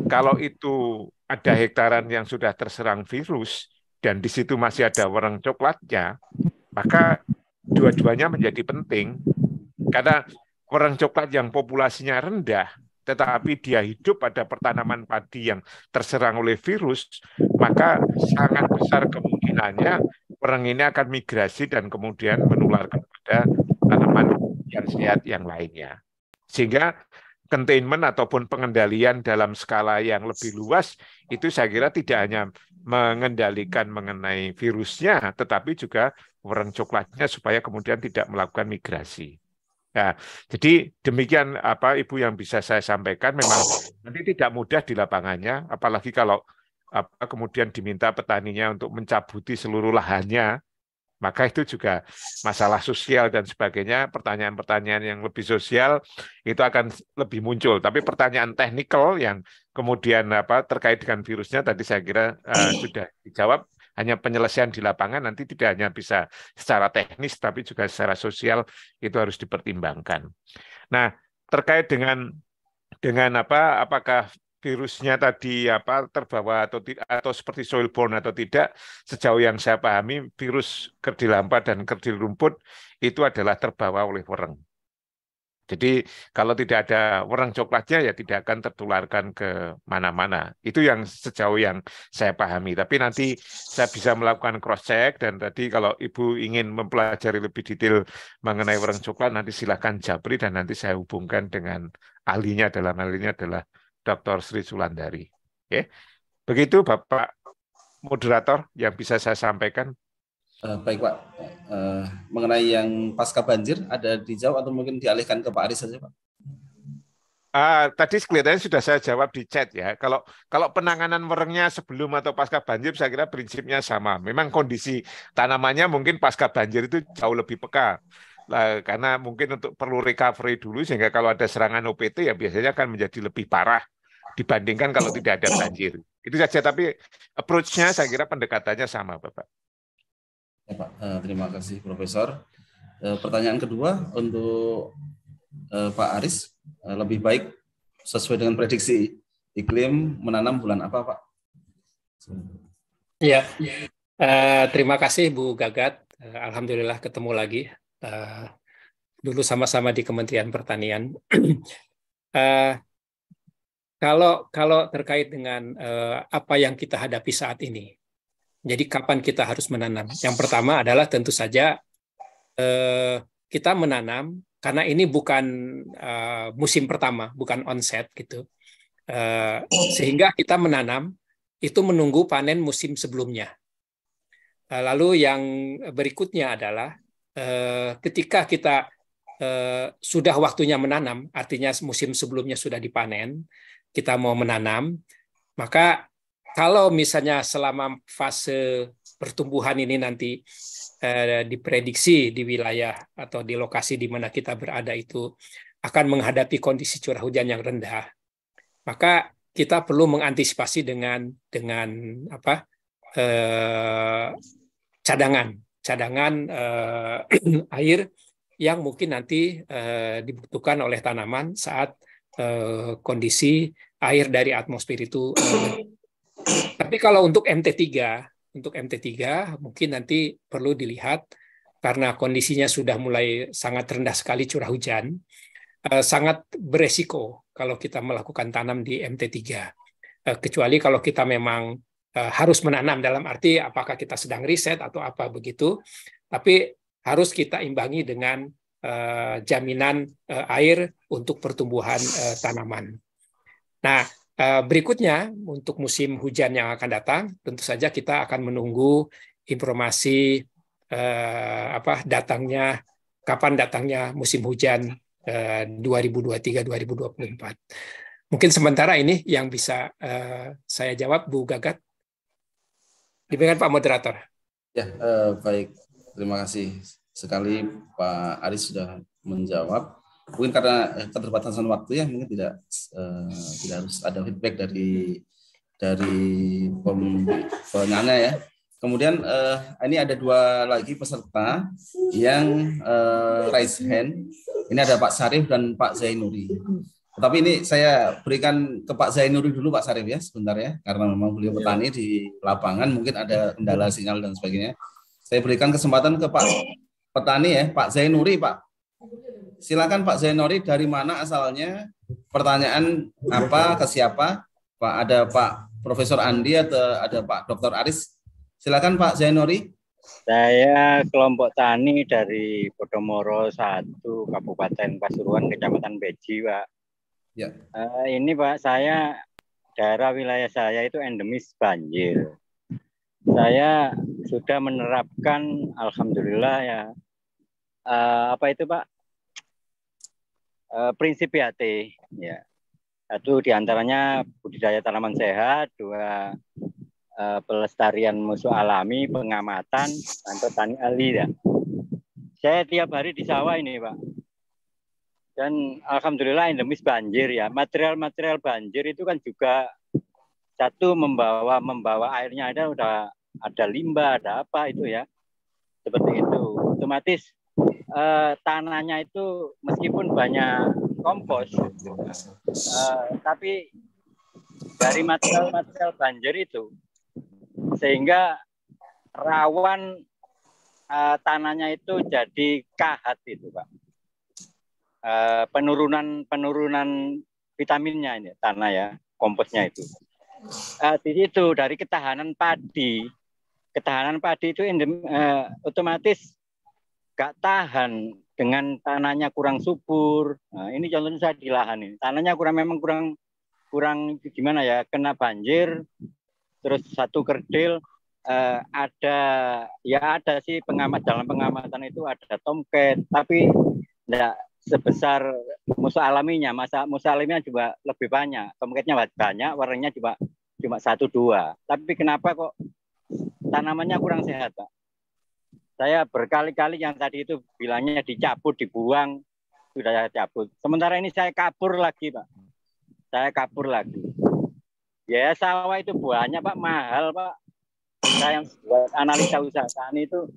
kalau itu ada hektaran yang sudah terserang virus dan di situ masih ada warna coklatnya, maka dua-duanya menjadi penting karena warna coklat yang populasinya rendah tetapi dia hidup pada pertanaman padi yang terserang oleh virus, maka sangat besar kemungkinannya perang ini akan migrasi dan kemudian menular kepada tanaman yang sehat yang lainnya. Sehingga containment ataupun pengendalian dalam skala yang lebih luas itu saya kira tidak hanya mengendalikan mengenai virusnya, tetapi juga warna coklatnya supaya kemudian tidak melakukan migrasi. Nah, jadi demikian apa Ibu yang bisa saya sampaikan memang nanti tidak mudah di lapangannya, apalagi kalau apa kemudian diminta petaninya untuk mencabuti seluruh lahannya, maka itu juga masalah sosial dan sebagainya, pertanyaan-pertanyaan yang lebih sosial itu akan lebih muncul. Tapi pertanyaan teknikal yang kemudian apa terkait dengan virusnya tadi saya kira uh, sudah dijawab hanya penyelesaian di lapangan nanti tidak hanya bisa secara teknis tapi juga secara sosial itu harus dipertimbangkan. Nah, terkait dengan dengan apa apakah virusnya tadi apa terbawa atau atau seperti soilborne atau tidak sejauh yang saya pahami virus kerdil hampa dan kerdil rumput itu adalah terbawa oleh wereng. Jadi kalau tidak ada wereng coklatnya ya tidak akan tertularkan ke mana-mana. Itu yang sejauh yang saya pahami. Tapi nanti saya bisa melakukan cross check dan tadi kalau Ibu ingin mempelajari lebih detail mengenai wereng coklat nanti silahkan Japri dan nanti saya hubungkan dengan ahlinya dalam hal ini adalah Dr. Sri Sulandari. Oke. Begitu Bapak moderator yang bisa saya sampaikan. Uh, baik Pak, uh, mengenai yang pasca banjir ada dijawab atau mungkin dialihkan ke Pak Aris saja Pak. Uh, tadi kelihatannya sudah saya jawab di chat ya. Kalau kalau penanganan merengnya sebelum atau pasca banjir saya kira prinsipnya sama. Memang kondisi tanamannya mungkin pasca banjir itu jauh lebih peka. Nah, karena mungkin untuk perlu recovery dulu sehingga kalau ada serangan OPT ya biasanya akan menjadi lebih parah dibandingkan kalau tidak ada banjir. Itu saja, tapi approach-nya saya kira pendekatannya sama, Bapak. Ya, Pak. Eh, terima kasih, Profesor. Eh, pertanyaan kedua untuk eh, Pak Aris, lebih baik sesuai dengan prediksi iklim menanam bulan apa, Pak? Ya, terima kasih Bu Gagat. Alhamdulillah ketemu lagi. Dulu sama-sama di Kementerian Pertanian. [CLEARS THROAT] Kalau kalau terkait dengan uh, apa yang kita hadapi saat ini, jadi kapan kita harus menanam? Yang pertama adalah tentu saja eh, kita menanam karena ini bukan eh, musim pertama, bukan onset gitu, eh, sehingga kita menanam itu menunggu panen musim sebelumnya. Eh, lalu yang berikutnya adalah eh, ketika kita eh, sudah waktunya menanam, artinya musim sebelumnya sudah dipanen, kita mau menanam, maka kalau misalnya selama fase pertumbuhan ini nanti eh, diprediksi di wilayah atau di lokasi di mana kita berada itu akan menghadapi kondisi curah hujan yang rendah, maka kita perlu mengantisipasi dengan dengan apa eh, cadangan cadangan eh, [CLEARS THROAT] air yang mungkin nanti eh, dibutuhkan oleh tanaman saat Eh, kondisi air dari atmosfer itu. Eh, tapi kalau untuk MT3, untuk MT3 mungkin nanti perlu dilihat karena kondisinya sudah mulai sangat rendah sekali curah hujan, eh, sangat beresiko kalau kita melakukan tanam di MT3. kecuali kalau kita memang harus menanam dalam arti apakah kita sedang riset atau apa begitu, tapi harus kita imbangi dengan Eh, jaminan eh, air untuk pertumbuhan eh, tanaman. Nah, berikutnya untuk musim hujan yang akan datang, tentu saja kita akan menunggu informasi apa datangnya kapan datangnya musim hujan 2023-2024. Mungkin sementara ini yang bisa saya jawab Bu Gagat. Dengan Pak Moderator. Ya, eh, baik. Terima kasih sekali hmm. Pak Aris sudah menjawab. Mungkin karena keterbatasan waktu ya, mungkin tidak uh, tidak harus ada feedback dari dari pem, penanya ya. Kemudian uh, ini ada dua lagi peserta yang uh, raise hand. Ini ada Pak Sarif dan Pak Zainuri. tapi ini saya berikan ke Pak Zainuri dulu Pak Sarif ya sebentar ya karena memang beliau iya. petani di lapangan mungkin ada kendala sinyal dan sebagainya. Saya berikan kesempatan ke Pak petani ya, Pak Zainuri, Pak. Silakan Pak Zainuri dari mana asalnya? Pertanyaan apa ke siapa? Pak ada Pak Profesor Andi atau ada Pak Dr. Aris? Silakan Pak Zainuri. Saya kelompok tani dari Podomoro 1, Kabupaten Pasuruan, Kecamatan Beji, Pak. Ya. Uh, ini Pak, saya daerah wilayah saya itu endemis banjir. Saya sudah menerapkan, alhamdulillah ya, uh, apa itu Pak? Uh, eh, prinsip BAT ya. Satu diantaranya budidaya tanaman sehat, dua uh, pelestarian musuh alami, pengamatan, dan petani ahli ya. Saya tiap hari di sawah ini Pak. Dan alhamdulillah endemis banjir ya. Material-material banjir itu kan juga satu membawa membawa airnya ada udah ada limbah ada apa itu ya seperti itu otomatis eh, tanahnya itu meskipun banyak kompos, eh, tapi dari material-material banjir itu sehingga rawan eh, tanahnya itu jadi kahat itu, Pak. Eh, penurunan penurunan vitaminnya ini tanah ya, komposnya itu. Eh, di situ dari ketahanan padi, ketahanan padi itu eh, otomatis gak tahan dengan tanahnya kurang subur. Nah, ini contohnya saya di lahan ini. Tanahnya kurang memang kurang kurang gimana ya, kena banjir. Terus satu kerdil eh, ada ya ada sih pengamat dalam pengamatan itu ada tomcat, tapi tidak sebesar musa alaminya. Masa musa alaminya juga lebih banyak. Tomcatnya banyak, warnanya juga cuma satu dua. Tapi kenapa kok tanamannya kurang sehat, Pak? Saya berkali-kali yang tadi itu bilangnya dicabut, dibuang, sudah saya cabut. Sementara ini saya kabur lagi, Pak. Saya kabur lagi. Ya, sawah itu buahnya, Pak, mahal, Pak. Saya yang buat analisa usaha tani itu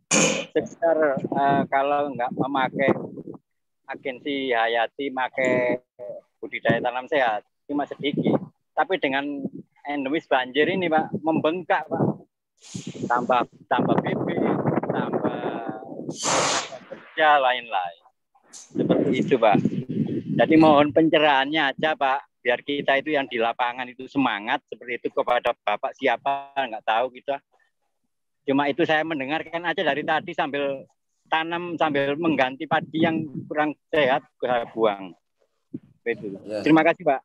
sekitar uh, kalau nggak memakai agensi Hayati, pakai budidaya tanam sehat, cuma sedikit. Tapi dengan endemis banjir ini, Pak, membengkak, Pak. Tambah tambah bibit, kerja ya, lain-lain. Seperti itu, Pak. Jadi mohon pencerahannya aja, Pak. Biar kita itu yang di lapangan itu semangat seperti itu kepada Bapak siapa nggak tahu kita. Cuma itu saya mendengarkan aja dari tadi sambil tanam sambil mengganti padi yang kurang sehat saya buang. Itu. Ya. Terima kasih, Pak.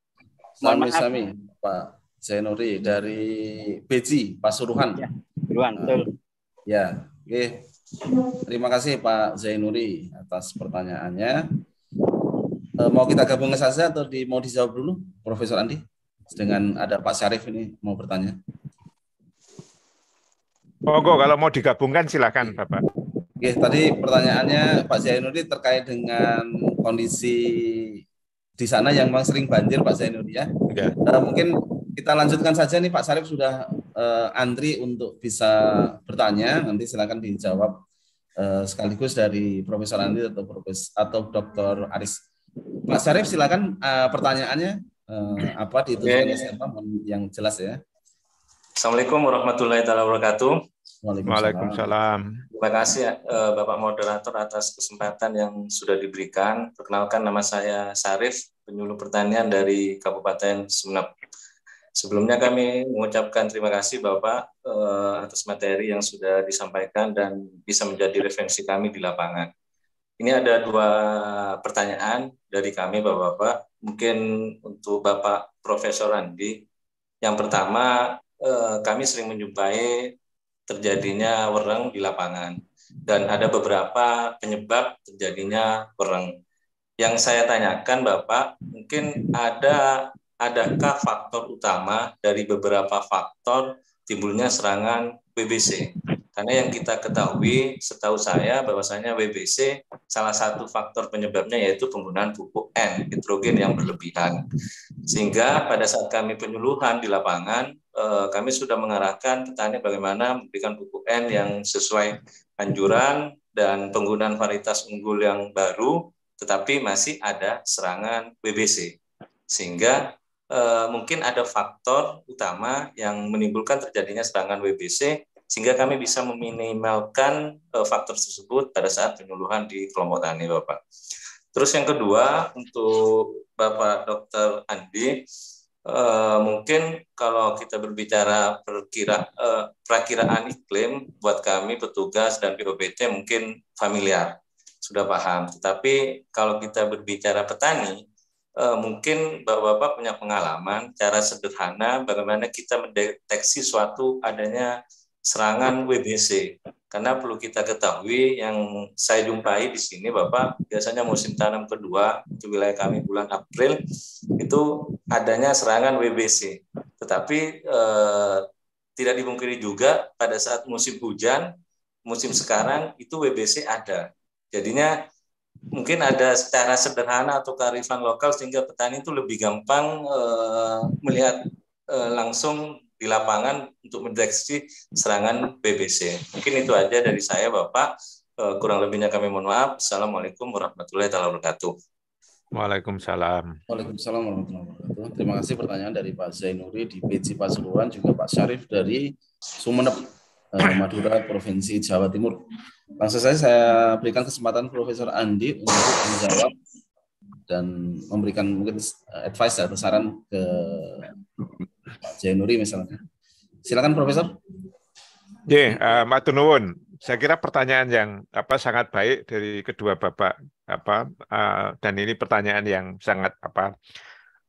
sami, maaf. sami, Pak Zainuri dari Beji, Pasuruhan. Ya, Pasuruhan, betul. Nah, ya, oke. Terima kasih Pak Zainuri atas pertanyaannya. Eh, mau kita gabung saja atau di, mau dijawab dulu, Profesor Andi? Dengan ada Pak Syarif ini mau bertanya. Oh, kalau mau digabungkan silakan Bapak. Oke, tadi pertanyaannya Pak Zainuri terkait dengan kondisi di sana yang memang sering banjir Pak Zainuri ya. ya. E, mungkin kita lanjutkan saja nih Pak Syarif sudah uh, eh, antri untuk bisa bertanya. Nanti silakan dijawab uh, sekaligus dari Profesor Andri atau Profes atau Dr. Aris. Pak Syarif silakan uh, pertanyaannya uh, apa di okay. siapa yang jelas ya. Assalamualaikum warahmatullahi wabarakatuh. Waalaikumsalam. Terima kasih Bapak Moderator atas kesempatan yang sudah diberikan. Perkenalkan nama saya Syarif, penyuluh pertanian dari Kabupaten Sumeneb. Sebelumnya kami mengucapkan terima kasih Bapak eh, atas materi yang sudah disampaikan dan bisa menjadi referensi kami di lapangan. Ini ada dua pertanyaan dari kami Bapak-Bapak. Mungkin untuk Bapak Profesor Andi. Yang pertama, eh, kami sering menjumpai terjadinya wereng di lapangan dan ada beberapa penyebab terjadinya wereng. Yang saya tanyakan Bapak, mungkin ada adakah faktor utama dari beberapa faktor timbulnya serangan WBC? Karena yang kita ketahui, setahu saya bahwasanya WBC salah satu faktor penyebabnya yaitu penggunaan pupuk N, nitrogen yang berlebihan. Sehingga pada saat kami penyuluhan di lapangan, eh, kami sudah mengarahkan petani bagaimana memberikan pupuk N yang sesuai anjuran dan penggunaan varietas unggul yang baru, tetapi masih ada serangan WBC sehingga Eh, mungkin ada faktor utama yang menimbulkan terjadinya serangan WBC sehingga kami bisa meminimalkan eh, faktor tersebut pada saat penyuluhan di kelompok tani Bapak. Terus yang kedua untuk Bapak Dr. Andi eh, mungkin kalau kita berbicara perkira perakiraan iklim buat kami petugas dan BPPT mungkin familiar sudah paham. Tetapi kalau kita berbicara petani, eh, mungkin Bapak-bapak punya pengalaman cara sederhana bagaimana kita mendeteksi suatu adanya serangan WBC. Karena perlu kita ketahui yang saya jumpai di sini Bapak biasanya musim tanam kedua di wilayah kami bulan April itu adanya serangan WBC. Tetapi eh, tidak dimungkiri juga pada saat musim hujan, musim sekarang itu WBC ada. Jadinya mungkin ada secara sederhana atau kearifan lokal sehingga petani itu lebih gampang e, melihat e, langsung di lapangan untuk mendeteksi serangan BBC. Mungkin itu aja dari saya, Bapak. Eh, kurang lebihnya kami mohon maaf. Assalamualaikum warahmatullahi wabarakatuh. Waalaikumsalam. Waalaikumsalam warahmatullahi wabarakatuh. Terima kasih pertanyaan dari Pak Zainuri di PC Pasuruan, juga Pak Syarif dari Sumeneb eh, Madura, Provinsi Jawa Timur. Langsung saja saya berikan kesempatan Profesor Andi untuk menjawab dan memberikan mungkin eh, advice atau saran ke Pak Jainuri misalnya. Silakan Profesor. Ya, yeah, uh, Saya kira pertanyaan yang apa sangat baik dari kedua bapak apa uh, dan ini pertanyaan yang sangat apa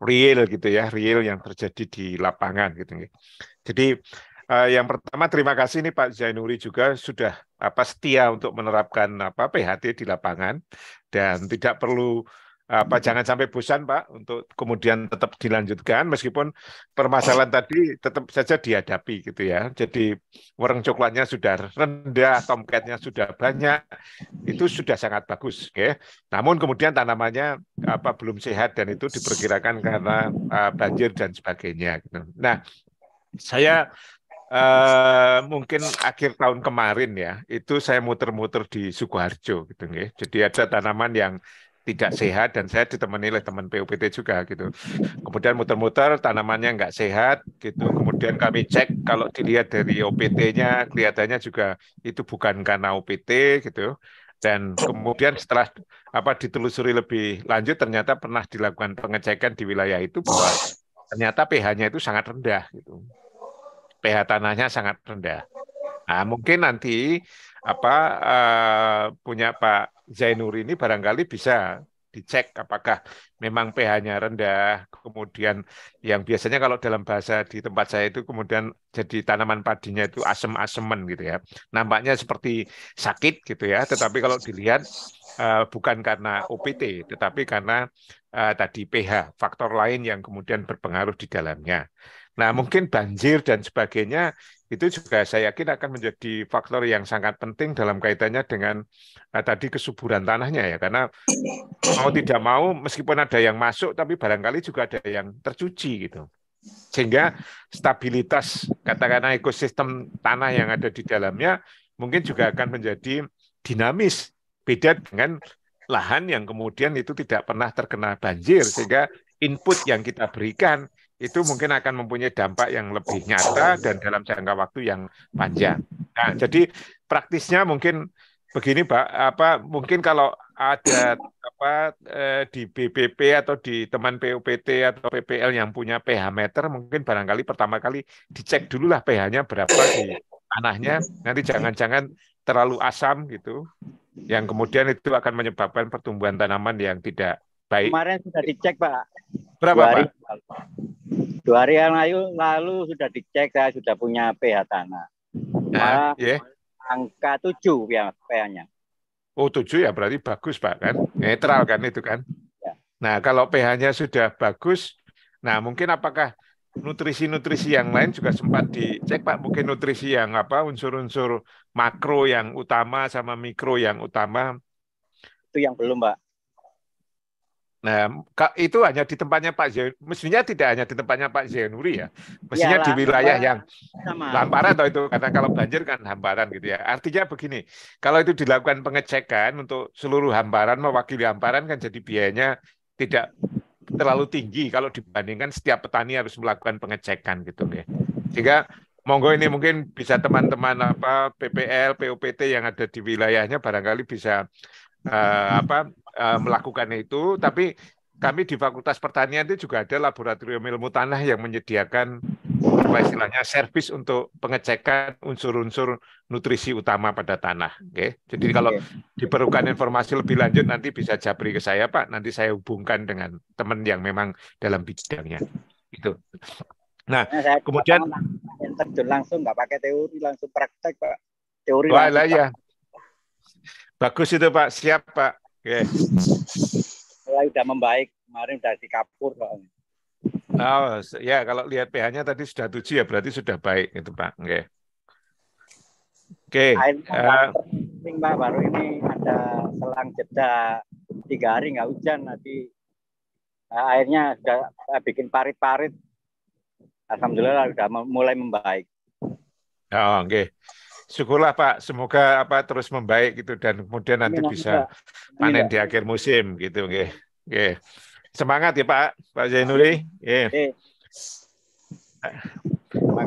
real gitu ya, real yang terjadi di lapangan gitu. Jadi Uh, yang pertama terima kasih nih Pak Zainuri juga sudah apa setia untuk menerapkan apa PHT di lapangan dan tidak perlu apa jangan sampai bosan Pak untuk kemudian tetap dilanjutkan meskipun permasalahan tadi tetap saja dihadapi gitu ya. Jadi warung coklatnya sudah rendah, tomcatnya sudah banyak. Itu sudah sangat bagus ya. Namun kemudian tanamannya apa belum sehat dan itu diperkirakan karena uh, banjir dan sebagainya gitu. Nah, saya Uh, mungkin akhir tahun kemarin ya, itu saya muter-muter di Sukoharjo gitu ya. Jadi ada tanaman yang tidak sehat dan saya ditemani oleh teman PUPT juga gitu. Kemudian muter-muter tanamannya nggak sehat gitu. Kemudian kami cek kalau dilihat dari OPT-nya kelihatannya juga itu bukan karena OPT gitu. Dan kemudian setelah apa ditelusuri lebih lanjut ternyata pernah dilakukan pengecekan di wilayah itu bahwa ternyata pH-nya itu sangat rendah gitu pH tanahnya sangat rendah. Nah, mungkin nanti apa uh, punya Pak Zainur ini barangkali bisa dicek apakah memang pH-nya rendah, kemudian yang biasanya kalau dalam bahasa di tempat saya itu kemudian jadi tanaman padinya itu asem-asemen gitu ya. Nampaknya seperti sakit gitu ya, tetapi kalau dilihat uh, bukan karena OPT, tetapi karena uh, tadi pH, faktor lain yang kemudian berpengaruh di dalamnya. Nah, mungkin banjir dan sebagainya itu juga saya yakin akan menjadi faktor yang sangat penting dalam kaitannya dengan nah, tadi kesuburan tanahnya ya karena mau tidak mau meskipun ada yang masuk tapi barangkali juga ada yang tercuci gitu sehingga stabilitas katakanlah ekosistem tanah yang ada di dalamnya mungkin juga akan menjadi dinamis beda dengan lahan yang kemudian itu tidak pernah terkena banjir sehingga input yang kita berikan itu mungkin akan mempunyai dampak yang lebih nyata dan dalam jangka waktu yang panjang. Nah, jadi praktisnya mungkin begini, Pak, apa mungkin kalau ada apa eh, di BPP atau di teman PUPT atau PPL yang punya pH meter, mungkin barangkali pertama kali dicek dulu lah pH-nya berapa di tanahnya. Nanti jangan-jangan terlalu asam gitu, yang kemudian itu akan menyebabkan pertumbuhan tanaman yang tidak Baik. Kemarin sudah dicek Pak. Berapa dua hari, Pak? Dua hari yang lalu, lalu sudah dicek saya sudah punya pH tanah. Nah, yeah. Iya. angka tujuh ya pH-nya. Oh 7 ya berarti bagus Pak kan? Netral kan itu kan? Ya. Nah kalau pH-nya sudah bagus, nah mungkin apakah nutrisi-nutrisi yang lain juga sempat dicek Pak mungkin nutrisi yang apa unsur-unsur makro yang utama sama mikro yang utama itu yang belum Pak Nah, itu hanya di tempatnya Pak Zain. Mestinya tidak hanya di tempatnya Pak Zainuri ya. Mestinya Yalah, di wilayah yang sama. hamparan atau itu karena kalau banjir kan hamparan gitu ya. Artinya begini, kalau itu dilakukan pengecekan untuk seluruh hamparan mewakili hamparan kan jadi biayanya tidak terlalu tinggi kalau dibandingkan setiap petani harus melakukan pengecekan gitu ya. Sehingga monggo ini mungkin bisa teman-teman apa PPL, POPT yang ada di wilayahnya barangkali bisa uh, apa uh, melakukannya itu, tapi kami di Fakultas Pertanian itu juga ada laboratorium ilmu tanah yang menyediakan apa istilahnya servis untuk pengecekan unsur-unsur nutrisi utama pada tanah. Oke, okay? jadi hmm, kalau diperlukan informasi lebih lanjut nanti bisa japri ke saya Pak. Nanti saya hubungkan dengan teman yang memang dalam bidangnya. Itu. Nah, nah kemudian terjun langsung nggak pakai teori langsung praktek Pak. Teori. Wah, langsung, ya. Bagus itu Pak, siap Pak. Oke. Okay. Saya sudah membaik, kemarin sudah di kapur soalnya. Oh, ya kalau lihat pH-nya tadi sudah 7 ya, berarti sudah baik itu Pak. Oke. Oke. Okay. Eh, Pak, baru ini ada selang jeda tiga hari nggak hujan, nanti eh, airnya sudah eh, bikin parit-parit. Alhamdulillah sudah mulai membaik. Oh, oke. Okay syukurlah Pak, semoga apa terus membaik gitu dan kemudian nanti Amin, bisa panen Amin. Iya. di akhir musim gitu oke? Semangat ya Pak, Pak Zainuri. Nggih.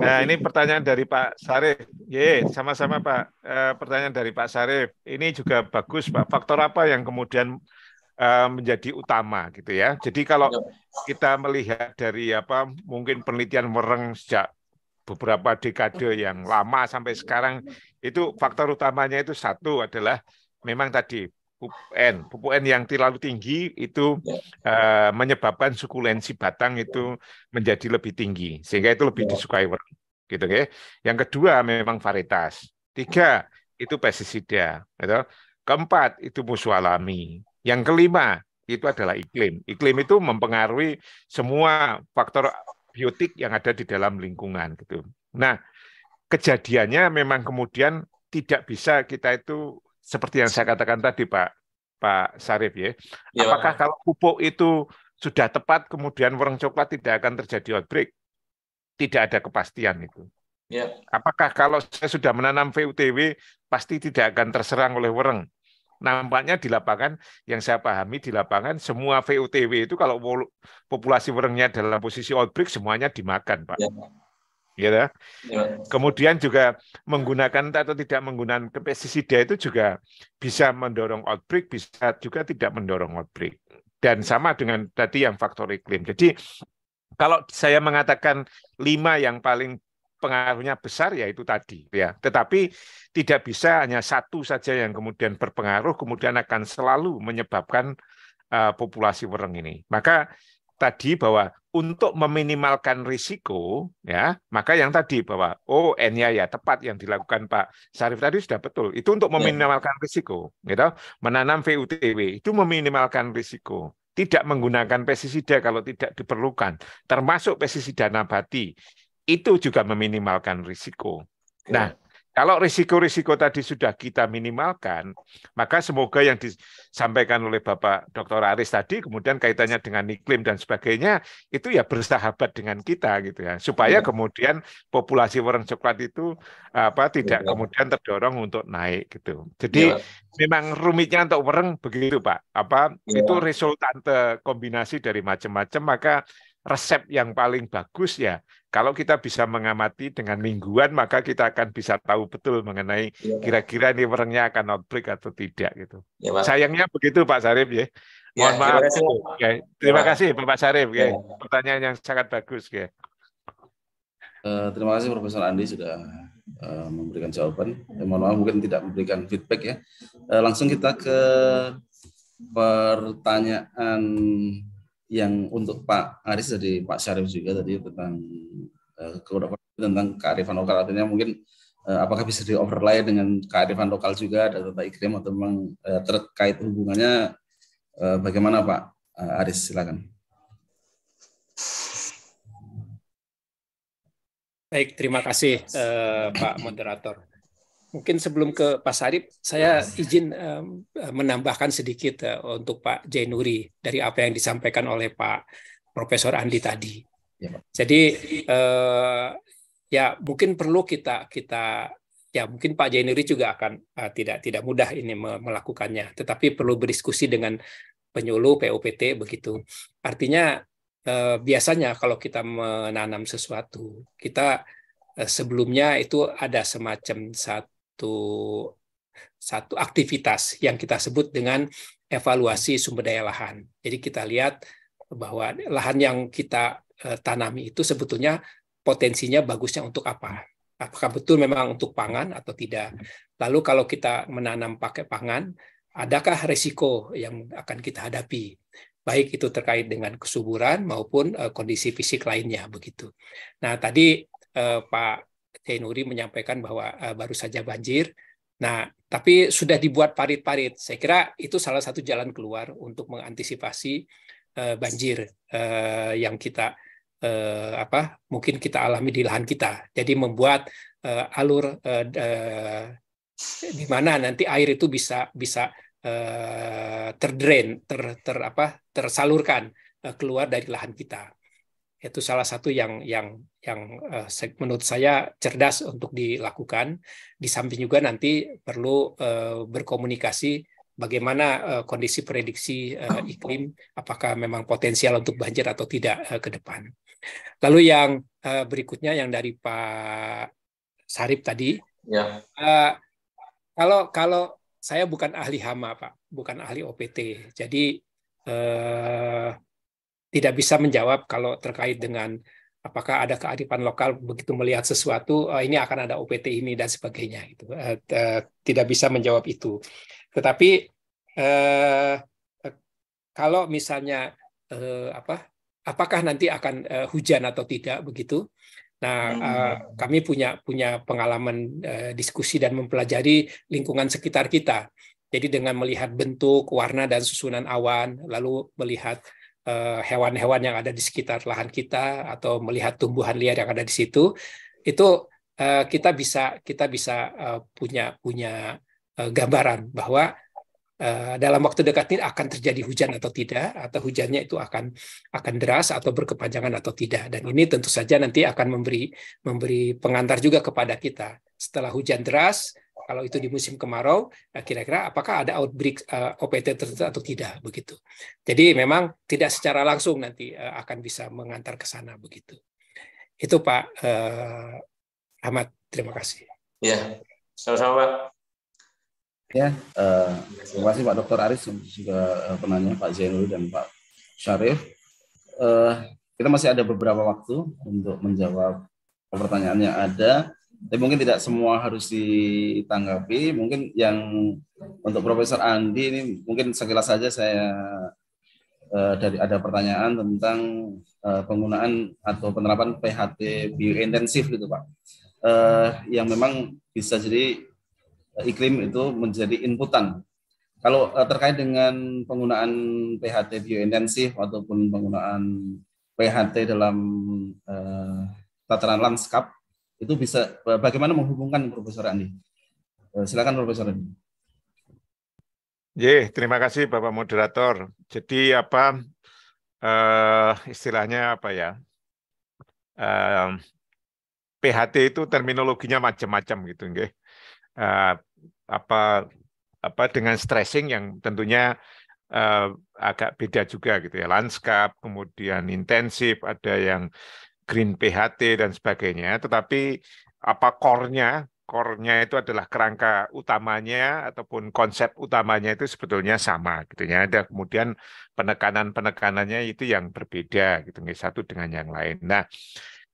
Nah, ini pertanyaan dari Pak Sarif. Ye, sama-sama Pak. E, pertanyaan dari Pak Sarif. Ini juga bagus, Pak. Faktor apa yang kemudian e, menjadi utama gitu ya? Jadi kalau iya. kita melihat dari apa mungkin penelitian mereng sejak beberapa dekade yang lama sampai iya. sekarang itu faktor utamanya itu satu adalah memang tadi pupuk N yang terlalu tinggi itu uh, menyebabkan sukulensi batang itu iya. menjadi lebih tinggi sehingga itu lebih disukai orang gitu ya. Yang kedua memang varietas. Tiga itu pestisida gitu. Keempat itu musuh alami. Yang kelima itu adalah iklim. Iklim itu mempengaruhi semua faktor biotik yang ada di dalam lingkungan gitu. Nah, kejadiannya memang kemudian tidak bisa kita itu seperti yang saya katakan tadi Pak Pak Sarif ya. ya Apakah kalau pupuk itu sudah tepat kemudian warna coklat tidak akan terjadi outbreak? Tidak ada kepastian itu. Ya. Apakah kalau saya sudah menanam VUTW pasti tidak akan terserang oleh wereng? nampaknya di lapangan yang saya pahami di lapangan semua VOTW itu kalau populasi werengnya dalam posisi outbreak semuanya dimakan pak. Ya. Ya, ya. Kemudian juga menggunakan atau tidak menggunakan pestisida itu juga bisa mendorong outbreak, bisa juga tidak mendorong outbreak. Dan sama dengan tadi yang faktor iklim. Jadi kalau saya mengatakan lima yang paling pengaruhnya besar ya itu tadi ya. Tetapi tidak bisa hanya satu saja yang kemudian berpengaruh kemudian akan selalu menyebabkan uh, populasi wereng ini. Maka tadi bahwa untuk meminimalkan risiko ya maka yang tadi bahwa oh n ya tepat yang dilakukan Pak Sarif tadi sudah betul itu untuk ya. meminimalkan risiko gitu menanam VUTW itu meminimalkan risiko tidak menggunakan pestisida kalau tidak diperlukan termasuk pestisida nabati itu juga meminimalkan risiko. Nah, kalau risiko-risiko tadi sudah kita minimalkan, maka semoga yang disampaikan oleh Bapak Dr. Aris tadi, kemudian kaitannya dengan iklim dan sebagainya, itu ya bersahabat dengan kita gitu ya, supaya iya. kemudian populasi orang coklat itu apa tidak iya. kemudian terdorong untuk naik gitu. Jadi ya. memang rumitnya untuk orang begitu Pak, apa ya. itu resultante kombinasi dari macam-macam, maka resep yang paling bagus ya kalau kita bisa mengamati dengan mingguan maka kita akan bisa tahu betul mengenai iya, kira-kira ya, ini warnanya akan outbreak atau tidak gitu. Ya, Pak. Sayangnya begitu Pak Sarif ya. ya. Mohon ya, maaf. Terima kasih, ya. terima ya. kasih Sarif ya. ya. Pertanyaan yang sangat bagus ya. Uh, terima kasih Profesor Andi sudah uh, memberikan jawaban. Ya, mohon maaf mungkin tidak memberikan feedback ya. Uh, langsung kita ke pertanyaan yang untuk Pak Aris dari Pak Syarif juga tadi tentang uh, tentang kearifan lokal artinya mungkin uh, apakah bisa di overlay dengan kearifan lokal juga ada tentang iklim atau memang uh, terkait hubungannya uh, bagaimana Pak uh, Aris silakan. Baik, terima kasih eh, Pak Moderator. Mungkin sebelum ke Pak Sarip, saya iya. izin menambahkan sedikit eh, untuk Pak Jainuri dari apa yang disampaikan oleh Pak Profesor Andi tadi. Iya, Jadi eh, ya mungkin perlu kita kita ya mungkin Pak Jainuri juga akan eh, tidak tidak mudah ini melakukannya, tetapi perlu berdiskusi dengan penyuluh POPT begitu. Artinya biasanya kalau kita menanam sesuatu, kita sebelumnya itu ada semacam satu satu satu aktivitas yang kita sebut dengan evaluasi sumber daya lahan. Jadi kita lihat bahwa lahan yang kita eh, tanami itu sebetulnya potensinya bagusnya untuk apa? Apakah betul memang untuk pangan atau tidak? Lalu kalau kita menanam pakai pangan, adakah risiko yang akan kita hadapi? Baik itu terkait dengan kesuburan maupun eh, kondisi fisik lainnya begitu. Nah, tadi eh, Pak Kiai Nuri menyampaikan bahwa eh, baru saja banjir. Nah, tapi sudah dibuat parit-parit. Saya kira itu salah satu jalan keluar untuk mengantisipasi eh, banjir eh, yang kita apa mungkin kita alami di lahan kita. Jadi membuat alur di mana nanti air itu bisa bisa terdrain, ter, ter apa tersalurkan keluar dari lahan kita itu salah satu yang yang yang eh, menurut saya cerdas untuk dilakukan. Di samping juga nanti perlu eh, berkomunikasi bagaimana eh, kondisi prediksi oh. iklim, apakah memang potensial untuk banjir atau tidak ke depan. Lalu yang berikutnya yang dari Pak Sarip tadi, ya. kalau kalau saya bukan ahli hama pak, bukan ahli OPT, jadi eh, tidak bisa menjawab kalau terkait dengan apakah ada kearifan lokal begitu melihat sesuatu oh, ini akan ada OPT ini dan sebagainya itu eh, eh, tidak bisa menjawab itu tetapi kalau misalnya apa apakah nanti akan hujan atau tidak begitu nah hmm. kami punya punya pengalaman diskusi dan mempelajari lingkungan sekitar kita jadi dengan melihat bentuk warna dan susunan awan lalu melihat Eh, hewan-hewan yang ada di sekitar lahan kita atau melihat tumbuhan liar yang ada di situ itu eh, kita bisa kita bisa eh, punya punya gambaran bahwa dalam waktu dekat ini akan terjadi hujan atau tidak atau hujannya itu akan akan deras atau berkepanjangan atau tidak dan ini tentu saja nanti akan memberi memberi pengantar juga kepada kita setelah hujan deras kalau itu di musim kemarau eh, kira-kira apakah ada outbreak eh, OPT tertentu atau tidak begitu. Jadi memang tidak secara langsung nanti eh, akan bisa mengantar ke sana begitu. Itu Pak eh, Ahmad, terima kasih. Ya, sama-sama Pak. Ya, eh, terima kasih Pak Dr. Aris juga penanya Pak Zainul dan Pak Syarif. Eh, kita masih ada beberapa waktu untuk menjawab pertanyaan yang ada tapi mungkin tidak semua harus ditanggapi. Mungkin yang untuk Profesor Andi ini mungkin sekilas saja saya eh, dari ada pertanyaan tentang eh, penggunaan atau penerapan PHT biointensif gitu Pak. Eh, yang memang bisa jadi eh, iklim itu menjadi inputan. Kalau eh, terkait dengan penggunaan PHT biointensif ataupun penggunaan PHT dalam eh, tataran lanskap itu bisa eh, bagaimana menghubungkan Profesor Andi? Eh, silakan Profesor Andi. Yeah, terima kasih Bapak moderator. Jadi apa uh, istilahnya apa ya? Uh, PHT itu terminologinya macam-macam gitu, nggih. Uh, apa apa dengan stressing yang tentunya uh, agak beda juga gitu ya lanskap kemudian intensif ada yang Green PHT dan sebagainya, tetapi apa core-nya, core-nya itu adalah kerangka utamanya ataupun konsep utamanya itu sebetulnya sama gitu ya. Ada kemudian penekanan-penekanannya itu yang berbeda gitu satu dengan yang lain. Nah,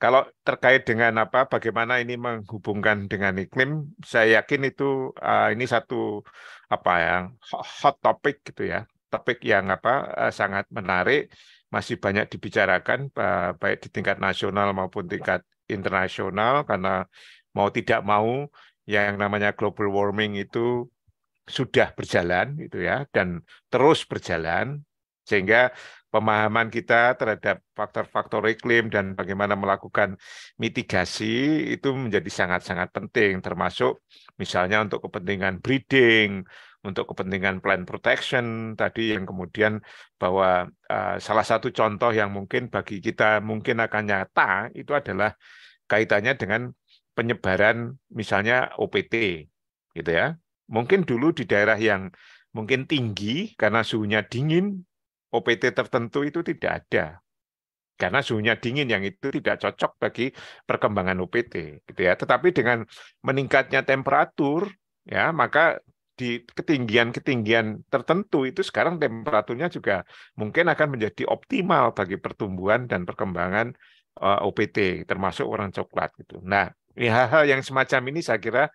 kalau terkait dengan apa bagaimana ini menghubungkan dengan iklim, saya yakin itu uh, ini satu apa yang hot topic gitu ya. Topik yang apa uh, sangat menarik masih banyak dibicarakan baik di tingkat nasional maupun tingkat internasional karena mau tidak mau yang namanya global warming itu sudah berjalan gitu ya dan terus berjalan sehingga pemahaman kita terhadap faktor-faktor iklim dan bagaimana melakukan mitigasi itu menjadi sangat-sangat penting termasuk misalnya untuk kepentingan breeding untuk kepentingan plan protection tadi yang kemudian bahwa uh, salah satu contoh yang mungkin bagi kita mungkin akan nyata itu adalah kaitannya dengan penyebaran misalnya OPT gitu ya. Mungkin dulu di daerah yang mungkin tinggi karena suhunya dingin OPT tertentu itu tidak ada karena suhunya dingin yang itu tidak cocok bagi perkembangan OPT gitu ya tetapi dengan meningkatnya temperatur ya maka di ketinggian-ketinggian tertentu itu sekarang temperaturnya juga mungkin akan menjadi optimal bagi pertumbuhan dan perkembangan uh, eh, OPT termasuk orang coklat gitu. Nah, hal-hal yang semacam ini saya kira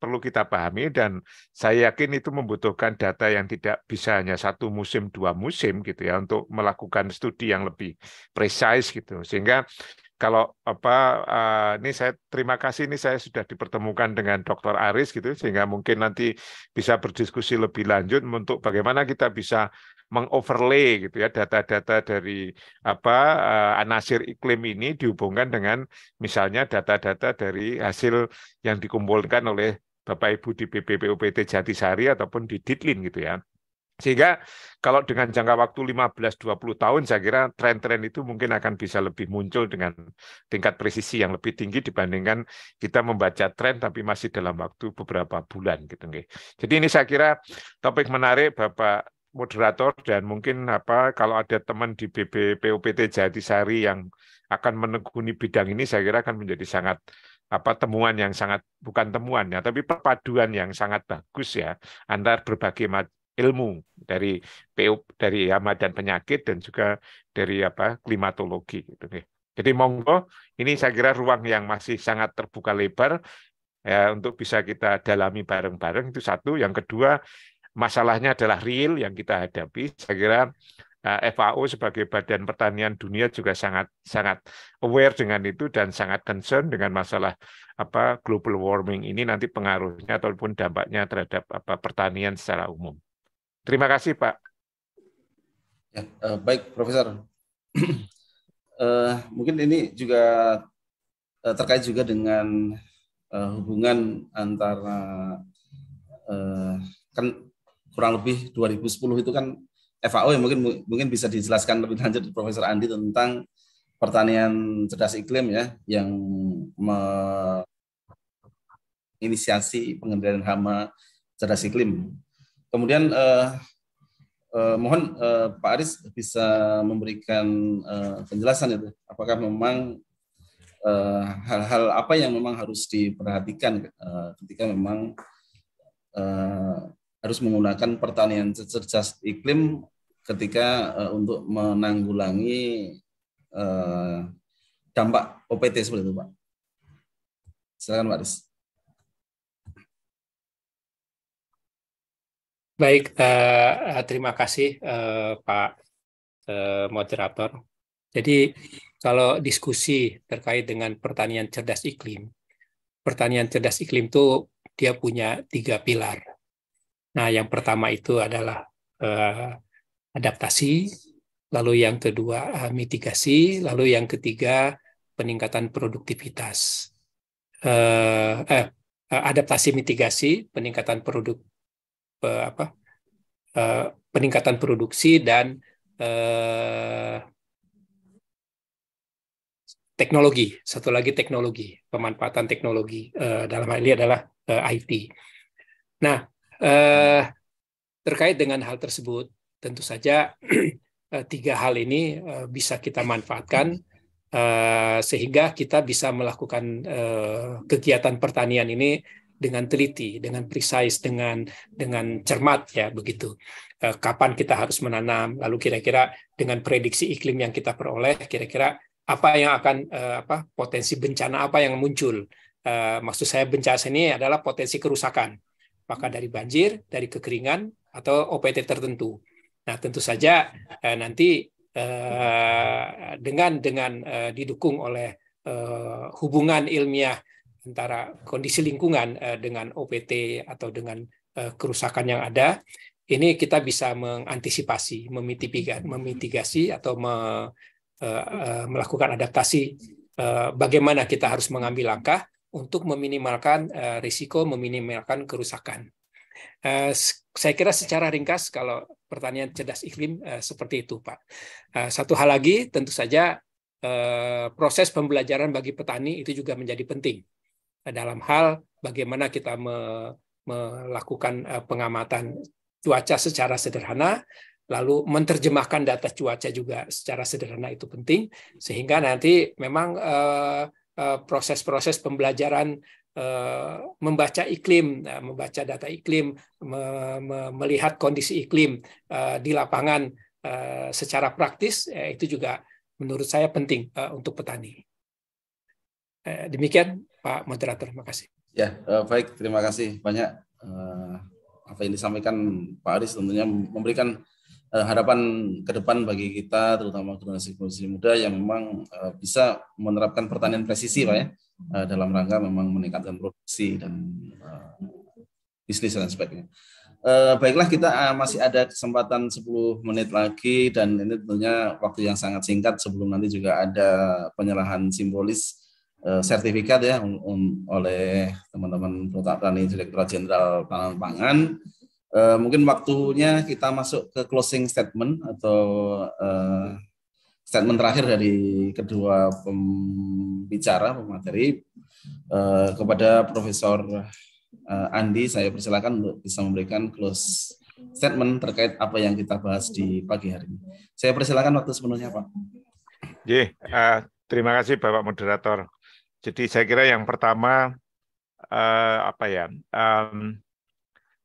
perlu kita pahami dan saya yakin itu membutuhkan data yang tidak bisa hanya satu musim dua musim gitu ya untuk melakukan studi yang lebih precise gitu sehingga kalau apa uh, ini saya terima kasih ini saya sudah dipertemukan dengan Dr. Aris gitu sehingga mungkin nanti bisa berdiskusi lebih lanjut untuk bagaimana kita bisa mengoverlay gitu ya data-data dari apa uh, anasir iklim ini dihubungkan dengan misalnya data-data dari hasil yang dikumpulkan oleh Bapak Ibu di BPPUPT Jatisari ataupun di Ditlin gitu ya. Sehingga kalau dengan jangka waktu 15-20 tahun, saya kira tren-tren itu mungkin akan bisa lebih muncul dengan tingkat presisi yang lebih tinggi dibandingkan kita membaca tren tapi masih dalam waktu beberapa bulan. gitu. Jadi ini saya kira topik menarik Bapak moderator dan mungkin apa kalau ada teman di BB PUPT Jatisari yang akan menekuni bidang ini saya kira akan menjadi sangat apa temuan yang sangat bukan temuannya tapi perpaduan yang sangat bagus ya antar berbagai ilmu dari PU, dari hama dan penyakit dan juga dari apa klimatologi gitu nih. Jadi monggo ini saya kira ruang yang masih sangat terbuka lebar ya, untuk bisa kita dalami bareng-bareng itu satu. Yang kedua masalahnya adalah real yang kita hadapi. Saya kira eh, FAO sebagai Badan Pertanian Dunia juga sangat sangat aware dengan itu dan sangat concern dengan masalah apa global warming ini nanti pengaruhnya ataupun dampaknya terhadap apa pertanian secara umum. Terima kasih, Pak. Ya, uh, baik, Profesor. uh, [CLEARS THROAT] mungkin ini juga uh, terkait juga dengan uh, hubungan antara uh, kan kurang lebih 2010 itu kan FAO yang mungkin mungkin bisa dijelaskan lebih lanjut Profesor Andi tentang pertanian cerdas iklim ya yang menginisiasi pengendalian hama cerdas iklim Kemudian eh, eh, mohon eh, Pak Aris bisa memberikan eh, penjelasan itu. Apakah memang eh, hal-hal eh, apa yang memang harus diperhatikan eh, ketika memang eh, harus menggunakan pertanian cerdas iklim ketika uh, untuk menanggulangi uh, dampak OPT seperti itu, Pak. Silakan Pak Aris. Baik, uh, terima kasih uh, Pak uh, moderator. Jadi kalau diskusi terkait dengan pertanian cerdas iklim, pertanian cerdas iklim itu dia punya tiga pilar. Nah, yang pertama itu adalah uh, adaptasi, lalu yang kedua uh, mitigasi, lalu yang ketiga peningkatan produktivitas. Uh, eh, adaptasi mitigasi, peningkatan produk Eh, apa uh, peningkatan produksi dan uh, teknologi satu lagi teknologi pemanfaatan teknologi uh, dalam hal ini adalah uh, IT. Nah uh, terkait dengan hal tersebut tentu saja [CLEARS THROAT] tiga hal ini uh, bisa kita manfaatkan sehingga kita bisa melakukan kegiatan pertanian ini dengan teliti, dengan precise, dengan dengan cermat ya begitu. Eh, kapan kita harus menanam, lalu kira-kira dengan prediksi iklim yang kita peroleh, kira-kira apa yang akan eh, apa potensi bencana apa yang muncul. Eh, maksud saya bencana ini adalah potensi kerusakan, maka dari banjir, dari kekeringan atau OPT tertentu. Nah tentu saja nanti dengan dengan didukung oleh hubungan ilmiah antara kondisi lingkungan eh, dengan OPT atau dengan eh, kerusakan yang ada, ini kita bisa mengantisipasi, memitigasi atau me, uh, uh, melakukan adaptasi uh, bagaimana kita harus mengambil langkah untuk meminimalkan uh, risiko, meminimalkan kerusakan. Uh, saya kira secara ringkas kalau pertanian cerdas iklim uh, seperti itu, Pak. Uh, satu hal lagi tentu saja uh, proses pembelajaran bagi petani itu juga menjadi penting dalam hal bagaimana kita me, melakukan eh, pengamatan cuaca secara sederhana, lalu menerjemahkan data cuaca juga secara sederhana itu penting, sehingga nanti memang eh, eh, proses-proses pembelajaran membaca iklim, membaca data iklim, melihat kondisi iklim di lapangan secara praktis itu juga menurut saya penting untuk petani. Demikian Pak Moderator. Terima kasih. Ya, eh, baik. Terima kasih banyak eh, apa yang disampaikan Pak Aris tentunya memberikan eh, harapan ke depan bagi kita, terutama generasi generasi muda yang memang bisa menerapkan pertanian presisi, Pak ya, dalam rangka memang meningkatkan produksi dan bisnis dan sebagainya. baiklah, kita masih ada kesempatan 10 menit lagi dan ini tentunya waktu yang sangat singkat sebelum nanti juga ada penyerahan simbolis Eh, sertifikat ya um, um, oleh teman-teman Produk Tani Direktorat Jenderal Pangan Pangan. E, mungkin waktunya kita masuk ke closing statement atau e, statement terakhir dari kedua pembicara pemateri e, kepada Profesor Andi saya persilakan untuk bisa memberikan close statement terkait apa yang kita bahas di pagi hari ini. Saya persilakan waktu sepenuhnya Pak. Ye, uh, terima kasih Bapak moderator. Jadi saya kira yang pertama uh, apa ya? Um,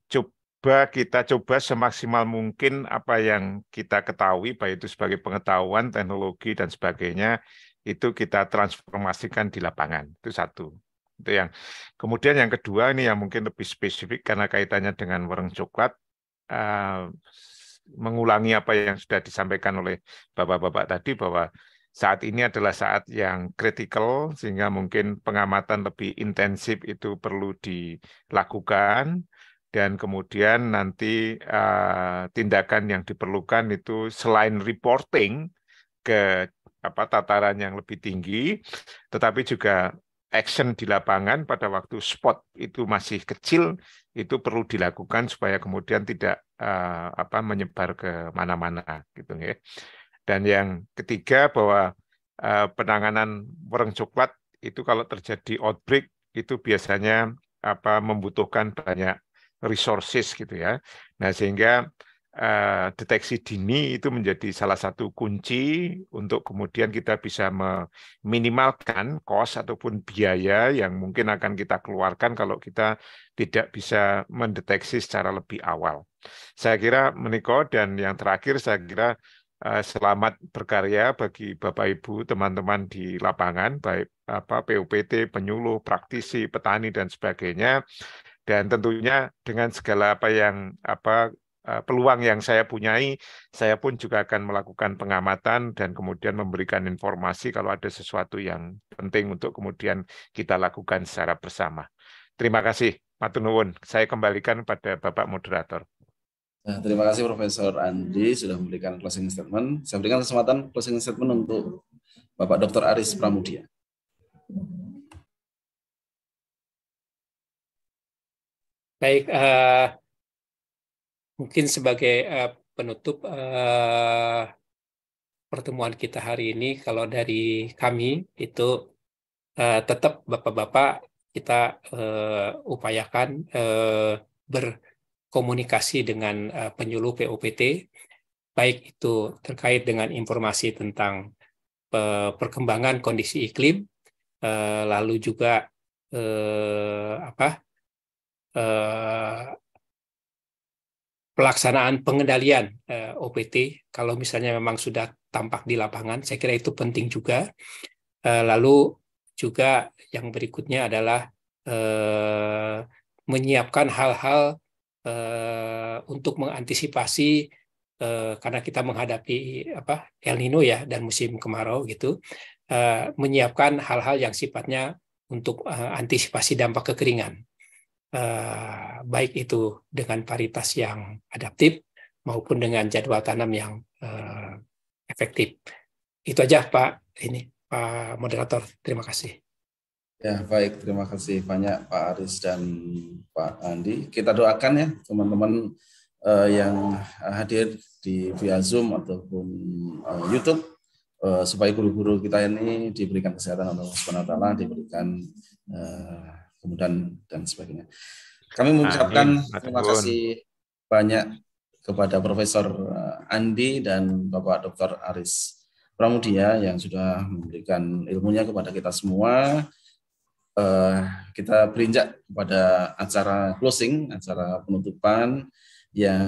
coba kita coba semaksimal mungkin apa yang kita ketahui baik itu sebagai pengetahuan, teknologi dan sebagainya itu kita transformasikan di lapangan. Itu satu. Itu yang. Kemudian yang kedua ini yang mungkin lebih spesifik karena kaitannya dengan warung coklat uh, mengulangi apa yang sudah disampaikan oleh bapak-bapak tadi bahwa saat ini adalah saat yang kritikal sehingga mungkin pengamatan lebih intensif itu perlu dilakukan dan kemudian nanti uh, tindakan yang diperlukan itu selain reporting ke apa tataran yang lebih tinggi tetapi juga action di lapangan pada waktu spot itu masih kecil itu perlu dilakukan supaya kemudian tidak uh, apa menyebar ke mana-mana gitu ya. Dan yang ketiga bahwa eh, penanganan warung coklat itu kalau terjadi outbreak itu biasanya apa membutuhkan banyak resources gitu ya. Nah, sehingga eh, deteksi dini itu menjadi salah satu kunci untuk kemudian kita bisa meminimalkan cost ataupun biaya yang mungkin akan kita keluarkan kalau kita tidak bisa mendeteksi secara lebih awal. Saya kira Meniko dan yang terakhir saya kira Eh, selamat berkarya bagi Bapak Ibu, teman-teman di lapangan baik apa PUPT, penyuluh, praktisi, petani dan sebagainya. Dan tentunya dengan segala apa yang apa eh, peluang yang saya punyai, saya pun juga akan melakukan pengamatan dan kemudian memberikan informasi kalau ada sesuatu yang penting untuk kemudian kita lakukan secara bersama. Terima kasih, Matunuwun, Saya kembalikan pada Bapak Moderator. Nah, terima kasih Profesor Andi sudah memberikan closing statement. Saya berikan kesempatan closing statement untuk Bapak Dr. Aris Pramudia. Baik, uh, mungkin sebagai uh, penutup uh, pertemuan kita hari ini, kalau dari kami itu uh, tetap Bapak-Bapak kita uh, upayakan uh, ber komunikasi dengan eh, penyuluh POPT, baik itu terkait dengan informasi tentang eh, perkembangan kondisi iklim, eh, lalu juga apa pelaksanaan pengendalian OPT. Kalau misalnya memang sudah tampak di lapangan, saya kira itu penting juga. lalu juga yang berikutnya adalah menyiapkan hal-hal Eh, untuk mengantisipasi eh, karena kita menghadapi apa El Nino ya dan musim kemarau gitu eh, menyiapkan hal-hal yang sifatnya untuk eh, antisipasi dampak kekeringan eh, baik itu dengan paritas yang adaptif maupun dengan jadwal tanam yang eh, efektif itu aja Pak ini Pak moderator terima kasih Ya, baik. Terima kasih banyak Pak Aris dan Pak Andi. Kita doakan ya teman-teman uh, yang hadir di via Zoom ataupun uh, YouTube uh, supaya guru-guru kita ini diberikan kesehatan oleh Allah Subhanahu taala, diberikan uh, kemudahan dan sebagainya. Kami mengucapkan terima kasih banyak kepada Profesor Andi dan Bapak Dr. Aris Pramudia yang sudah memberikan ilmunya kepada kita semua Eh, kita berinjak pada acara closing, acara penutupan yang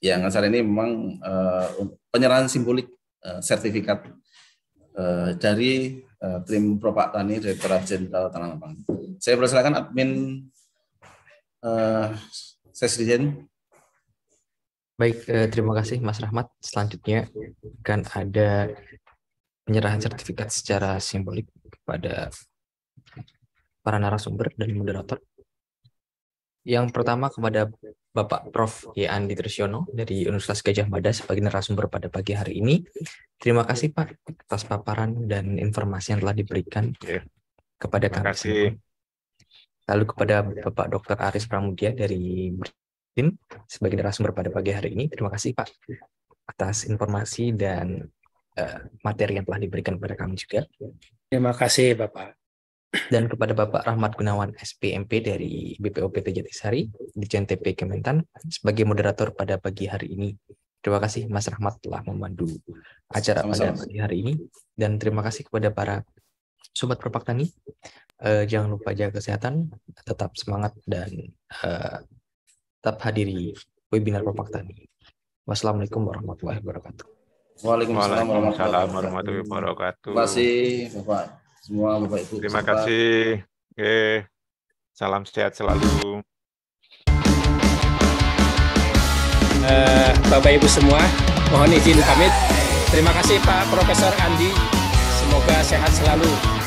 yang acara ini memang uh, penyerahan simbolik uh, sertifikat uh, dari uh, tim Propak Tani Direktorat Jenderal Tanaman. Saya persilakan admin uh, Sesrijen Baik, eh, terima kasih Mas Rahmat. Selanjutnya akan ada penyerahan sertifikat secara simbolik kepada para narasumber dan moderator. Yang pertama kepada Bapak Prof. Y. Andi Trisyono dari Universitas Gajah Mada sebagai narasumber pada pagi hari ini. Terima kasih Pak atas paparan dan informasi yang telah diberikan ya. kepada kami. Terima kasih. Lalu kepada Bapak Dr. Aris Pramudia dari BRIN sebagai narasumber pada pagi hari ini. Terima kasih Pak atas informasi dan eh, materi yang telah diberikan kepada kami juga. Terima kasih Bapak dan kepada Bapak Rahmat Gunawan SPMP dari BPOPT Jatisari di CNTP Kementan sebagai moderator pada pagi hari ini. Terima kasih Mas Rahmat telah memandu acara Sama -sama. pada pagi hari ini dan terima kasih kepada para sobat perpak tani. Uh, jangan lupa jaga kesehatan, tetap semangat dan uh, tetap hadiri webinar perpak tani. Wassalamualaikum warahmatullahi wabarakatuh. Waalaikumsalam warahmatullahi wabarakatuh. Terima kasih Bapak semua Bapak Ibu. Terima peserta. kasih. Oke. Salam sehat selalu. Uh, Bapak Ibu semua, mohon izin pamit. Terima kasih Pak Profesor Andi. Semoga sehat selalu.